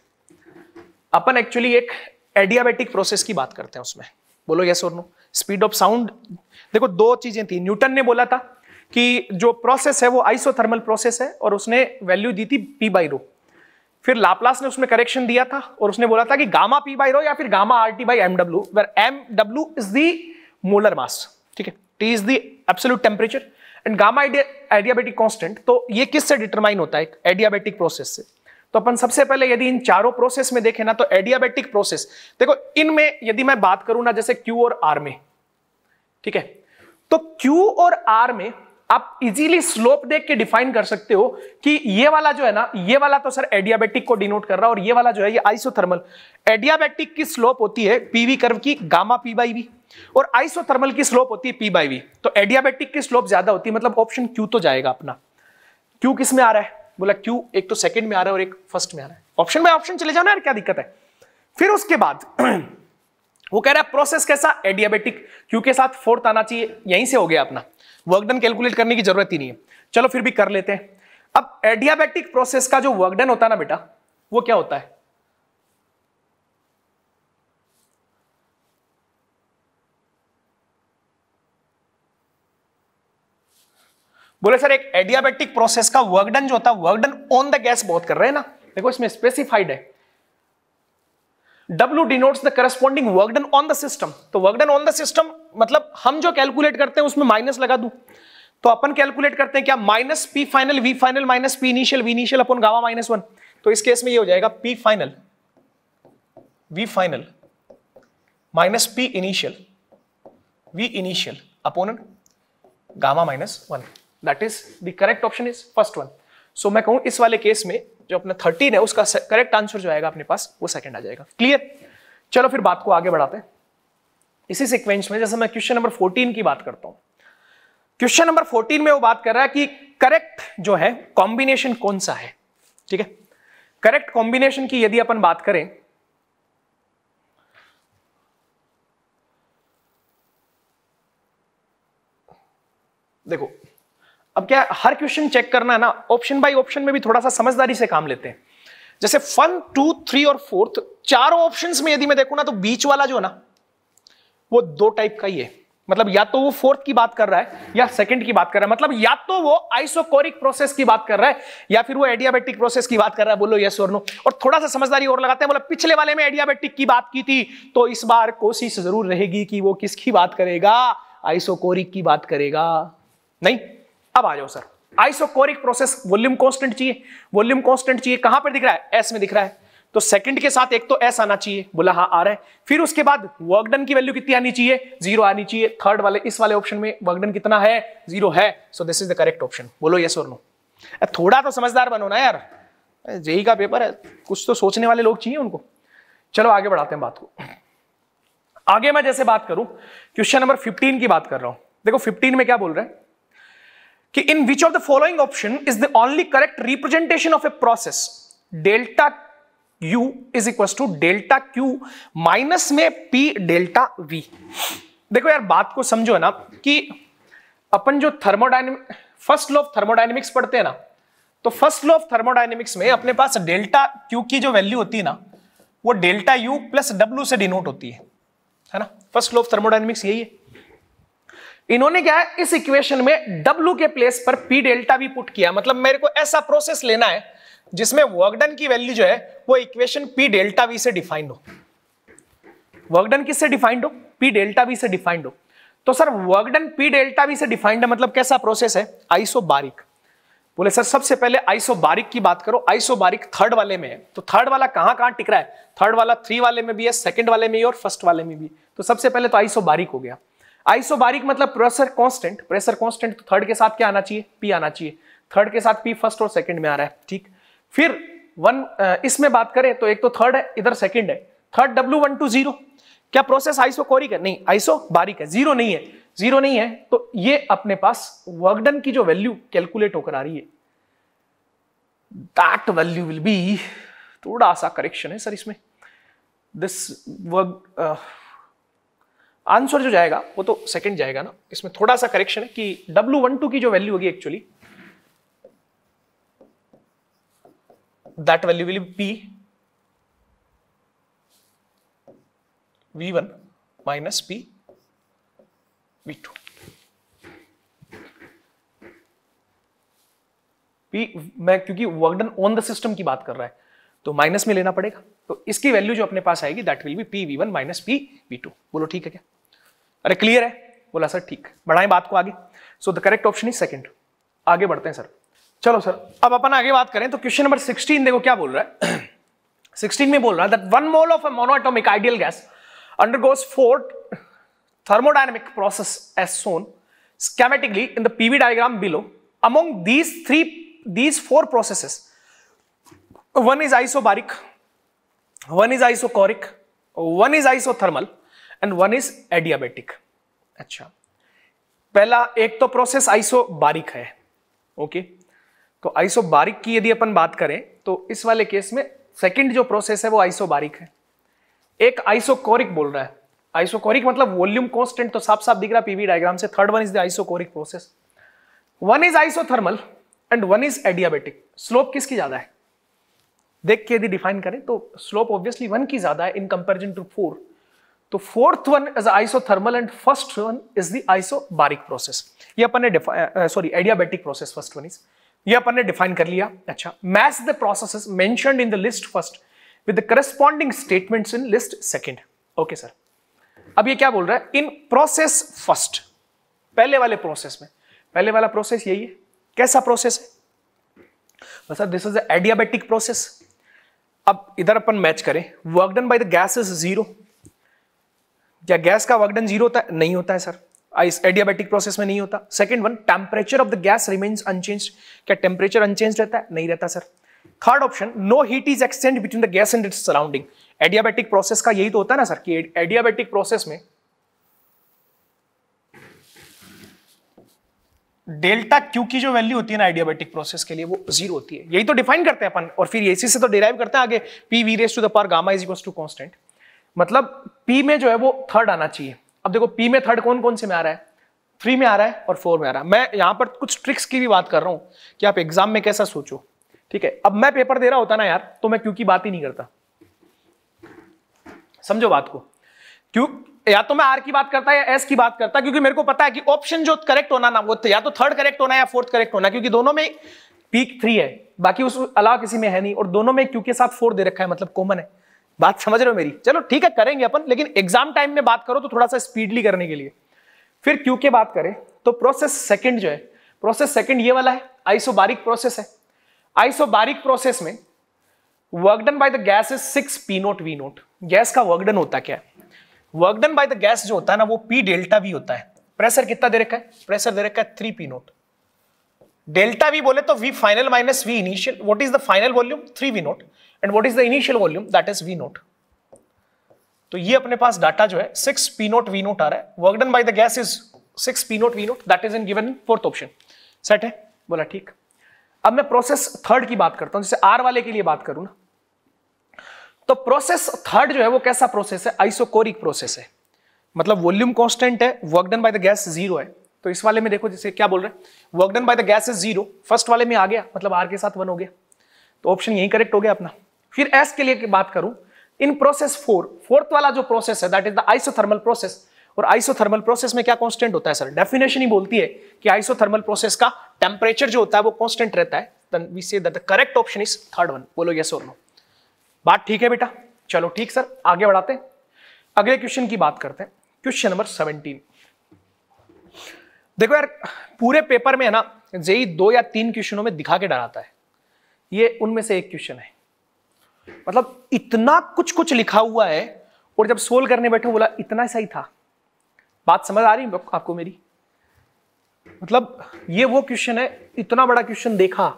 अपन एक्चुअली एक एडियाबेटिक प्रोसेस की बात करते हैं उसमें बोलो यस और नो स्पीड ऑफ साउंड देखो दो चीजें थी न्यूटन ने बोला था कि जो प्रोसेस है वो आइसोथर्मल प्रोसेस है और उसने वैल्यू दी थी पी बाई रो फिर लाप्लास ने उसमें करेक्शन दिया था और उसने बोला था कि गामा पी बाई रो या फिर gamma R T by M W where M W is the molar mass ठीक है T is the absolute temperature and gamma adiabatic constant तो ये किससे डिटरमाइन होता है एडियाबेटिक प्रोसेस से तो अपन सबसे पहले यदि इन चारों प्रोसेस में देखें ना तो एडियाबेटिक प्रोसेस देखो इनमें यदि मैं बात करूं ना जैसे क्यू और आर में ठीक है तो क्यू और आर में आप इजीली स्लोप देख के डिफाइन कर सकते हो कि ये वाला जो है ना ये वाला तो सर एडियाबेटिक को डिनोट कर रहा है और ये वाला जो है ये आइसोथर्मल एडियाबेटिक की स्लोप होती है पीवी कर्व की गामा पी बाई वी और आइसोथर्मल की स्लोप होती है पी बाई वी तो एडियाबेटिक की स्लोप ज्यादा होती है मतलब ऑप्शन क्यू तो जाएगा अपना क्यू किस में आ रहा है बोला क्यू एक तो सेकेंड में आ रहा है और एक फर्स्ट में आ रहा है ऑप्शन में ऑप्शन चले जाओ ना यार क्या दिक्कत है फिर उसके बाद (clears throat) वो कह रहा है प्रोसेस कैसा एडियाबेटिक क्यू के साथ फोर्थ आना चाहिए यहीं से हो गया अपना वर्कडन कैलकुलेट करने की जरूरत ही नहीं है चलो फिर भी कर लेते हैं अब एडियाबेटिक प्रोसेस का जो वर्कडन होता है ना बेटा वो क्या होता है बोले सर एक एडियाबेटिक प्रोसेस का वर्कडन जो होता है वर्कडन ऑन द गैस बहुत कर रहे हैं ना देखो इसमें स्पेसिफाइड है W denotes the corresponding work done on the system. तो work done on the system मतलब हम जो कैलकुलेट करते हैं उसमें माइनस लगा दू तो अपन कैलकुलेट करते हैं क्या minus P final V final minus P initial V initial upon gamma minus one तो इस केस में ये हो जाएगा P final V final minus P initial V initial upon gamma minus one that is the correct option is first one so मैं कहूं इस वाले केस में जो अपना थर्टीन है उसका करेक्ट आंसर जो आएगा अपने पास वो सेकंड आ जाएगा क्लियर चलो फिर बात को आगे बढ़ाते हैं इसी सिक्वेंस में जैसे मैं क्वेश्चन नंबर फोर्टीन की बात करता हूं क्वेश्चन नंबर फोर्टीन में वो बात कर रहा है कि करेक्ट जो है कॉम्बिनेशन कौन सा है ठीक है करेक्ट कॉम्बिनेशन की यदि अपन बात करें देखो अब क्या हर क्वेश्चन चेक करना है ना ऑप्शन बाय ऑप्शन में भी थोड़ा सा समझदारी से काम लेते हैं जैसे वन टू थ्री और फोर्थ चारों ऑप्शन में यदि मैं देखू ना तो बीच वाला जो ना वो दो टाइप का ही है मतलब या तो वो फोर्थ की बात कर रहा है या सेकंड की बात कर रहा है मतलब या तो वो आइसोकोरिक प्रोसेस की बात कर रहा है या फिर वो एडियाबेटिक प्रोसेस की बात कर रहा है बोलो यस और नो और थोड़ा सा समझदारी और लगाते हैं बोला पिछले वाले में एडियाबेटिक की बात की थी तो इस बार कोशिश जरूर रहेगी कि वो किसकी बात करेगा आइसोकोरिक की बात करेगा नहीं अब आ जाओ sir isochoric process volume constant चाहिए वॉल्यूम कांस्टेंट चाहिए कहां पर दिख रहा है एस में दिख रहा है तो सेकंड के साथ एक तो एस आना चाहिए बोला हाँ आ रहा है फिर उसके बाद वर्कडन की वैल्यू कितनी आनी चाहिए जीरो आनी चाहिए थर्ड वाले इस वाले ऑप्शन में वर्कडन कितना है जीरो है so this is the correct option बोलो यस और नो थोड़ा तो समझदार बनो ना यार जेई का पेपर है कुछ तो सोचने वाले लोग चाहिए उनको चलो आगे बढ़ाते हैं बात को आगे मैं जैसे बात करूं क्वेश्चन नंबर 15 की बात कर रहा हूं देखो 15 में क्या बोल रहे हैं कि in which of the following option is the only correct representation of a process delta U is equal to delta Q minus में पी डेल्टा वी देखो यार बात को समझो ना कि अपन जो thermodynamic first law of thermodynamics पढ़ते हैं ना तो फर्स्ट लॉ ऑफ थर्मोडाइनमिक्स में अपने पास डेल्टा क्यू की जो वैल्यू होती है ना वो डेल्टा यू प्लस डब्ल्यू से डिनोट होती है है ना फर्स्ट लॉ ऑफ थर्मोडाइनमिक्स यही है इन्होंने क्या है इस इक्वेशन में W के प्लेस पर P डेल्टा भी पुट किया मतलब मेरे को ऐसा प्रोसेस लेना है जिसमें वर्कडन की वैल्यू जो है वो इक्वेशन P डेल्टा V से डिफाइंड हो वर्कडन किससे डिफाइंड हो P डेल्टा V से डिफाइंड हो तो sir work done P delta V से डिफाइंड है मतलब कैसा प्रोसेस है आईसो बारिक बोले सर सबसे पहले बारिक की बात करो बारिक थर्ड वाले में है तो थर्ड वाला कहां कहां टिक रहा है थर्ड वाला थ्री वाले में भी है सेकंड वाले में भी और फर्स्ट वाले में भी तो सबसे पहले तो बारिक हो गया आइसोबारिक मतलब प्रेशर कांस्टेंट प्रेशर कांस्टेंट तो थर्ड के साथ क्या आना चाहिए पी आना चाहिए थर्ड के साथ पी फर्स्ट और सेकंड में आ रहा है ठीक फिर वन इसमें बात करें तो एक तो थर्ड है इधर सेकंड है third W one two zero क्या प्रोसेस आइसोकोरिक है नहीं आइसो बारिक है जीरो नहीं है जीरो नहीं है तो ये अपने पास वर्कडन की जो वैल्यू कैलकुलेट होकर आ रही है दैट वैल्यू विल बी थोड़ा सा करेक्शन है सर इसमें दिस वर्क आंसर जो जाएगा वो तो सेकंड जाएगा ना इसमें थोड़ा सा करेक्शन है कि डब्ल्यू वन टू की जो वैल्यू होगी actually that value will be V one minus P V two P मैं क्योंकि वर्कडन ऑन द सिस्टम की बात कर रहा है तो माइनस में लेना पड़ेगा तो इसकी वैल्यू जो अपने पास आएगी that will be P V one minus P V two बोलो ठीक है क्या अरे क्लियर है बोला सर ठीक बढ़ाएं बात को आगे so the correct option is second आगे बढ़ते हैं सर चलो सर अब अपन आगे बात करें तो क्वेश्चन नंबर 16 देखो क्या बोल रहा है 16 (clears throat) में बोल रहा है that one mole of a monoatomic ideal gas undergoes four thermodynamic process as shown schematically in the PV diagram below among these three these four processes one is isobaric one is isochoric one is isothermal and one is adiabatic अच्छा पहला एक तो process isobaric है okay तो iso बारिक की यदि अपन बात करें तो इस वाले केस में सेकंड जो प्रोसेस है वो आइसो बारिक है एक आइसोकोरिक बोल रहा है आइसोकोरिक मतलब वॉल्यूम कॉन्स्टेंट तो साफ साफ दिख रहा है पीवी डायग्राम से third one is the isochoric process one is isothermal and one is adiabatic slope किसकी ज्यादा है देख के यदि डिफाइन करें तो स्लोप ऑब्वियसली वन की ज्यादा है इन कंपेरिजन टू फोर तो fourth one is isothermal and first one is the isobaric process ये अपन ने sorry adiabatic process first one is ये अपन ने डिफाइन कर लिया अच्छा match the process mentioned in the list first with the corresponding statements in list second okay sir अब ये क्या बोल रहा है इन प्रोसेस फर्स्ट पहले वाले प्रोसेस में पहले वाला प्रोसेस यही है कैसा प्रोसेस है sir this is adiabatic process अब इधर अपन मैच करें work done by the gas is zero क्या गैस का वर्कडन जीरो होता है नहीं होता है सर आइस एडियाबेटिक प्रोसेस में नहीं होता second one temperature of the gas remains unchanged क्या टेम्परेचर अनचेंज रहता है नहीं रहता sir third option no heat is extend between the gas and its surrounding adiabatic process का यही तो होता है ना सर कि एडियाबेटिक प्रोसेस में डेल्टा क्यू की जो वैल्यू होती है ना आइडियाबेटिक प्रोसेस के लिए वो जीरो होती है यही तो डिफाइन करते हैं अपन और फिर एसी से तो डिराइव करते हैं आगे P V raise to the power gamma is equal to constant मतलब पी में जो है वो थर्ड आना चाहिए अब देखो पी में थर्ड कौन कौन से में आ रहा है थ्री में आ रहा है और फोर में आ रहा है मैं यहां पर कुछ ट्रिक्स की भी बात कर रहा हूं कि आप एग्जाम में कैसा सोचो ठीक है अब मैं पेपर दे रहा होता ना यार तो मैं क्योंकि बात ही नहीं करता समझो बात को क्यों या तो मैं आर की बात करता या एस की बात करता क्योंकि मेरे को पता है कि ऑप्शन जो करेक्ट होना ना वो तो या तो थर्ड करेक्ट होना या फोर्थ करेक्ट होना क्योंकि दोनों में पीक थ्री है बाकी उस अलावा किसी में है नहीं और दोनों में क्योंकि साथ फोर दे रखा है मतलब कॉमन है बात समझ रहे हो मेरी चलो ठीक है करेंगे अपन लेकिन एग्जाम टाइम में बात करो तो थोड़ा सा स्पीडली करने के लिए फिर क्यू के बात करें तो प्रोसेस सेकंड जो है प्रोसेस सेकंड ये वाला है आइसोबारिक प्रोसेस है आइसोबारिक प्रोसेस में work done by the gas is six P naught V naught gas का वर्कडन होता क्या है वर्कडन बाय द गैस जो होता है ना वो पी डेल्टा भी होता है प्रेशर कितना दे रखा है प्रेशर दे रखा है three P naught delta V बोले तो V final minus V initial what is the final volume three V naught and what is the initial volume that is V naught तो ये अपने पास डाटा जो है six P naught V naught आ रहा है work done by the gas is six P naught V naught that is in given fourth option set है बोला ठीक अब मैं प्रोसेस थर्ड की बात करता हूं जैसे आर वाले के लिए बात करूं ना तो प्रोसेस थर्ड जो है वो कैसा प्रोसेस है आइसोकोरिक प्रोसेस है मतलब वॉल्यूम कांस्टेंट है work done by the gas zero है तो इस वाले में देखो जैसे क्या बोल रहे हैं work done by the gas is zero first वाले में आ गया मतलब आर के साथ वन हो गया तो ऑप्शन यही करेक्ट हो गया अपना फिर एस के लिए बात करूं इन प्रोसेस फोर फोर्थ वाला जो प्रोसेस है that is the isothermal process और आइसोथर्मल प्रोसेस में क्या कॉन्स्टेंट होता है सर डेफिनेशन ही बोलती है कि आइसोथर्मल प्रोसेस का टेम्परेचर जो होता है वो कॉन्स्टेंट रहता है correct option is third one बोलो यस और बात ठीक है बेटा चलो ठीक सर आगे बढ़ाते हैं अगले क्वेश्चन की बात करते हैं क्वेश्चन नंबर सेवनटीन देखो यार पूरे पेपर में है ना जेई दो या तीन क्वेश्चनों में दिखा के डराता है ये उनमें से एक क्वेश्चन है मतलब इतना कुछ कुछ लिखा हुआ है और जब सोल्व करने बैठे बोला इतना सही था बात समझ आ रही है आपको मेरी मतलब ये वो क्वेश्चन है इतना बड़ा क्वेश्चन देखा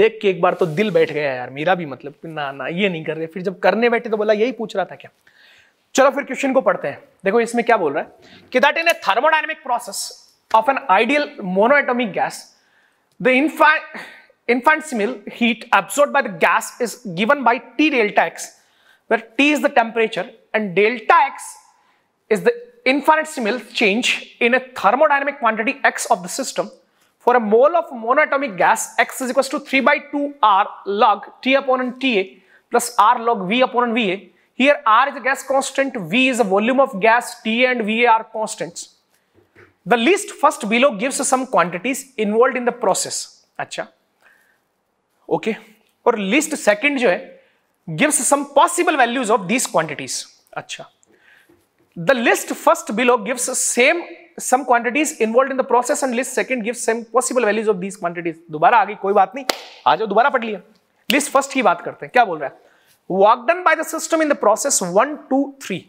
देख के एक बार तो दिल बैठ गया यार मेरा भी मतलब ना ना ये नहीं कर रहे फिर जब करने बैठे तो बोला यही पूछ रहा था क्या चलो फिर क्वेश्चन को पढ़ते हैं देखो इसमें क्या बोल रहा है कि that in a thermodynamic process of an ideal monoatomic gas the इनफा infinitesimal heat absorbed by the gas is given by T delta x, where T is the temperature and delta x is the infinitesimal change in a thermodynamic quantity x of the system. For a mole of monatomic gas, x is equal to 3 by 2 r log T upon TA plus r log V upon VA. Here r is a gas constant, V is the volume of gas, T and VA are constants. The list first below gives some quantities involved in the process. Achha. Okay और list second जो है gives some possible values of these quantities अच्छा the list first below gives same some quantities involve in the process and list second gives same possible values of these quantities दोबारा आ गई कोई बात नहीं आ जाओ दोबारा पढ़ लिया लिस्ट फर्स्ट की बात करते हैं क्या बोल रहा है work done by the system in the process one two three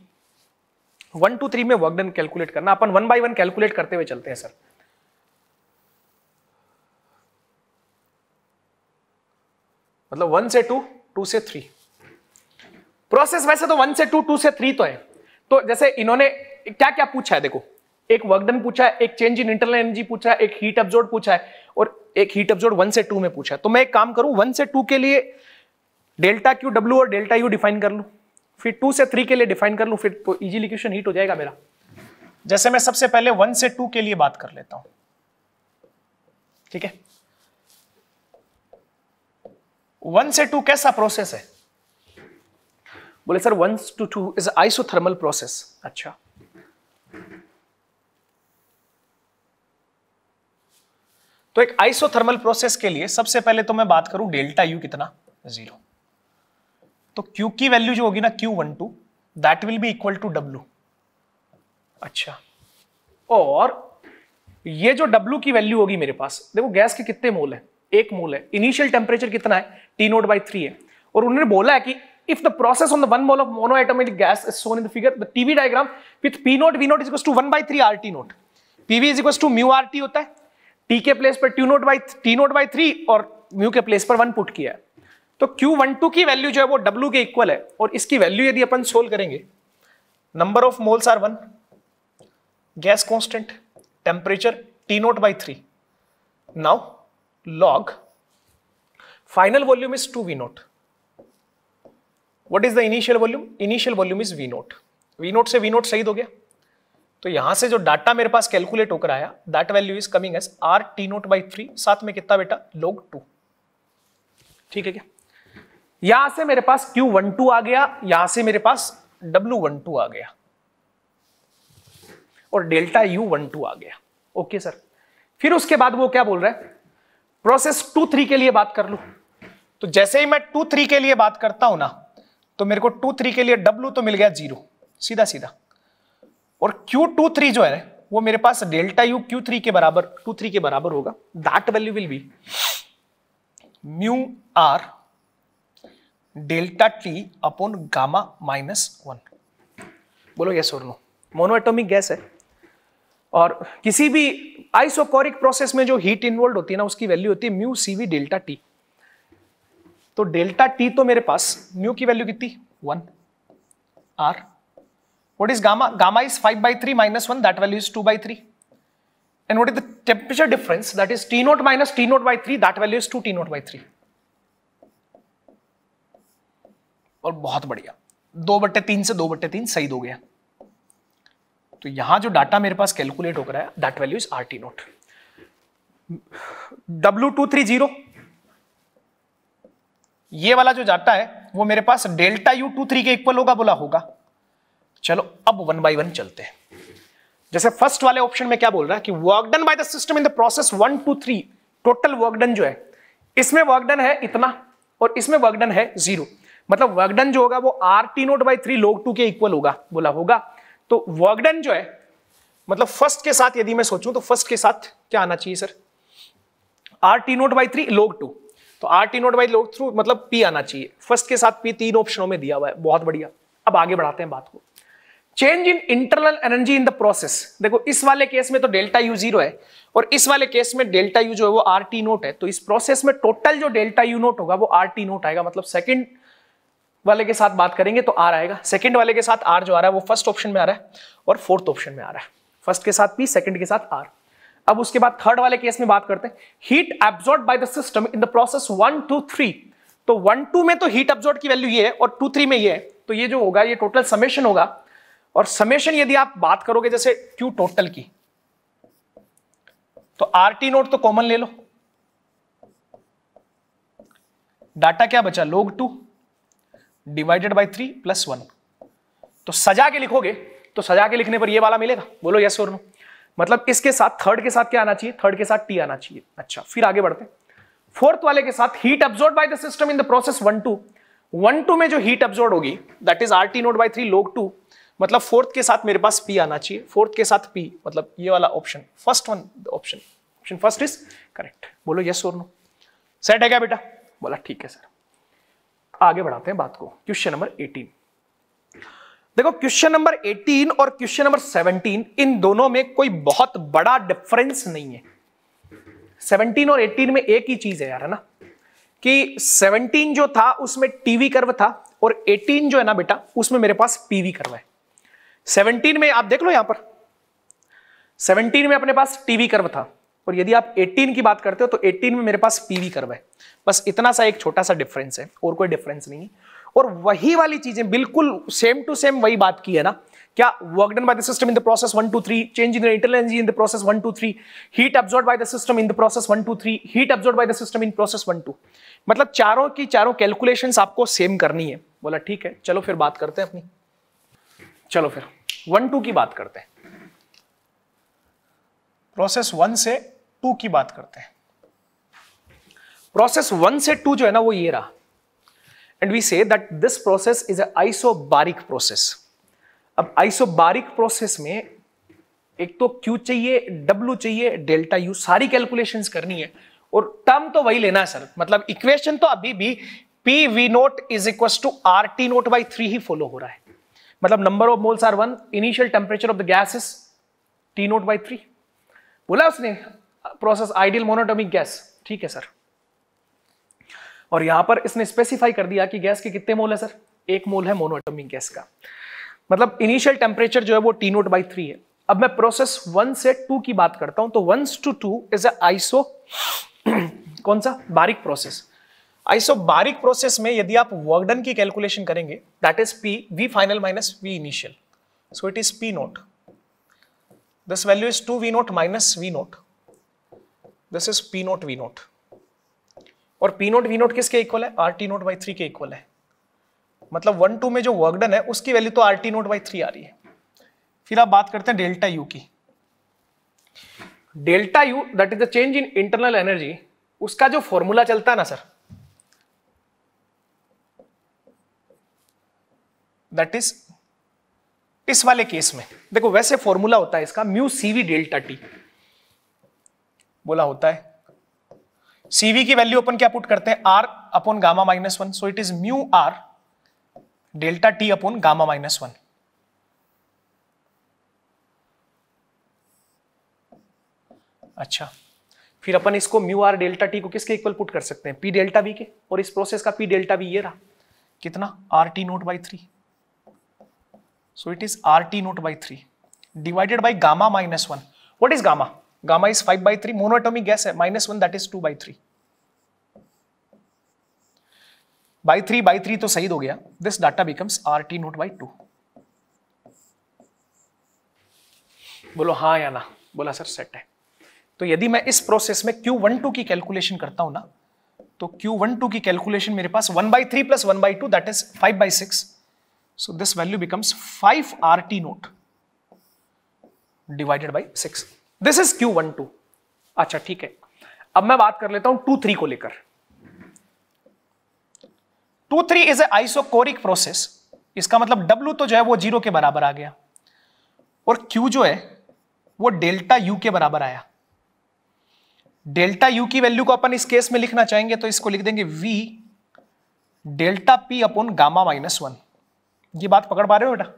one two three में वर्क डन कैलकुलेट करना अपन वन बाय वन कैलकुलेट करते हुए चलते हैं सर मतलब वन से टू टू से थ्री प्रोसेस वैसे तो वन से टू टू से थ्री तो है तो जैसे इन्होंने क्या क्या पूछा है देखो एक वर्कडन पूछा है एक चेंज इन इंटरनल एनर्जी पूछा है एक हीट एब्जॉर्ड पूछा है और एक हीट एब्जॉर्ड वन से टू में पूछा है तो मैं एक काम करूं वन से टू के लिए डेल्टा क्यू डब्ल्यू और डेल्टा यू डिफाइन कर लू फिर टू से थ्री के लिए डिफाइन कर लू फिर तो इजीली क्वेश्चन हीट हो जाएगा मेरा जैसे मैं सबसे पहले वन से टू के लिए बात कर लेता हूं ठीक है वन से टू कैसा प्रोसेस है बोले sir one two two is isothermal process अच्छा तो एक आइसोथर्मल प्रोसेस के लिए सबसे पहले तो मैं बात करूं डेल्टा यू कितना जीरो तो क्यू की वैल्यू जो होगी ना Q one two that will be equal to W अच्छा और ये जो डब्ल्यू की वैल्यू होगी मेरे पास देखो गैस के कितने मोल है एक मोल है इनिशियल टेम्परेचर कितना है टी नोट बाई थ्री है और उन्होंने बोला है कि if the process on the one mole of monoatomic gas is shown in the figure the PV diagram with P naught V naught is to one by three R T naught PV is equal to mu R T होता है T के place पर T naught by T naught by three और mu के place पर one put किया है तो क्यू वन टू की वैल्यू जो है वो डब्ल्यू के इक्वल है और इसकी वैल्यू यदि अपन सोल्व करेंगे number of moles are one gas constant temperature T naught by three now log Final volume is 2V naught. What is the initial volume? Initial volume is V naught. V naught से V naught सही हो गया तो यहां से जो data मेरे पास calculate होकर आया that value is coming as R T naught by three साथ में कितना बेटा लोग टू ठीक है क्या यहां से मेरे पास क्यू वन टू आ गया यहां से मेरे पास डब्ल्यू वन टू आ गया और डेल्टा यू वन टू आ गया ओके सर फिर उसके बाद वो क्या बोल रहा है प्रोसेस टू थ्री के लिए बात कर लू तो जैसे ही मैं टू थ्री के लिए बात करता हूं ना तो मेरे को टू थ्री के लिए डब्ल्यू तो मिल गया जीरो सीधा सीधा और क्यू टू थ्री जो है वो मेरे पास डेल्टा यू क्यू थ्री के बराबर टू थ्री के बराबर होगा that value will be mu R delta T upon gamma minus one बोलो यस और नो मोनोएटोमिक गैस है और किसी भी आइसोकोरिक प्रोसेस में जो हीट इन्वॉल्व होती है ना उसकी वैल्यू होती है म्यू सीवी डेल्टा टी तो डेल्टा टी तो मेरे पास न्यू की वैल्यू कितनी one R what is gamma gamma is five by three minus one that value is two by three and what is the temperature difference that is T naught minus T naught by three that value is two T naught by three और बहुत बढ़िया दो बट्टे तीन से दो बट्टे तीन सही हो गया तो यहां जो डाटा मेरे पास कैलकुलेट होकर आया that value is R T naught W two three zero ये वाला जो जाता है वो मेरे पास डेल्टा यू टू थ्री के इक्वल होगा बोला होगा चलो अब वन बाई वन चलते हैं जैसे फर्स्ट वाले ऑप्शन में क्या बोल रहा है कि work done by the system in the process one two three total work done जो है इसमें वर्क डन है इतना और इसमें वर्क डन है जीरो मतलब वर्क डन जो होगा वो R T naught by three log two के इक्वल होगा बोला होगा तो वर्क डन जो है मतलब फर्स्ट के साथ यदि मैं सोचूं तो फर्स्ट के साथ क्या आना चाहिए sir R T naught by three log two तो R T naught by log three मतलब पी आना चाहिए फर्स्ट के साथ पी तीन ऑप्शनों में दिया हुआ है बहुत बढ़िया अब आगे बढ़ाते हैं बात को change in internal energy in the process देखो इस वाले केस में तो डेल्टा यू जीरो है और इस वाले केस में डेल्टा यू जो है वो आर टी नोट है तो इस प्रोसेस में टोटल जो डेल्टा यू नोट होगा वो आर टी नोट आएगा मतलब सेकेंड वाले के साथ बात करेंगे तो आर आएगा सेकेंड वाले के साथ आर जो आ रहा है वो फर्स्ट ऑप्शन में आ रहा है और फोर्थ ऑप्शन में आ रहा है फर्स्ट के साथ पी सेकंड के साथ आर अब उसके बाद थर्ड वाले केस में बात करते हैं heat absorb by the system in the process one two three तो वन टू में तो हीट एब्जॉर्ब की वैल्यू ये है और टू थ्री में ये है तो ये जो होगा ये टोटल समेशन होगा और समेशन यदि आप बात करोगे जैसे क्यू टोटल की तो आर टी नोट तो कॉमन ले लो डाटा क्या बचा log two divided by three plus one तो सजा के लिखोगे तो सजा के लिखने पर ये वाला मिलेगा बोलो यस और नो मतलब इसके साथ थर्ड के साथ क्या आना चाहिए थर्ड के साथ टी आना चाहिए अच्छा फिर आगे बढ़ते फोर्थ वाले के साथ heat absorb by the system in the process one two one two में जो हीट अब्जॉर्ब होगी that is R T naught by three log two मतलब फोर्थ के साथ मेरे पास पी आना चाहिए फोर्थ के साथ पी मतलब ये वाला option first one option option first is correct बोलो यस और नो सेट है क्या बेटा बोला ठीक है सर आगे बढ़ाते हैं बात को क्वेश्चन नंबर एटीन देखो क्वेश्चन नंबर 18 और क्वेश्चन नंबर 17 इन दोनों में कोई बहुत बड़ा डिफरेंस नहीं है 17 और 18 में एक ही चीज है यार है ना कि 17 जो था उसमें टीवी कर्व था और 18 जो है ना बेटा उसमें मेरे पास पीवी कर्व है 17 में आप देख लो यहां पर 17 में अपने पास टीवी कर्व था और यदि आप 18 की बात करते हो तो 18 में मेरे पास पीवी कर्व है बस इतना सा एक छोटा सा डिफरेंस है और कोई डिफरेंस नहीं है और वही वाली चीजें बिल्कुल सेम टू सेम वही बात की है ना क्या work done by the system in the process one two three change in internal energy in the process one two three heat absorb by the system in the process one two three heat absorb by the system in process one two मतलब चारों की चारों calculations आपको same करनी है बोला ठीक है चलो फिर बात करते हैं अपनी चलो फिर वन टू की बात करते हैं प्रोसेस वन से टू की बात करते हैं प्रोसेस वन से टू जो है ना वो ये रहा and we say that this process is an isobaric process अब आइसोबारिक प्रोसेस में एक तो क्यू चाहिए डब्ल्यू चाहिए डेल्टा यू सारी कैलकुलेशंस करनी है और टर्म तो वही लेना है सर मतलब इक्वेशन तो अभी भी P V naught is equal to R T naught by three ही फॉलो हो रहा है मतलब number of moles are one initial temperature of the gas is T naught by three बोला उसने प्रोसेस आइडियल मोनोटोमिक गैस ठीक है sir और यहां पर इसने स्पेसिफाई कर दिया कि गैस के कितने मोल है सर एक मोल है मोनोएटमिक गैस का मतलब इनिशियल टेम्परेचर जो है वो टी नोट बाई थ्री है अब मैं प्रोसेस वन से टू की बात करता हूं तो one two two is iso कौन सा baric process isobaric process में यदि आप वर्कडन की कैलकुलेशन करेंगे that is P V final minus V initial so it is P naught this value is two V naught minus V naught this is P naught V naught और P naught V naught किसके equal है R T naught by three के equal है मतलब one two में जो work done है उसकी वैल्यू तो R T naught by three आ रही है फिर आप बात करते हैं डेल्टा यू की delta U that is the change in internal energy उसका जो फॉर्मूला चलता है ना सर दैट इज इस वाले केस में देखो वैसे फॉर्मूला होता है इसका म्यू सीवी डेल्टा टी बोला होता है सीवी की वैल्यू अपन क्या पुट करते हैं R upon gamma minus one so it is mu R delta T upon gamma minus one अच्छा फिर अपन इसको म्यू आर डेल्टा टी को किसके इक्वल पुट कर सकते हैं पी डेल्टा बी के और इस प्रोसेस का पी डेल्टा बी ये रहा कितना R T naught by three so it is R T naught by three divided by gamma minus one what is gamma gamma is five by three monoatomic gas है minus one that is two by three by three by three तो सही हो गया this data becomes R T naught by two बोलो हाँ या ना बोला सर सेट है तो यदि मैं इस प्रोसेस में क्यू वन टू की कैलकुलेशन करता हूं ना तो क्यू वन टू की कैलकुलेशन मेरे पास one by three plus one by two that is five by six so this value becomes five R T naught divided by six this is Q one two अच्छा ठीक है अब मैं बात कर लेता हूं टू थ्री को लेकर two three is a isochoric process इसका मतलब डब्ल्यू तो जो है वो जीरो के बराबर आ गया और क्यू जो है वो डेल्टा यू के बराबर आया डेल्टा यू की वैल्यू को अपन इस केस में लिखना चाहेंगे तो इसको लिख देंगे V delta P upon gamma minus one ये बात पकड़ पा रहे हो बेटा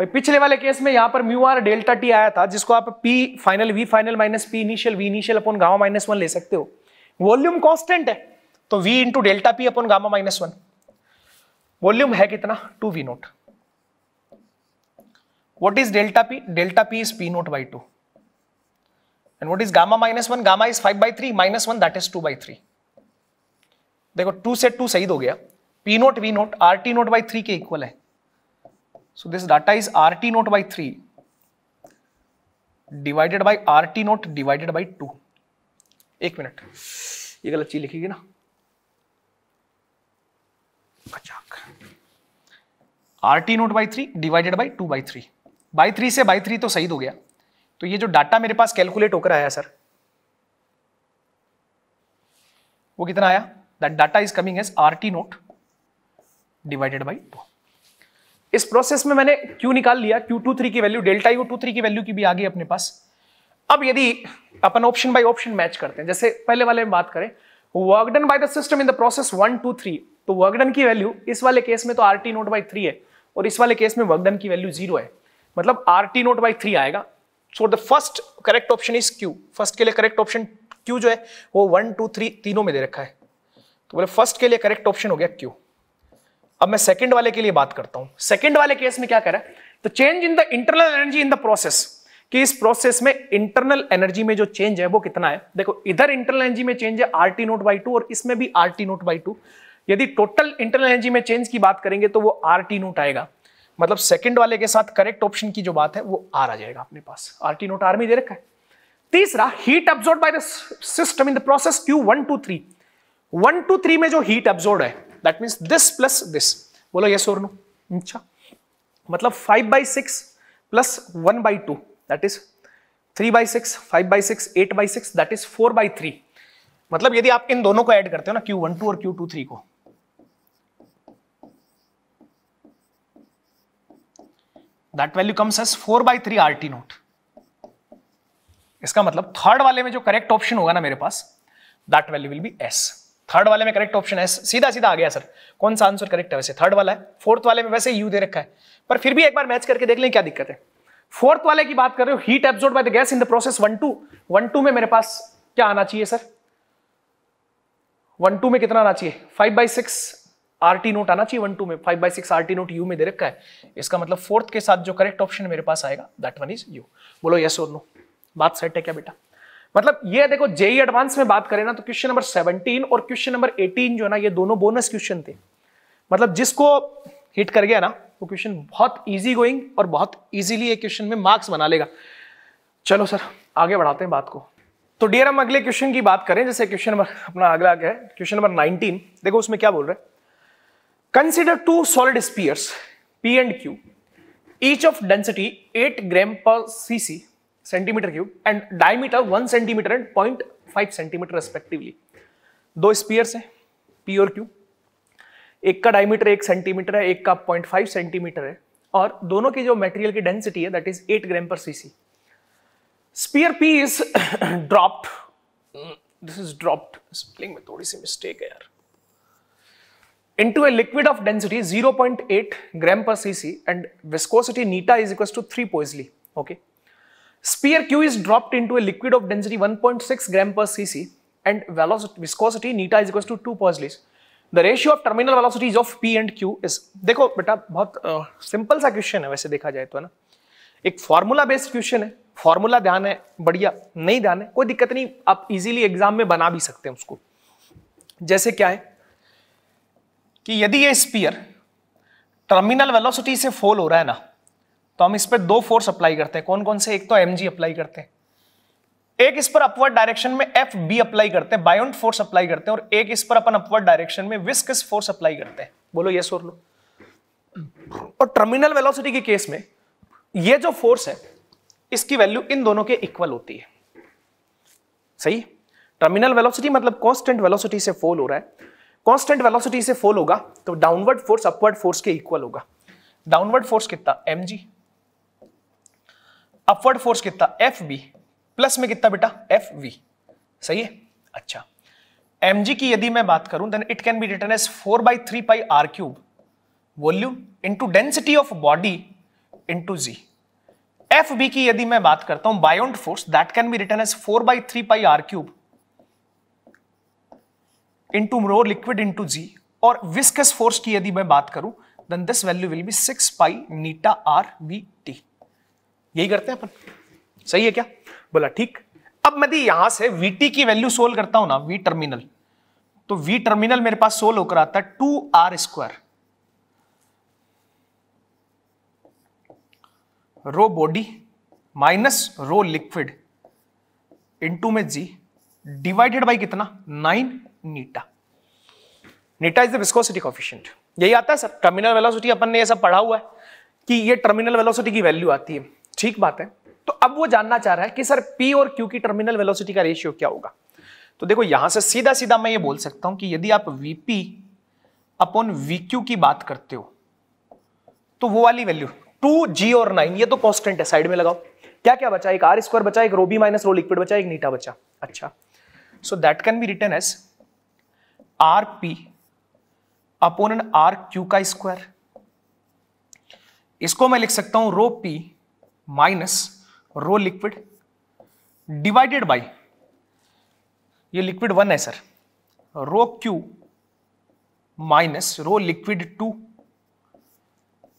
भाई पिछले वाले केस में यहां पर म्यू आर डेल्टा टी आया था जिसको आप P final V final minus P initial V initial अपन गामा माइनस वन ले सकते हो वॉल्यूम कॉन्स्टेंट है तो वी इंटू डेल्टा पी अपन गामा माइनस वन वॉल्यूम है कितना two V naught what is delta P delta P is P naught by two and what is gamma minus one gamma is five by three minus one that is two by three देखो two से to सही तो हो गया P naught V naught R T naught by three के equal है So this data is RT naught by 3 divided by RT naught divided by 2. एक minute ये गलत चीज लिखेगी ना मजाक R T naught by three divided by two by three by three से बाई थ्री तो सही तो हो गया तो ये जो डाटा मेरे पास कैलकुलेट होकर आया सर वो कितना आया that data is coming as R T naught divided by two इस प्रोसेस में मैंने क्यू निकाल लिया क्यू टू थ्री की value delta U two three की वैल्यू की भी आ गई अपने पास अब यदि अपन ऑप्शन बाय ऑप्शन मैच करते हैं जैसे पहले वाले में बात करें work done by the system in the process one two three तो वर्क डन की वैल्यू इस वाले केस में तो R T naught by three है और इस वाले केस में वर्क डन की वैल्यू जीरो है मतलब R T naught by three आएगा so the first correct option is Q first के लिए करेक्ट ऑप्शन क्यू जो है वो वन टू थ्री तीनों में दे रखा है तो बोले फर्स्ट के लिए करेक्ट ऑप्शन हो गया क्यू अब मैं सेकंड वाले के लिए बात करता हूं सेकंड वाले केस में क्या करा तो change in the internal energy in the process कि इस प्रोसेस में इंटरनल एनर्जी में जो चेंज है वो कितना है देखो इधर इंटरनल एनर्जी में चेंज है R T naught by two और इसमें भी R T naught by two यदि टोटल इंटरनल एनर्जी में चेंज की बात करेंगे तो वो आर टी नोट आएगा मतलब सेकंड वाले के साथ करेक्ट ऑप्शन की जो बात है वो आर आ जाएगा अपने पास आर टी नोट आर में दे रखा है तीसरा heat absorb by the system in the process Q one two three one two three में जो हीट एब्जॉर्ब है that means this plus this बोलो यस और नो अच्छा मतलब five by six plus one by two that is three by six five by six eight by six that is four by three मतलब यदि आप इन दोनों को ऐड करते हो ना क्यू वन टू और क्यू टू थ्री को that value comes as four by three R T naught इसका मतलब थर्ड वाले में जो करेक्ट ऑप्शन होगा ना मेरे पास that value will be as third वाले में करेक्ट ऑप्शन है सीधा सीधा आ गया सर कौन सा आंसर करेक्ट है वैसे थर्ड वाला है फोर्थ वाले में वैसे यू दे रखा है पर फिर भी एक बार मैच करके देख लें क्या दिक्कत है फोर्थ वाले की बात कर रहे हो heat absorbed by the gas in the process one two one two में मेरे पास क्या आना चाहिए सर वन टू में कितना आना चाहिए five by six R T naught आना चाहिए वन टू में five by six R T naught U में दे रखा है इसका मतलब फोर्थ के साथ जो करेक्ट ऑप्शन मेरे पास आएगा दैट वन इज यू बोलो यस और नो बात सेट है क्या बेटा मतलब ये देखो जेई एडवांस e में बात करें ना तो क्वेश्चन नंबर 17 और क्वेश्चन नंबर 18 जो है ना ये दोनों बोनस क्वेश्चन थे मतलब जिसको हिट कर गया ना वो क्वेश्चन बहुत इजी गोइंग और बहुत इजीली एक क्वेश्चन में मार्क्स बना लेगा चलो सर आगे बढ़ाते हैं बात को तो डियर हम अगले क्वेश्चन की बात करें जैसे क्वेश्चन नंबर अपना अगला क्या है क्वेश्चन नंबर 19 देखो उसमें क्या बोल रहे consider two solid spheres P and Q each of density 8 gram per cc centimetre cube and diameter one centimetre and point five centimetre respectively दो स्पीयर्स हैं पी और क्यू एक का डायमीटर एक सेंटीमीटर है एक का पॉइंट फाइव सेंटीमीटर है और दोनों की जो मटेरियल की डेंसिटी है that is eight gram per C C sphere P is dropped this is dropped spelling में थोड़ी सी मिस्टेक है यार into a liquid of density 0.8 gram per cc and viscosity neta is equals to 3 Poisley. Okay. Spear Q is dropped into a liquid of density 1.6 gram per cc and velocity viscosity neta is equals to 2 Parsleys. The ratio of terminal velocities of P and Q is देखो बेटा बहुत simple सा question है वैसे देखा जाए तो ना एक formula based question है फॉर्मूला ध्यान है बढ़िया नहीं ध्यान है कोई दिक्कत नहीं आप इजीली एग्जाम में बना भी सकते हैं उसको जैसे क्या है कि यदि ये स्पीयर टर्मिनल वेलोसिटी से फॉल हो रहा है ना तो हम इस पर दो फोर्स अप्लाई करते हैं कौन कौन से एक तो एम अप्लाई करते हैं एक इस पर अपवर्ड डायरेक्शन में एफ बी अप्लाई करते हैं बायोन्ट फोर्स अप्लाई करते हैं और एक इस पर अपन अपवर्ड डायरेक्शन में विस्कस फोर्स अप्लाई करते हैं बोलो ये और लो और टर्मिनल वेलोसिटी के केस में ये जो फोर्स है इसकी वैल्यू इन दोनों के इक्वल होती है सही टर्मिनल वेलोसिटी मतलब कांस्टेंट वेलोसिटी से फॉल हो रहा है कांस्टेंट वेलोसिटी से फॉल होगा तो डाउनवर्ड फोर्स अपवर्ड फोर्स के इक्वल होगा डाउनवर्ड फोर्स कितना एम जी अपवर्ड फोर्स कितना एफ बी प्लस में कितना बेटा एफ वी सही है अच्छा एम जी की यदि मैं बात करूं then it can be written as four by three pi R cube volume into density of body into G F B की यदि मैं बात करता हूं buoyant force that can be written as four by three pi R cube into more liquid into G और viscous force की यदि मैं बात करूं then this value will be six pi eta R V T यही करते हैं अपन सही है क्या बोला ठीक अब मैं यहां से VT की वैल्यू सोल्व करता हूं ना V टर्मिनल तो V टर्मिनल मेरे पास सोल्व होकर आता है two R square rho body minus rho liquid into में जी डिवाइडेड बाई कितना nine eta eta is the viscosity coefficient यही आता है सर टर्मिनल वेलोसिटी अपन ने ये सब पढ़ा हुआ है कि ये टर्मिनल वेलोसिटी की वैल्यू आती है ठीक बात है तो अब वो जानना चाह रहा है कि सर पी और क्यू की टर्मिनल वेलोसिटी का रेशियो क्या होगा तो देखो यहां से सीधा सीधा मैं ये बोल सकता हूं कि यदि आप वीपी अपॉन वीक्यू की बात करते हो तो वो वाली वैल्यू टू जी और नाइन ये तो कॉन्स्टेंट है साइड में लगाओ क्या क्या बचा एक आर स्क्वायर बचा एक रोबी माइनस रो लिक्विड बचा एक नीटा बचा अच्छा so that can be written as R P upon R Q का स्क्वायर इसको मैं लिख सकता हूं rho P minus rho liquid divided by ये लिक्विड वन है sir rho Q minus rho liquid two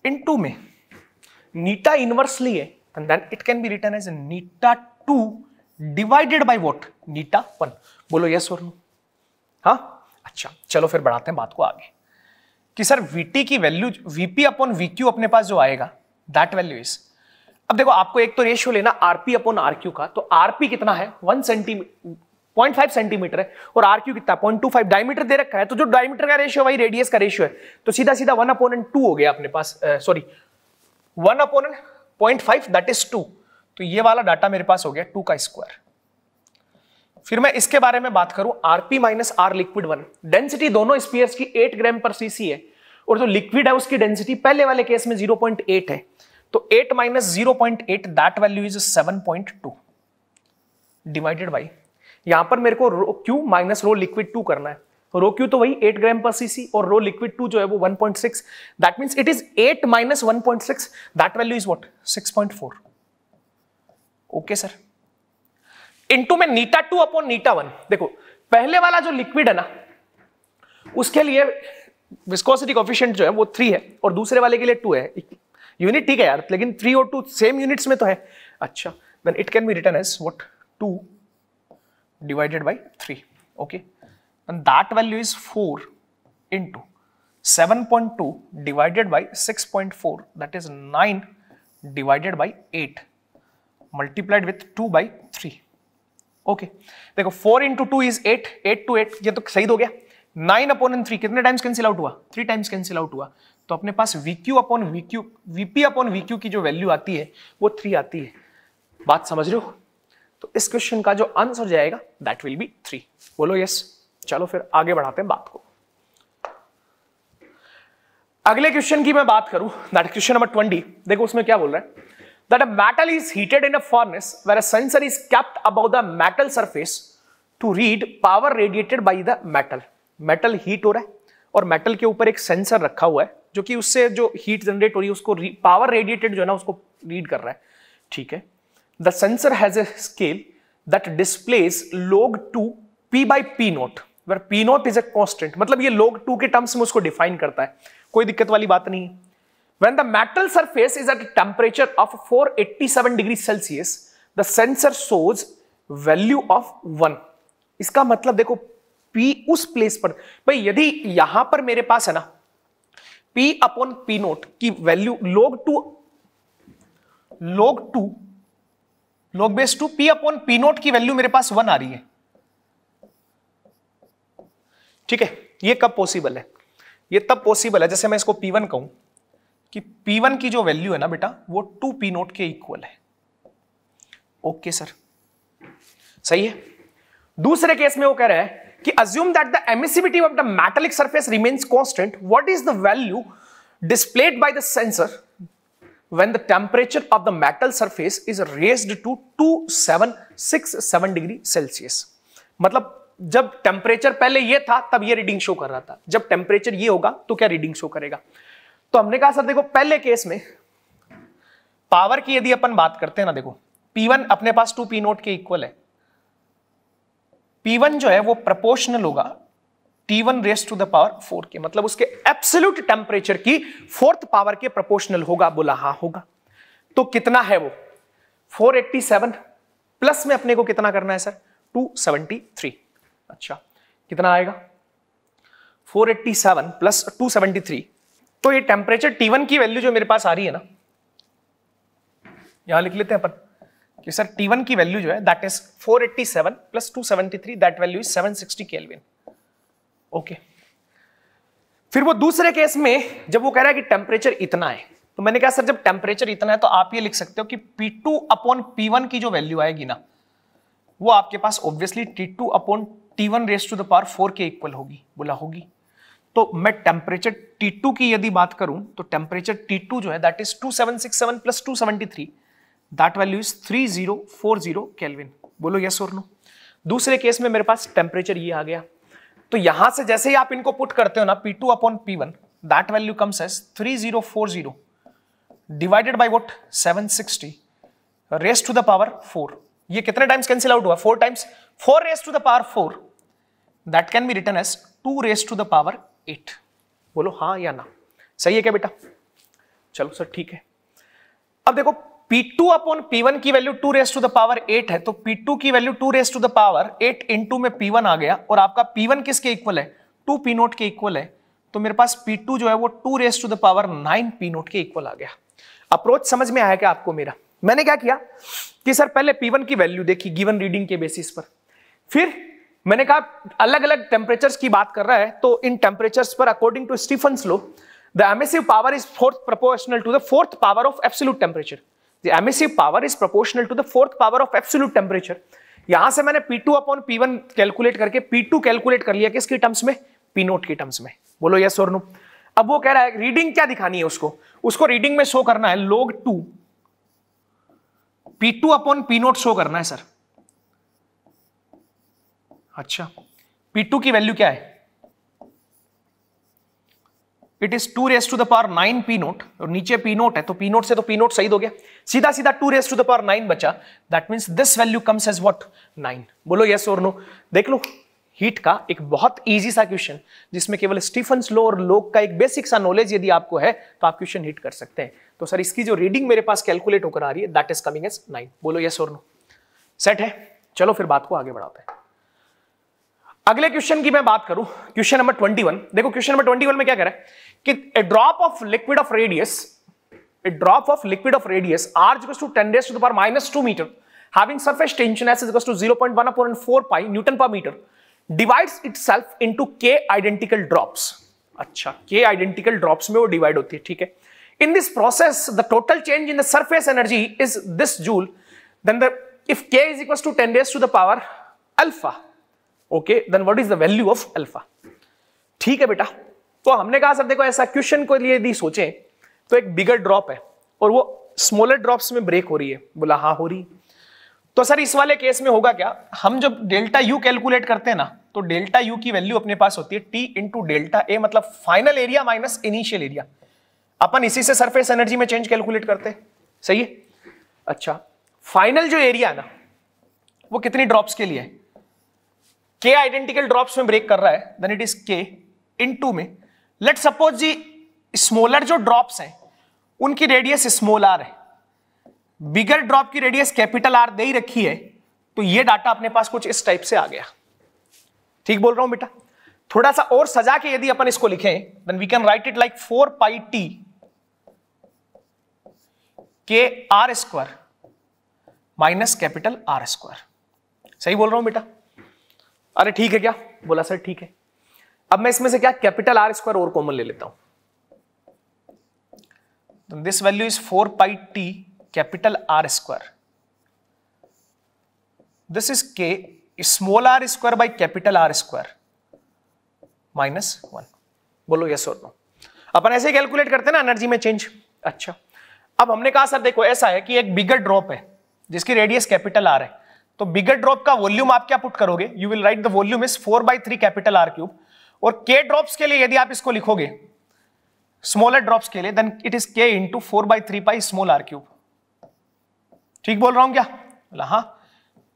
इन टू में नीटा इनवर्सली है and then it can be written as eta two divided by what eta one बोलो yes और no हाँ अच्छा चलो फिर बढ़ाते हैं बात को आगे कि सर वीटी की वैल्यू वीपी अपॉन वीक्यू अपने पास जो आएगा दैट वैल्यू इज अब देखो आपको एक तो रेशियो लेना आरपी अपॉन आरक्यू का तो आरपी कितना है one centimetre point five centimetre है और आर क्यू कितना पॉइंट टू फाइव डायमीटर दे रखा है तो जो डायमीटर का रेशियो वही रेडियस का रेशियो है तो सीधा सीधा वन अपॉन टू हो गया अपने पास sorry one upon point five that is two तो ये वाला डाटा मेरे पास हो गया टू का स्क्वायर फिर मैं इसके बारे में बात करूं RP minus R liquid one density दोनों स्पीयर्स की एट ग्राम पर सीसी है और जो लिक्विड है उसकी डेंसिटी पहले वाले केस में जीरो पॉइंट एट है तो 8 minus zero point eight that value is seven point two divided by यहां पर मेरे को rho Q minus rho liquid two करना है रो क्यू तो वही 8 ग्राम पर सीसी और रो लिक्विड टू जो है वो 1.6 that mean it is 8 minus one point six that value is what six point four okay sir into में eta two upon eta one देखो पहले वाला जो लिक्विड है ना उसके लिए विस्कोसिटी कॉफिशियंट जो है वो थ्री है और दूसरे वाले के लिए टू है यूनिट ठीक है यार लेकिन थ्री और टू सेम यूनिट्स में तो है अच्छा then it can be written as what two divided by three okay and that value is four into seven point two divided by six point four that is nine divided by eight multiplied with two by three okay देखो four into two is eight eight two eight ये तो सही तो हो गया nine upon an three कितने times cancel out हुआ three times cancel out हुआ तो अपने पास VQ upon VQ VP upon VQ की जो वैल्यू आती है वो थ्री आती है बात समझ रहे हो तो इस क्वेश्चन का जो आंसर जाएगा दैट विल बी थ्री बोलो यस चलो फिर आगे बढ़ाते हैं बात को अगले क्वेश्चन की मैं बात करूं दैट क्वेश्चन नंबर ट्वेंटी देखो उसमें क्या बोल रहा है that a metal is heated in a furnace where a sensor is kept above the metal surface to read power radiated by the metal metal heat हो रहा है और metal के ऊपर एक sensor रखा हुआ है जो कि उससे जो हीट जनरेट हो रही है उसको पावर रेडिएटेड जो है ना उसको रीड कर रहा है ठीक है the sensor has a scale that displays log two P by P naught where P naught is a constant मतलब ये लोग टू के टर्म्स में उसको डिफाइन करता है कोई दिक्कत वाली बात नहीं है When the metal surface is at a temperature of 487 degree Celsius the sensor shows value of one इसका मतलब देखो पी उस प्लेस पर भाई यदि यहां पर मेरे पास है ना पी अपॉन पी नोट की value log two log two log base two P upon P naught की वैल्यू मेरे पास वन आ रही है ठीक है ये कब पॉसिबल है ये तब पॉसिबल है जैसे मैं इसको पी वन कहूं कि पी वन की जो वैल्यू है ना बेटा वो टू पी नोट के इक्वल है ओके सर सही है दूसरे केस में वो कह रहा है कि assume that the emissivity of the metallic surface remains constant what is the value displayed by the sensor when the temperature of the metal surface is raise to two seven six seven degree Celsius मतलब जब temperature पहले ये था तब ये reading show कर रहा था जब टेम्परेचर ये होगा तो क्या रीडिंग शो करेगा तो हमने कहा सर देखो पहले केस में पावर की यदि अपन बात करते हैं ना देखो पी वन अपने पास टू पी नोट के इक्वल है पी वन जो है वो प्रपोर्शनल होगा T one raise to the power four के मतलब उसके एब्सोल्यूट टेम्परेचर की फोर्थ पावर के प्रपोर्शनल होगा बोला हा होगा तो कितना है वो 487 प्लस में अपने को कितना करना है सर 273 अच्छा कितना आएगा 487 प्लस 273 तो ये टेम्परेचर टी वन की वैल्यू जो मेरे पास आ रही है ना यहां लिख लेते हैं अपन तो सर T1 की वैल्यू जो है that is 487 plus 273 that value is 760 Kelvin okay फिर वो दूसरे केस में जब वो कह रहा है कि टेम्परेचर इतना है तो मैंने कहा सर जब टेम्परेचर इतना है तो आप ये लिख सकते हो कि P2 टू अपॉन पी की जो वैल्यू आएगी ना वो आपके पास obviously T2 two upon T one raise to the power four के इक्वल होगी बोला होगी तो मैं टेम्परेचर T2 की यदि बात करूं तो टेम्परेचर T2 जो है that is 2767 plus 273 that value is 3040 kelvin बोलो यस और नो दूसरे केस में मेरे पास टेम्परेचर ये आ गया तो यहां से जैसे ही आप इनको पुट करते हो ना P two upon P one that value comes as 3040 divided by what 760 raise to the power 4 ये कितने टाइम्स कैंसिल आउट हुआ four times four raise to the power four that can be written as two raise to the power eight बोलो हाँ या ना सही है क्या बेटा चलो सर ठीक है अब देखो P2 टू अपॉन P1 की value two raise to the power 8 है तो P2 की value two raise to the power 8 into में P1 आ गया और आपका P1 किसके इक्वल है टू पी नोट के इक्वल है तो मेरे पास P2 जो है वो two raise to the power 9 P naught के इक्वल आ गया अप्रोच समझ में आया क्या आपको मेरा मैंने क्या किया कि सर पहले P1 की वैल्यू देखी गिवन रीडिंग के बेसिस पर फिर मैंने कहा अलग अलग टेम्परेचर की बात कर रहा है तो इन टेम्परेचर पर according to Stefan law the emissive power is fourth proportional to the fourth power of absolute temperature The emissive power is proportional to the fourth power of absolute temperature. यहां से मैंने P2 upon P one calculate करके P2 calculate कर लिया किसके terms में P naught के terms में बोलो यस और नो अब वो कह रहा है रीडिंग क्या दिखानी है उसको उसको रीडिंग में शो करना है लोग two P two upon P naught show करना है सर अच्छा पी टू की वैल्यू क्या है it is two raise to the power nine P note और नीचे पी नोट है तो पी नोट से तो पी नोट सही हो गया सीधा सीधा two raise to the power nine बचा that means this value comes as what nine बोलो यस और नो देख लो हीट का एक बहुत ईजी सा क्वेश्चन जिसमें केवल स्टीफन स्लो और लोक का एक बेसिक सा नॉलेज यदि आपको है तो आप क्वेश्चन हिट कर सकते हैं तो सर इसकी जो रीडिंग मेरे पास कैलकुलेट होकर आ रही है that is coming as nine बोलो यस और नो सेट है चलो फिर बात को आगे बढ़ाते हैं अगले क्वेश्चन की मैं बात करूं क्वेश्चन नंबर 21 देखो क्वेश्चन नंबर 21 में क्या कह रहा है कि a drop of liquid of radius a drop of liquid of radius R equals to 10 raise to the power minus 2 metre having surface tension as is equals to 0.1 upon 4 pi newton per meter divides itself into k identical drops अच्छा k identical drops में वो divide होती है ठीक है in this process the total change in the surface energy is this joule then the if k is equals to 10 raised to the power alpha okay then what is the value of alpha ठीक है बेटा तो हमने कहा sir देखो ऐसा question को लिए यदि सोचे तो एक बिगर ड्रॉप है और वो स्मॉलर ड्रॉप्स में ब्रेक हो रही है बोला हाँ हो रही तो सर इस वाले केस में होगा क्या हम जब डेल्टा यू कैलकुलेट करते हैं ना तो डेल्टा यू की वैल्यू अपने पास होती है टी इंटू डेल्टा ए मतलब final area minus initial area अपन इसी से सरफेस एनर्जी में चेंज कैलकुलेट करते हैं सही है अच्छा फाइनल जो एरिया है ना वो कितनी ड्रॉप्स के लिए है के आइडेंटिकल ड्रॉप्स में ब्रेक कर रहा है then it is K into में लेट सपोज जी स्मॉलर जो ड्रॉप्स हैं उनकी रेडियस स्मॉल आर है बिगर ड्रॉप की रेडियस कैपिटल आर दे ही रखी है तो ये डाटा अपने पास कुछ इस टाइप से आ गया ठीक बोल रहा हूं बेटा थोड़ा सा और सजा के यदि अपन इसको लिखें then we can write it like four pi T K R square minus capital R square सही बोल रहा हूं बेटा अरे ठीक है क्या बोला सर ठीक है अब मैं इसमें से क्या कैपिटल आर स्क्वायर और कॉमन ले लेता हूं this value is four pi T capital R square this is K small R square by capital R square minus one बोलो यस और नो अपन ऐसे कैलकुलेट करते ना एनर्जी में चेंज अच्छा अब हमने कहा सर देखो ऐसा है कि एक बिगर ड्रॉप है जिसकी रेडियस कैपिटल आर है तो बिगर ड्रॉप का वॉल्यूम आप क्या पुट करोगे you will write the volume is four by three capital R cube और के ड्रॉप्स के लिए यदि आप इसको लिखोगे स्मॉलर ड्रॉप्स के लिए then it is K into four by three pi small R cube ठीक बोल रहा हूं क्या बोला हाँ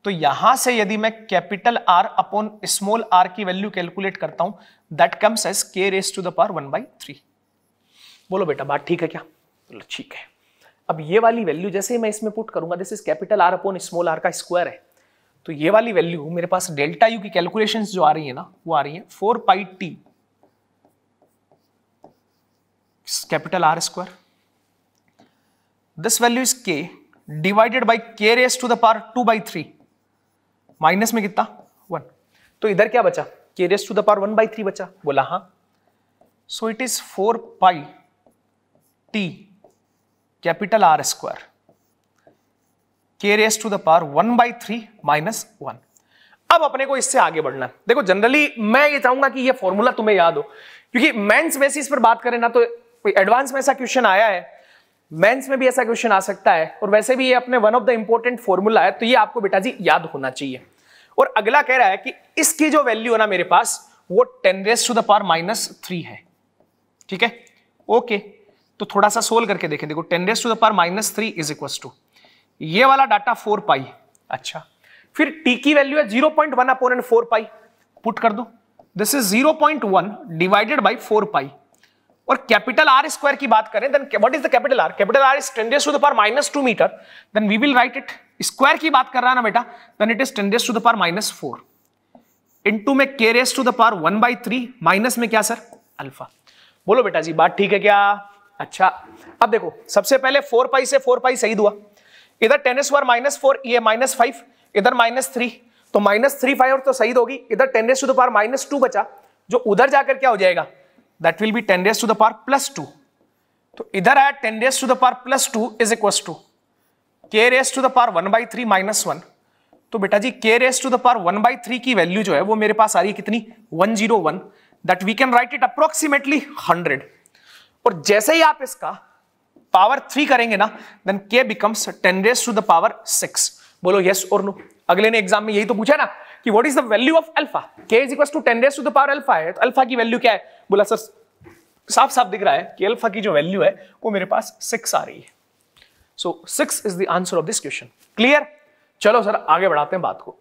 तो यहां से यदि मैं capital R upon small R की वैल्यू कैलकुलेट करता हूं that comes as K raise to the power one by three बोलो बेटा बात ठीक है क्या बोलो ठीक है अब ये वाली वैल्यू जैसे ही मैं इसमें पुट करूंगा this is capital R upon small R का स्क्वायर है तो ये वाली वैल्यू मेरे पास डेल्टा यू की कैलकुलेशंस जो आ रही है ना वो आ रही है four pi T capital R square this value is K divided by K raise to the power two by three minus में कितना वन तो इधर क्या बचा K raise to the power one by three बचा बोला हाँ so it is four pi T capital R square K raise to the power one by three minus one अब अपने को इससे आगे बढ़ना है देखो जनरली मैं ये चाहूंगा कि ये फॉर्मूला तुम्हें याद हो क्योंकि मेंस बेसिस पर बात करें ना तो एडवांस में ऐसा क्वेश्चन आया है मेंस में भी ऐसा क्वेश्चन आ सकता है और वैसे भी ये अपने one of the important formula है तो ये आपको बेटा जी याद होना चाहिए और अगला कह रहा है कि इसकी जो वैल्यू है ना मेरे पास वो ten raise to the power minus three है ठीक है ओके तो थोड़ा सा सोल्व करके देखें देखो ten raise to the power minus three is equal to ये वाला डाटा फोर पाई अच्छा फिर टी की वैल्यू है zero point one upon and four pi put कर दो this is zero point one divided by four pi और capital R square की बात करें then what is the capital R capital R is ten raise to the power minus two metre then we will write it square की बात कर रहा है ना बेटा then it is ten raise to the power minus four into में के raise to the power one by three minus में क्या सर अल्फा बोलो बेटा जी बात ठीक है क्या अच्छा अब देखो सबसे पहले फोर पाई से फोर पाई सही हुआ इधर ten S square minus four ये माइनस फाइव इधर माइनस थ्री तो माइनस थ्री फाइव तो सही होगी इधर ten raise to the power minus two बचा जो उधर जाकर क्या हो जाएगा that will be ten raise to the power plus two तो इधर आया ten raise to the power plus two is equal to K raise to the power one by three minus one तो बेटा जी K raise to the power one by three की value जो है वो मेरे पास आ रही है कितनी one zero one that we can write it approximately hundred और जैसे ही आप इसका पावर थ्री करेंगे ना then K becomes ten raise to the power six बोलो यस और नो अगले ने एग्जाम में यही तो पूछा ना कि what is the value of alpha K is equal to ten raise to the power alpha है तो अल्फा की वैल्यू क्या है बोला सर साफ साफ दिख रहा है कि अल्फा की जो वैल्यू है वो मेरे पास सिक्स आ रही है so six is the answer of this question clear चलो सर आगे बढ़ाते हैं बात को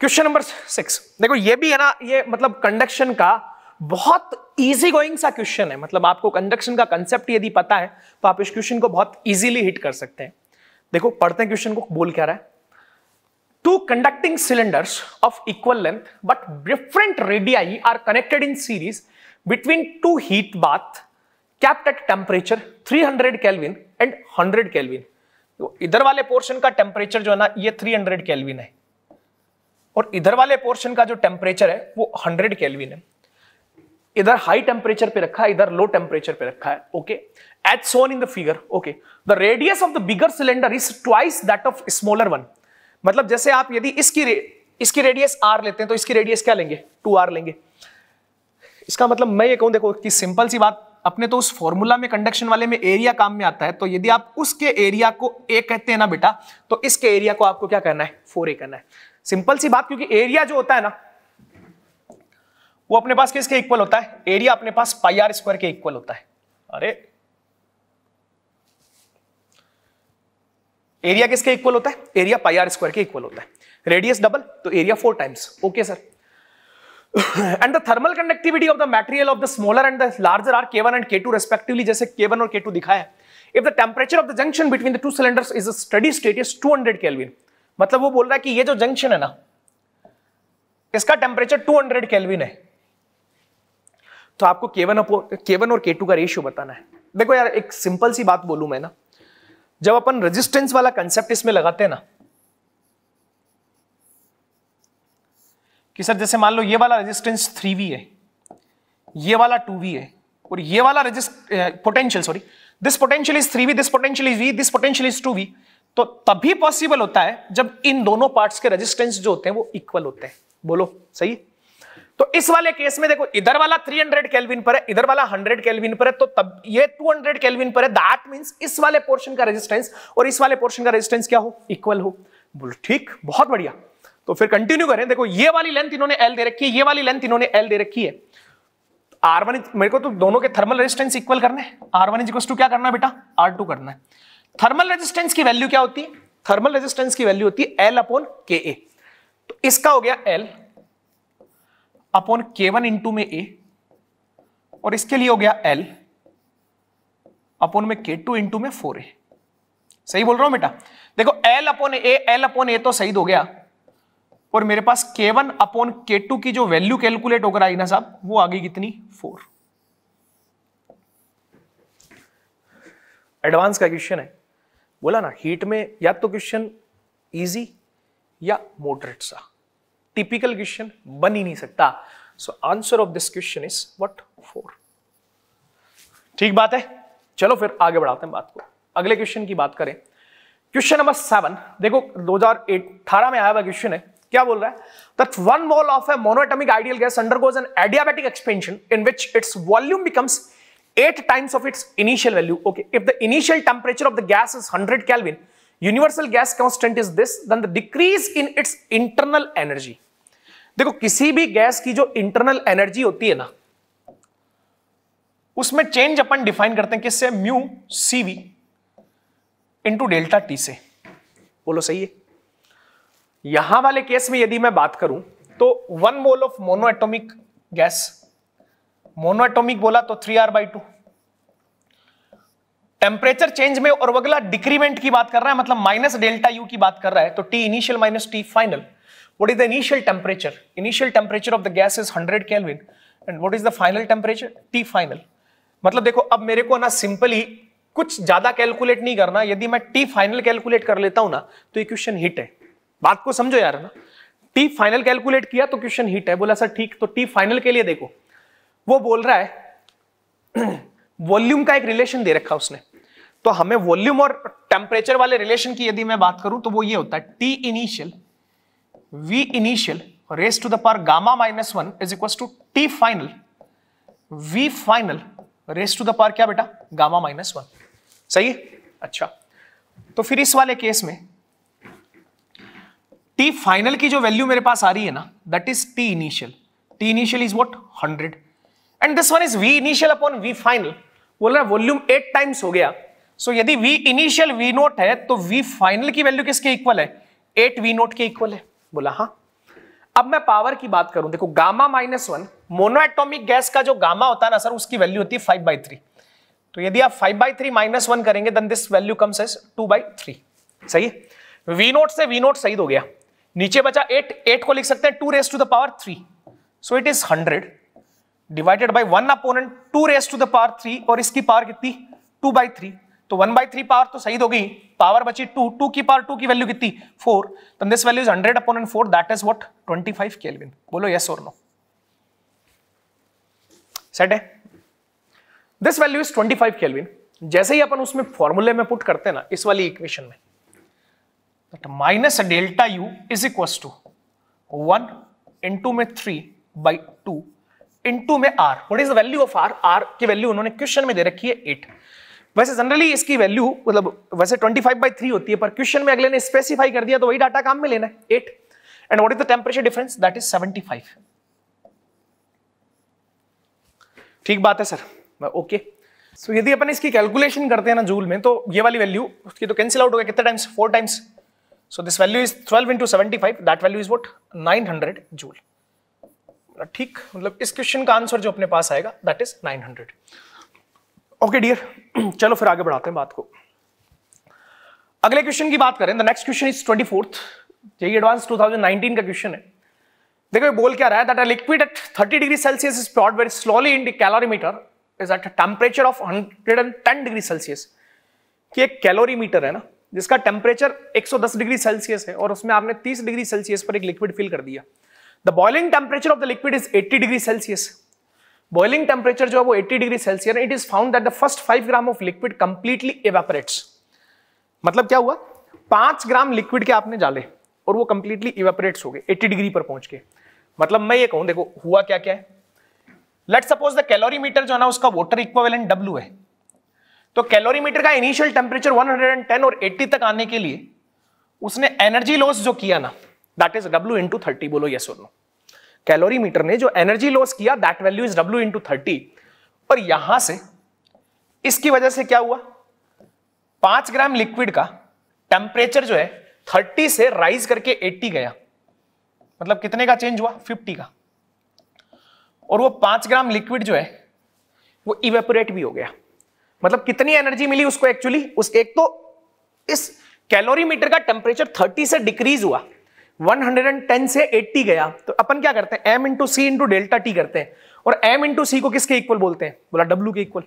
क्वेश्चन नंबर सिक्स देखो ये भी है ना ये मतलब कंडक्शन का बहुत ईजी गोइंग सा क्वेश्चन है मतलब आपको कंडक्शन का कंसेप्ट यदि पता है तो आप इस क्वेश्चन को बहुत इजीली हिट कर सकते हैं देखो पढ़ते हैं क्वेश्चन को बोल क्या रहा है two conducting cylinders of equal length but different radii are connected in series between two heat bath kept at temperature 300 hundred kelvin and 100 kelvin तो इधर वाले पोर्शन का टेम्परेचर जो है ना ये 300 हंड्रेड कैलविन है और इधर वाले पोर्शन का जो टेम्परेचर है वो 100 कैलविन है इधर हाई टेम्परेचर पे रखा है इधर लो टेम्परेचर पे रखा है okay as shown in the figure okay the radius of the bigger cylinder is twice that of smaller one मतलब जैसे आप यदि इसकी रे, इसकी रेडियस आर लेते हैं तो इसकी रेडियस क्या लेंगे टू आर लेंगे इसका मतलब मैं ये कहूं देखो कि सिंपल सी बात अपने तो उस फॉर्मूला में कंडक्शन वाले में एरिया काम में आता है तो यदि आप उसके एरिया को ए कहते हैं ना बेटा तो इसके एरिया को आपको क्या करना है फोर ए करना है सिंपल सी बात क्योंकि एरिया जो होता है ना वो अपने पास किसके इक्वल होता है एरिया अपने पास पाईआर स्क्वायर के इक्वल होता है अरे एरिया किसके इक्वल होता है एरिया पाईआर स्क्वायर के इक्वल होता है रेडियस डबल तो area four times okay sir and the thermal conductivity of the material of the smaller and the larger are K one and K two respectively जैसे K one और K two दिखाया if the temperature of the junction between the two cylinder is a steady state is two hundred मतलब वो बोल रहा है कि ये जो जंक्शन है ना इसका टेम्परेचर टू हंड्रेड है तो आपको केवन अपॉन केवन और टू का रेशियो बताना है देखो यार एक सिंपल सी बात बोलूं मैं ना जब अपन रेजिस्टेंस वाला कंसेप्ट इसमें लगाते हैं ना कि सर जैसे मान लो ये वाला रेजिस्टेंस वी है ये वाला वी है और ये वाला potential sorry this potential is three V this potential is V this potential is two V तो तभी पॉसिबल होता है जब इन दोनों पार्ट्स के रेजिस्टेंस जो होते हैं वो इक्वल होते हैं बोलो सही है? तो इस वाले केस में देखो इधर वाला 300 हंड्रेड केल्विन पर है इधर वाला 100 केल्विन पर है तो तब ये 200 हंड्रेड केल्विन पर है दैट मींस इस वाले पोर्शन का रेजिस्टेंस और इस वाले पोर्शन का रेजिस्टेंस क्या हो इक्वल हो बोल ठीक बहुत बढ़िया तो फिर कंटिन्यू करें देखो ये वाली लेंथ इन्होंने एल दे रखी है ये वाली लेंथ इन्होंने एल दे रखी है आर वन मेरे को तो दोनों के थर्मल रेजिस्टेंस इक्वल करने आर वन इजिक्वल टू क्या करना है बेटा आर टू करना है थर्मल रेजिस्टेंस की वैल्यू क्या होती है थर्मल रेजिस्टेंस की वैल्यू होती है एल अपॉन के ए तो इसका हो गया L upon K one into में ए और इसके लिए हो गया एल अपॉन में के टू इंटू में फोर ए सही बोल रहा हूं बेटा देखो L upon A L upon A तो सही तो हो गया और मेरे पास के वन अपॉन के टू की जो वैल्यू कैलकुलेट होकर आई ना साहब वो आ गई कितनी फोर एडवांस का क्वेश्चन है बोला ना हीट में या तो क्वेश्चन इजी या मोडरेट सा टिपिकल क्वेश्चन बन ही नहीं सकता so answer of this question is what four ठीक बात है चलो फिर आगे बढ़ाते हैं बात को अगले क्वेश्चन की बात करें क्वेश्चन नंबर सेवन देखो 2018 में आया हुआ क्वेश्चन है क्या बोल रहा है that one mole of a monatomic ideal gas undergoes an adiabatic expansion in which its volume becomes eight times of its initial value okay if the initial temperature of the gas is hundred kelvin universal gas constant is this then the decrease in its internal energy देखो किसी भी gas की जो internal energy होती है ना उसमें change अपन define करते हैं किससे mu V into delta T से बोलो सही है यहां वाले केस में यदि मैं बात करूं तो one mole of monoatomic gas monoatomic बोला तो three R by two temperature change में और अगला डिक्रीमेंट की बात कर रहा है मतलब माइनस डेल्टा यू की बात कर रहा है तो T initial minus T final What is the initial temperature? Initial temperature of the gas is 100 Kelvin. And what is the final temperature? T final. मतलब देखो अब मेरे को ना सिंपली कुछ ज्यादा कैलकुलेट नहीं करना यदि मैं टी फाइनल कैलकुलेट कर लेता हूं ना तो ये क्वेश्चन हिट है बात को समझो यार ना टी फाइनल कैलकुलेट किया तो क्वेश्चन हिट है बोला सर ठीक तो टी फाइनल के लिए देखो वो बोल रहा है वॉल्यूम (clears throat) का एक रिलेशन दे रखा उसने तो हमें वॉल्यूम और टेम्परेचर वाले रिलेशन की यदि मैं बात करूं तो वो ये होता है T initial V initial raised to the power gamma minus one is equal to T final V final raised to the power क्या बेटा गामा माइनस वन सही है अच्छा तो फिर इस वाले केस में टी फाइनल की जो वैल्यू मेरे पास आ रही है ना that is T initial T initial is what hundred and this one is V initial upon V final बोल रहा है वॉल्यूम एट टाइम्स हो गया सो so, यदि वी इनिशियल वी नोट है तो वी फाइनल की वैल्यू किसके इक्वल है एट वी नोट के इक्वल है बोला हाँ अब मैं पावर की बात करूं देखो gamma minus one monoatomic gas का जो गामा होता है ना सर उसकी वैल्यू होती है फाइव बाई थ्री तो यदि आप five by three minus one करेंगे then this value comes as two by three सही है वी नोट से वी नोट सही हो गया नीचे बचा एट एट को लिख सकते हैं two raise to the power three so it is hundred divided by one upon two raise to the power three और इसकी पावर कितनी टू बाई थ्री तो वन बाई थ्री पावर तो सही होगी पावर बची टू टू की power two की वैल्यू कितनी फोर तो this value is hundred upon and four that is what twenty five kelvin बोलो यस और नो सेट है this value is twenty five kelvin जैसे ही अपन उसमें फॉर्मूले में पुट करते हैं ना इस वाली इक्वेशन में minus delta U is equal to one into में थ्री बाई टू इंटू में R what is the value of R R की वैल्यू उन्होंने क्वेश्चन में दे रखी है एट वैसे जनरली इसकी वैल्यू मतलब वैसे 25 फाइव बाई थ्री होती है पर क्वेश्चन में अगले ने स्पेसिफाई कर दिया तो वही डाटा काम में लेना है eight and what is the temperature difference that is 75 ठीक बात है सर ओके सो यदि अपन इसकी कैलकुलेशन करते हैं ना जूल में तो ये वाली वैल्यू उसकी तो कैंसिल आउट हो गया कितने times four times so this value is twelve into seventy five that value is what nine hundred joule ठीक मतलब इस क्वेश्चन का आंसर जो अपने पास आएगा that is nine hundred okay dear (clears throat) चलो फिर आगे बढ़ाते हैं बात को अगले क्वेश्चन की बात करें the next question is twenty fourth यही एडवांस 2019 का क्वेश्चन है देखो ये बोल क्या रहा है that a liquid at 30 degree Celsius is poured very slowly in the calorimeter is at temperature of 110 degree Celsius कि एक कैलोरीमीटर है ना जिसका टेम्परेचर 110 डिग्री सेल्सियस है और उसमें आपने 30 डिग्री सेल्सियस पर एक लिक्विड फिल कर दिया the boiling temperature of the liquid is 80 degree Celsius boiling temperature जो है वो 80 degree Celsius it is found that the first 5 gram of liquid completely evaporates मतलब क्या हुआ पांच ग्राम लिक्विड के आपने डाले और वो कंप्लीटली इवेपरेट्स हो गए 80 डिग्री पर पहुंच के मतलब मैं ये कहूं देखो हुआ क्या क्या है लेट सपोज द मीटर जो है ना उसका वाटर इक्वेलेंट डब्ल्यू है तो कैलोरी मीटर का इनिशियल टेम्परेचर 110 और 80 तक आने के लिए उसने एनर्जी लॉस जो किया ना that is W into thirty बोलो यस और नो कैलोरी मीटर ने जो एनर्जी लॉस किया that value is W into thirty और यहां से इसकी वजह से क्या हुआ पांच ग्राम लिक्विड का टेम्परेचर जो है थर्टी से राइज करके एट्टी गया मतलब कितने का चेंज हुआ फिफ्टी का और वो पांच ग्राम लिक्विड जो है वो इवेपोरेट भी हो गया मतलब कितनी एनर्जी मिली उसको एक्चुअली उस एक तो इस कैलोरीमीटर का टेम्परेचर 30 से डिक्रीज हुआ 110 से 80 गया तो अपन क्या करते हैं m into C into delta T करते हैं और m इंटू सी को किसके इक्वल बोलते हैं बोला w के इक्वल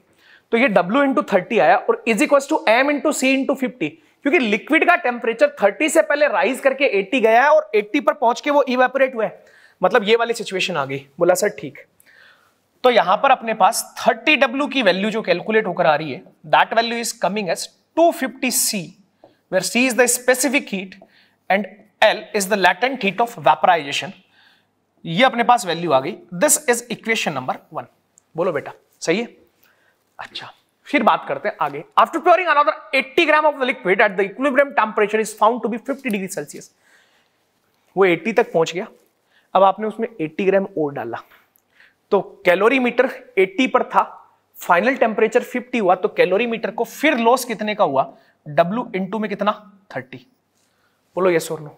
तो ये w इंटू थर्टी आया और is equal to M into C into fifty क्योंकि लिक्विड का टेम्परेचर 30 से पहले राइज करके 80 गया है और 80 पर पहुंच के वो इवेपोरेट हुआ है मतलब ये वाली सिचुएशन आ गई बोला सर ठीक तो यहां पर अपने पास 30W की वैल्यू जो कैलकुलेट होकर आ रही है that value is coming as 250C where C is the specific heat and L is the latent heat of vaporization ये अपने पास वैल्यू आ गई this is equation number one बोलो बेटा सही है अच्छा फिर बात करते हैं आगे after pouring another 80 gram of the liquid at the equilibrium temperature is found to be 50 degree Celsius वो 80 तक पहुंच गया अब आपने उसमें 80 ग्राम और डाला तो कैलोरी मीटर 80 पर था फाइनल टेंपरेचर 50 हुआ तो कैलोरी मीटर को फिर लॉस कितने का हुआ W में कितना 30 बोलो यस और नो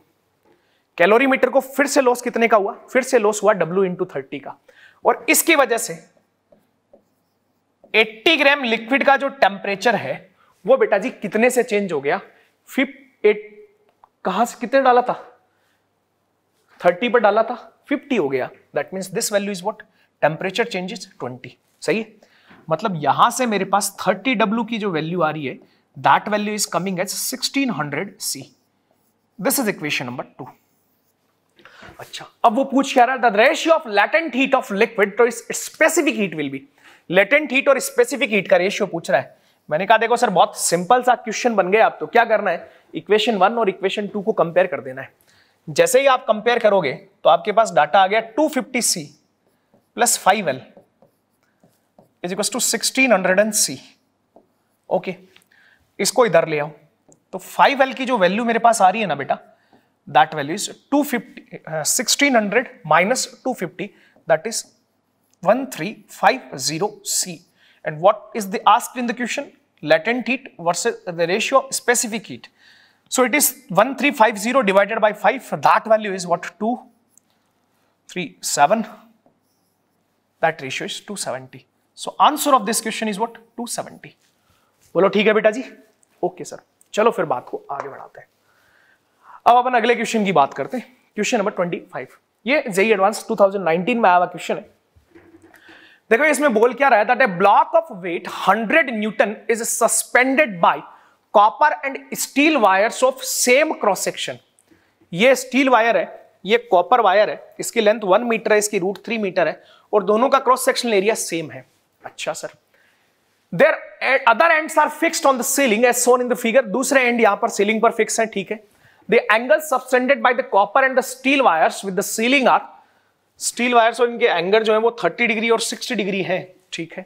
कैलोरीमीटर को फिर से लॉस कितने का हुआ फिर से लॉस हुआ डब्ल्यू इंटू थर्टी का और इसकी वजह से 80 ग्राम लिक्विड का जो टेम्परेचर है वो बेटा जी कितने से चेंज हो गया फिफ्ट एट कहा से कितने डाला था 30 पर डाला था 50 हो गया that means this value is what temperature changes 20 सही है मतलब यहां से मेरे पास 30 डब्ल्यू की जो वैल्यू आ रही है that value is coming as 1600 C this is equation number two अच्छा अब वो पूछ क्या रहा है the ratio of latent heat of liquid to specific heat will be latent heat और स्पेसिफिक हीट का रेशियो पूछ रहा है मैंने कहा देखो सर बहुत सिंपल सा क्वेश्चन बन गया आप तो क्या करना है इक्वेशन वन और इक्वेशन टू को कंपेयर कर देना है जैसे ही आप कंपेयर करोगे तो आपके पास डाटा आ गया 250C fifty C plus five L is equal to sixteen hundred and C okay इसको इधर ले आओ तो फाइव एल की जो वैल्यू मेरे पास आ रही है ना बेटा that value is 250 uh, 1600 minus 250 that is 1350C and what is the asked in the question latent heat versus the ratio of specific heat so it is 1350 divided by 5 that value is what 237 that ratio is 270 so answer of this question is what 270 बोलो ठीक है बेटा जी okay okay, sir चलो फिर बात को आगे बढ़ाते हैं अब अपन अगले क्वेश्चन की बात करते हैं क्वेश्चन नंबर ट्वेंटी फाइव ये जेई एडवांस 2019 में आया हुआ क्वेश्चन है देखो इसमें बोल क्या रहा है block of weight 100 newton is suspended by copper and steel wires of same cross section ये स्टील वायर है ये कॉपर वायर है इसकी लेंथ वन मीटर है इसकी रूट थ्री मीटर है और दोनों का क्रॉस सेक्शन एरिया सेम है अच्छा sir their other ends are fixed on the ceiling as shown in the figure दूसरे एंड यहां पर सीलिंग पर फिक्स है ठीक है The angles subtended by the copper and the steel wires with the ceiling are steel wires और inke angle jo hai wo 30 degree और 60 degree hai theek hai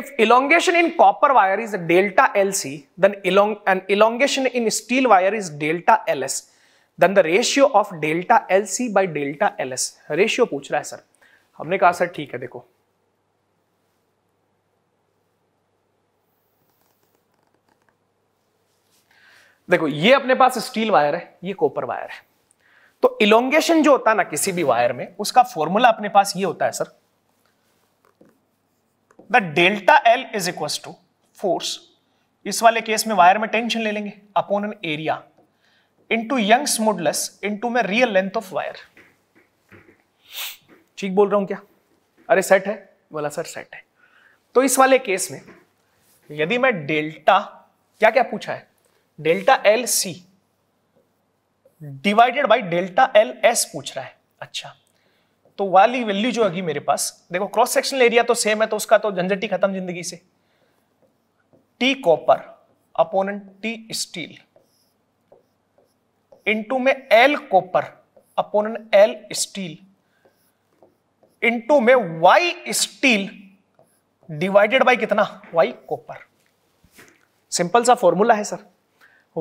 If elongation in copper wire is delta LC, then elong and elongation in steel wire is delta LS. Then the ratio of delta LC by delta LS. ratio puch raha hai sir humne kaha sir theek hai dekho देखो ये अपने पास steel wire है ये copper wire है तो elongation जो होता है ना किसी भी वायर में उसका फॉर्मूला अपने पास ये होता है sir the delta L is equal to force इस वाले केस में वायर में टेंशन ले लेंगे upon an area into Young's modulus into में रियल लेंथ ऑफ वायर ठीक बोल रहा हूं क्या अरे सेट है बोला सर सेट है तो इस वाले केस में यदि मैं डेल्टा क्या क्या पूछा है delta L C divided by delta L S पूछ रहा है अच्छा तो वाली वैल्यू जो होगी मेरे पास देखो क्रॉस सेक्शनल एरिया तो सेम है तो उसका तो झंझट ही खत्म जिंदगी से T copper upon T steel into में L copper upon L steel into में वाई स्टील डिवाइडेड बाई कितना वाई कॉपर सिंपल सा फॉर्मूला है sir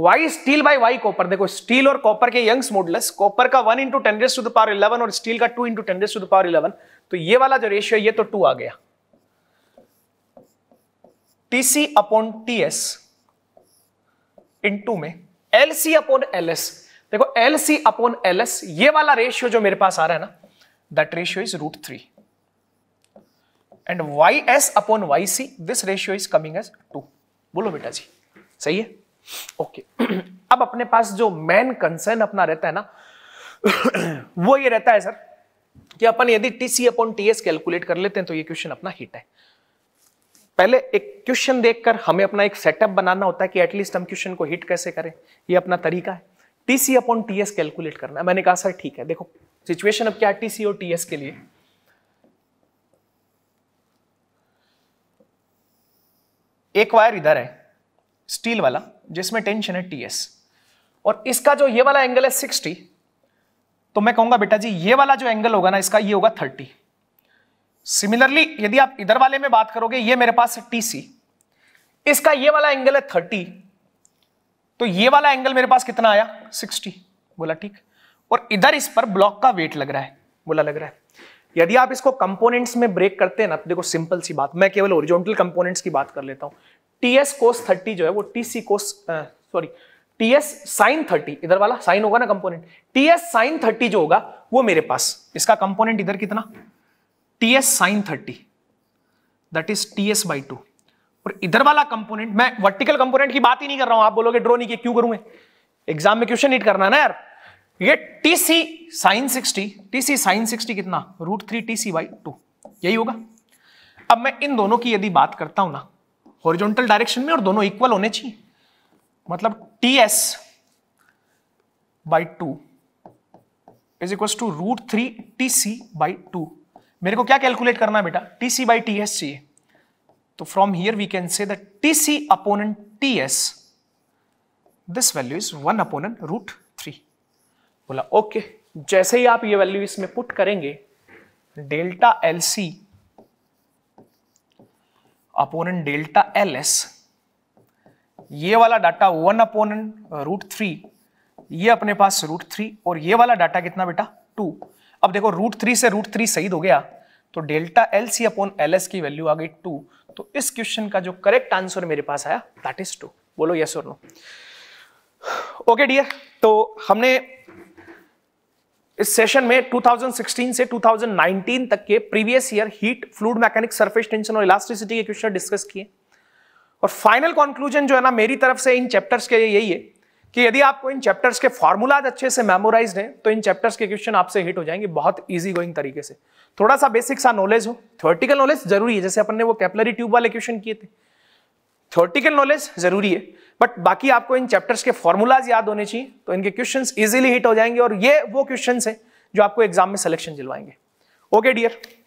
Y steel by Y copper देखो स्टील और कॉपर के यंग्स मोडलस कॉपर का one into ten to the power eleven और steel का two into ten to the power eleven तो ये वाला जो रेशियो ये तो टू आ गया TC upon T S into में L C upon L S देखो L C upon L S ये वाला रेशियो जो मेरे पास आ रहा है ना that ratio is root three and Y S upon Y C this ratio is coming as two बोलो बेटा जी सही है ओके (clears throat) अब अपने पास जो मेन कंसर्न अपना रहता है ना (clears throat) वो ये रहता है सर कि अपन यदि TC upon T S calculate कर लेते हैं तो ये क्वेश्चन अपना हिट है पहले एक क्वेश्चन देखकर हमें अपना एक सेटअप बनाना होता है कि एटलीस्ट हम क्वेश्चन को हिट कैसे करें ये अपना तरीका है TC upon T S calculate करना मैंने कहा सर ठीक है देखो सिचुएशन अब क्या है टीसी और टी एस के लिए एक वायर इधर है स्टील वाला जिसमें टेंशन है टी एस और इसका जो ये वाला एंगल है सिक्सटी तो मैं कहूंगा बेटा जी ये वाला जो एंगल होगा ना इसका ये होगा थर्टी सिमिलरली यदि आप इधर वाले में बात करोगे ये मेरे पास टी सी इसका ये वाला एंगल है थर्टी तो ये वाला एंगल मेरे पास कितना आया सिक्सटी बोला ठीक और इधर इस पर ब्लॉक का वेट लग रहा है बोला लग रहा है यदि आप इसको कंपोनेंट्स में ब्रेक करते हैं ना तो देखो सिंपल सी बात मैं केवल ओरिजोनटल कंपोनेंट्स की बात कर लेता हूं टीएस कोस थर्टी जो है वो T C cos sorry TS sine thirty इधर वाला साइन होगा ना कंपोनेंट टीएस साइन थर्टी जो होगा वो मेरे पास इसका कंपोनेंट इधर कितना TS sine thirty that is TS by two और इधर वाला कंपोनेंट मैं वर्टिकल कंपोनेंट की बात ही नहीं कर रहा हूं आप बोलोगे ड्रो नहीं किए क्यों करूंगे एग्जाम में क्वेश्चन नीट करना ना यार ये T C sine sixty T C sine sixty कितना root three T C by two यही होगा अब मैं इन दोनों की यदि बात करता हूं ना हॉरिजॉन्टल डायरेक्शन में और दोनों इक्वल होने चाहिए मतलब T S by two is equal to root three T C by two मेरे को क्या कैलकुलेट करना है बेटा T C by T S चाहिए तो from here we can say that T C upon T S this value is one upon root three बोला okay जैसे ही आप ये वैल्यू इसमें पुट करेंगे delta L C upon delta L S ये वाला data one upon root three ये अपने पास रूट थ्री और ये वाला डाटा कितना बेटा टू अब देखो रूट थ्री से रूट थ्री सही हो गया तो delta L C upon L S की वैल्यू आ गई टू तो इस क्वेश्चन का जो करेक्ट आंसर मेरे पास आया दैट इज टू बोलो यस और नो ओके डियर तो हमने इस सेशन में 2016 से 2019 तक के previous year heat fluid mechanic surface tension और इलास्टिसिटी के क्वेश्चन डिस्कस किए और फाइनल कॉन्क्लूजन जो है ना मेरी तरफ से इन चैप्टर्स के लिए यही है कि यदि आपको इन चैप्टर्स के फॉर्मूलाज अच्छे से मेमोराइज हैं तो इन चैप्टर्स के क्वेश्चन आपसे हिट हो जाएंगे बहुत ईजी गोइंग तरीके से थोड़ा सा बेसिक सा नॉलेज हो थ्योरेटिकल नॉलेज जरूरी है जैसे अपन ने वो कैपलरी ट्यूब वाले क्वेश्चन किए थे थ्योरेटिकल नॉलेज जरूरी है बट बाकी आपको इन चैप्टर्स के फॉर्मूलाज याद होने चाहिए तो इनके क्वेश्चन इजिली हिट हो जाएंगे और ये वो क्वेश्चन है जो आपको एग्जाम में सिलेक्शन दिलवाएंगे ओके डियर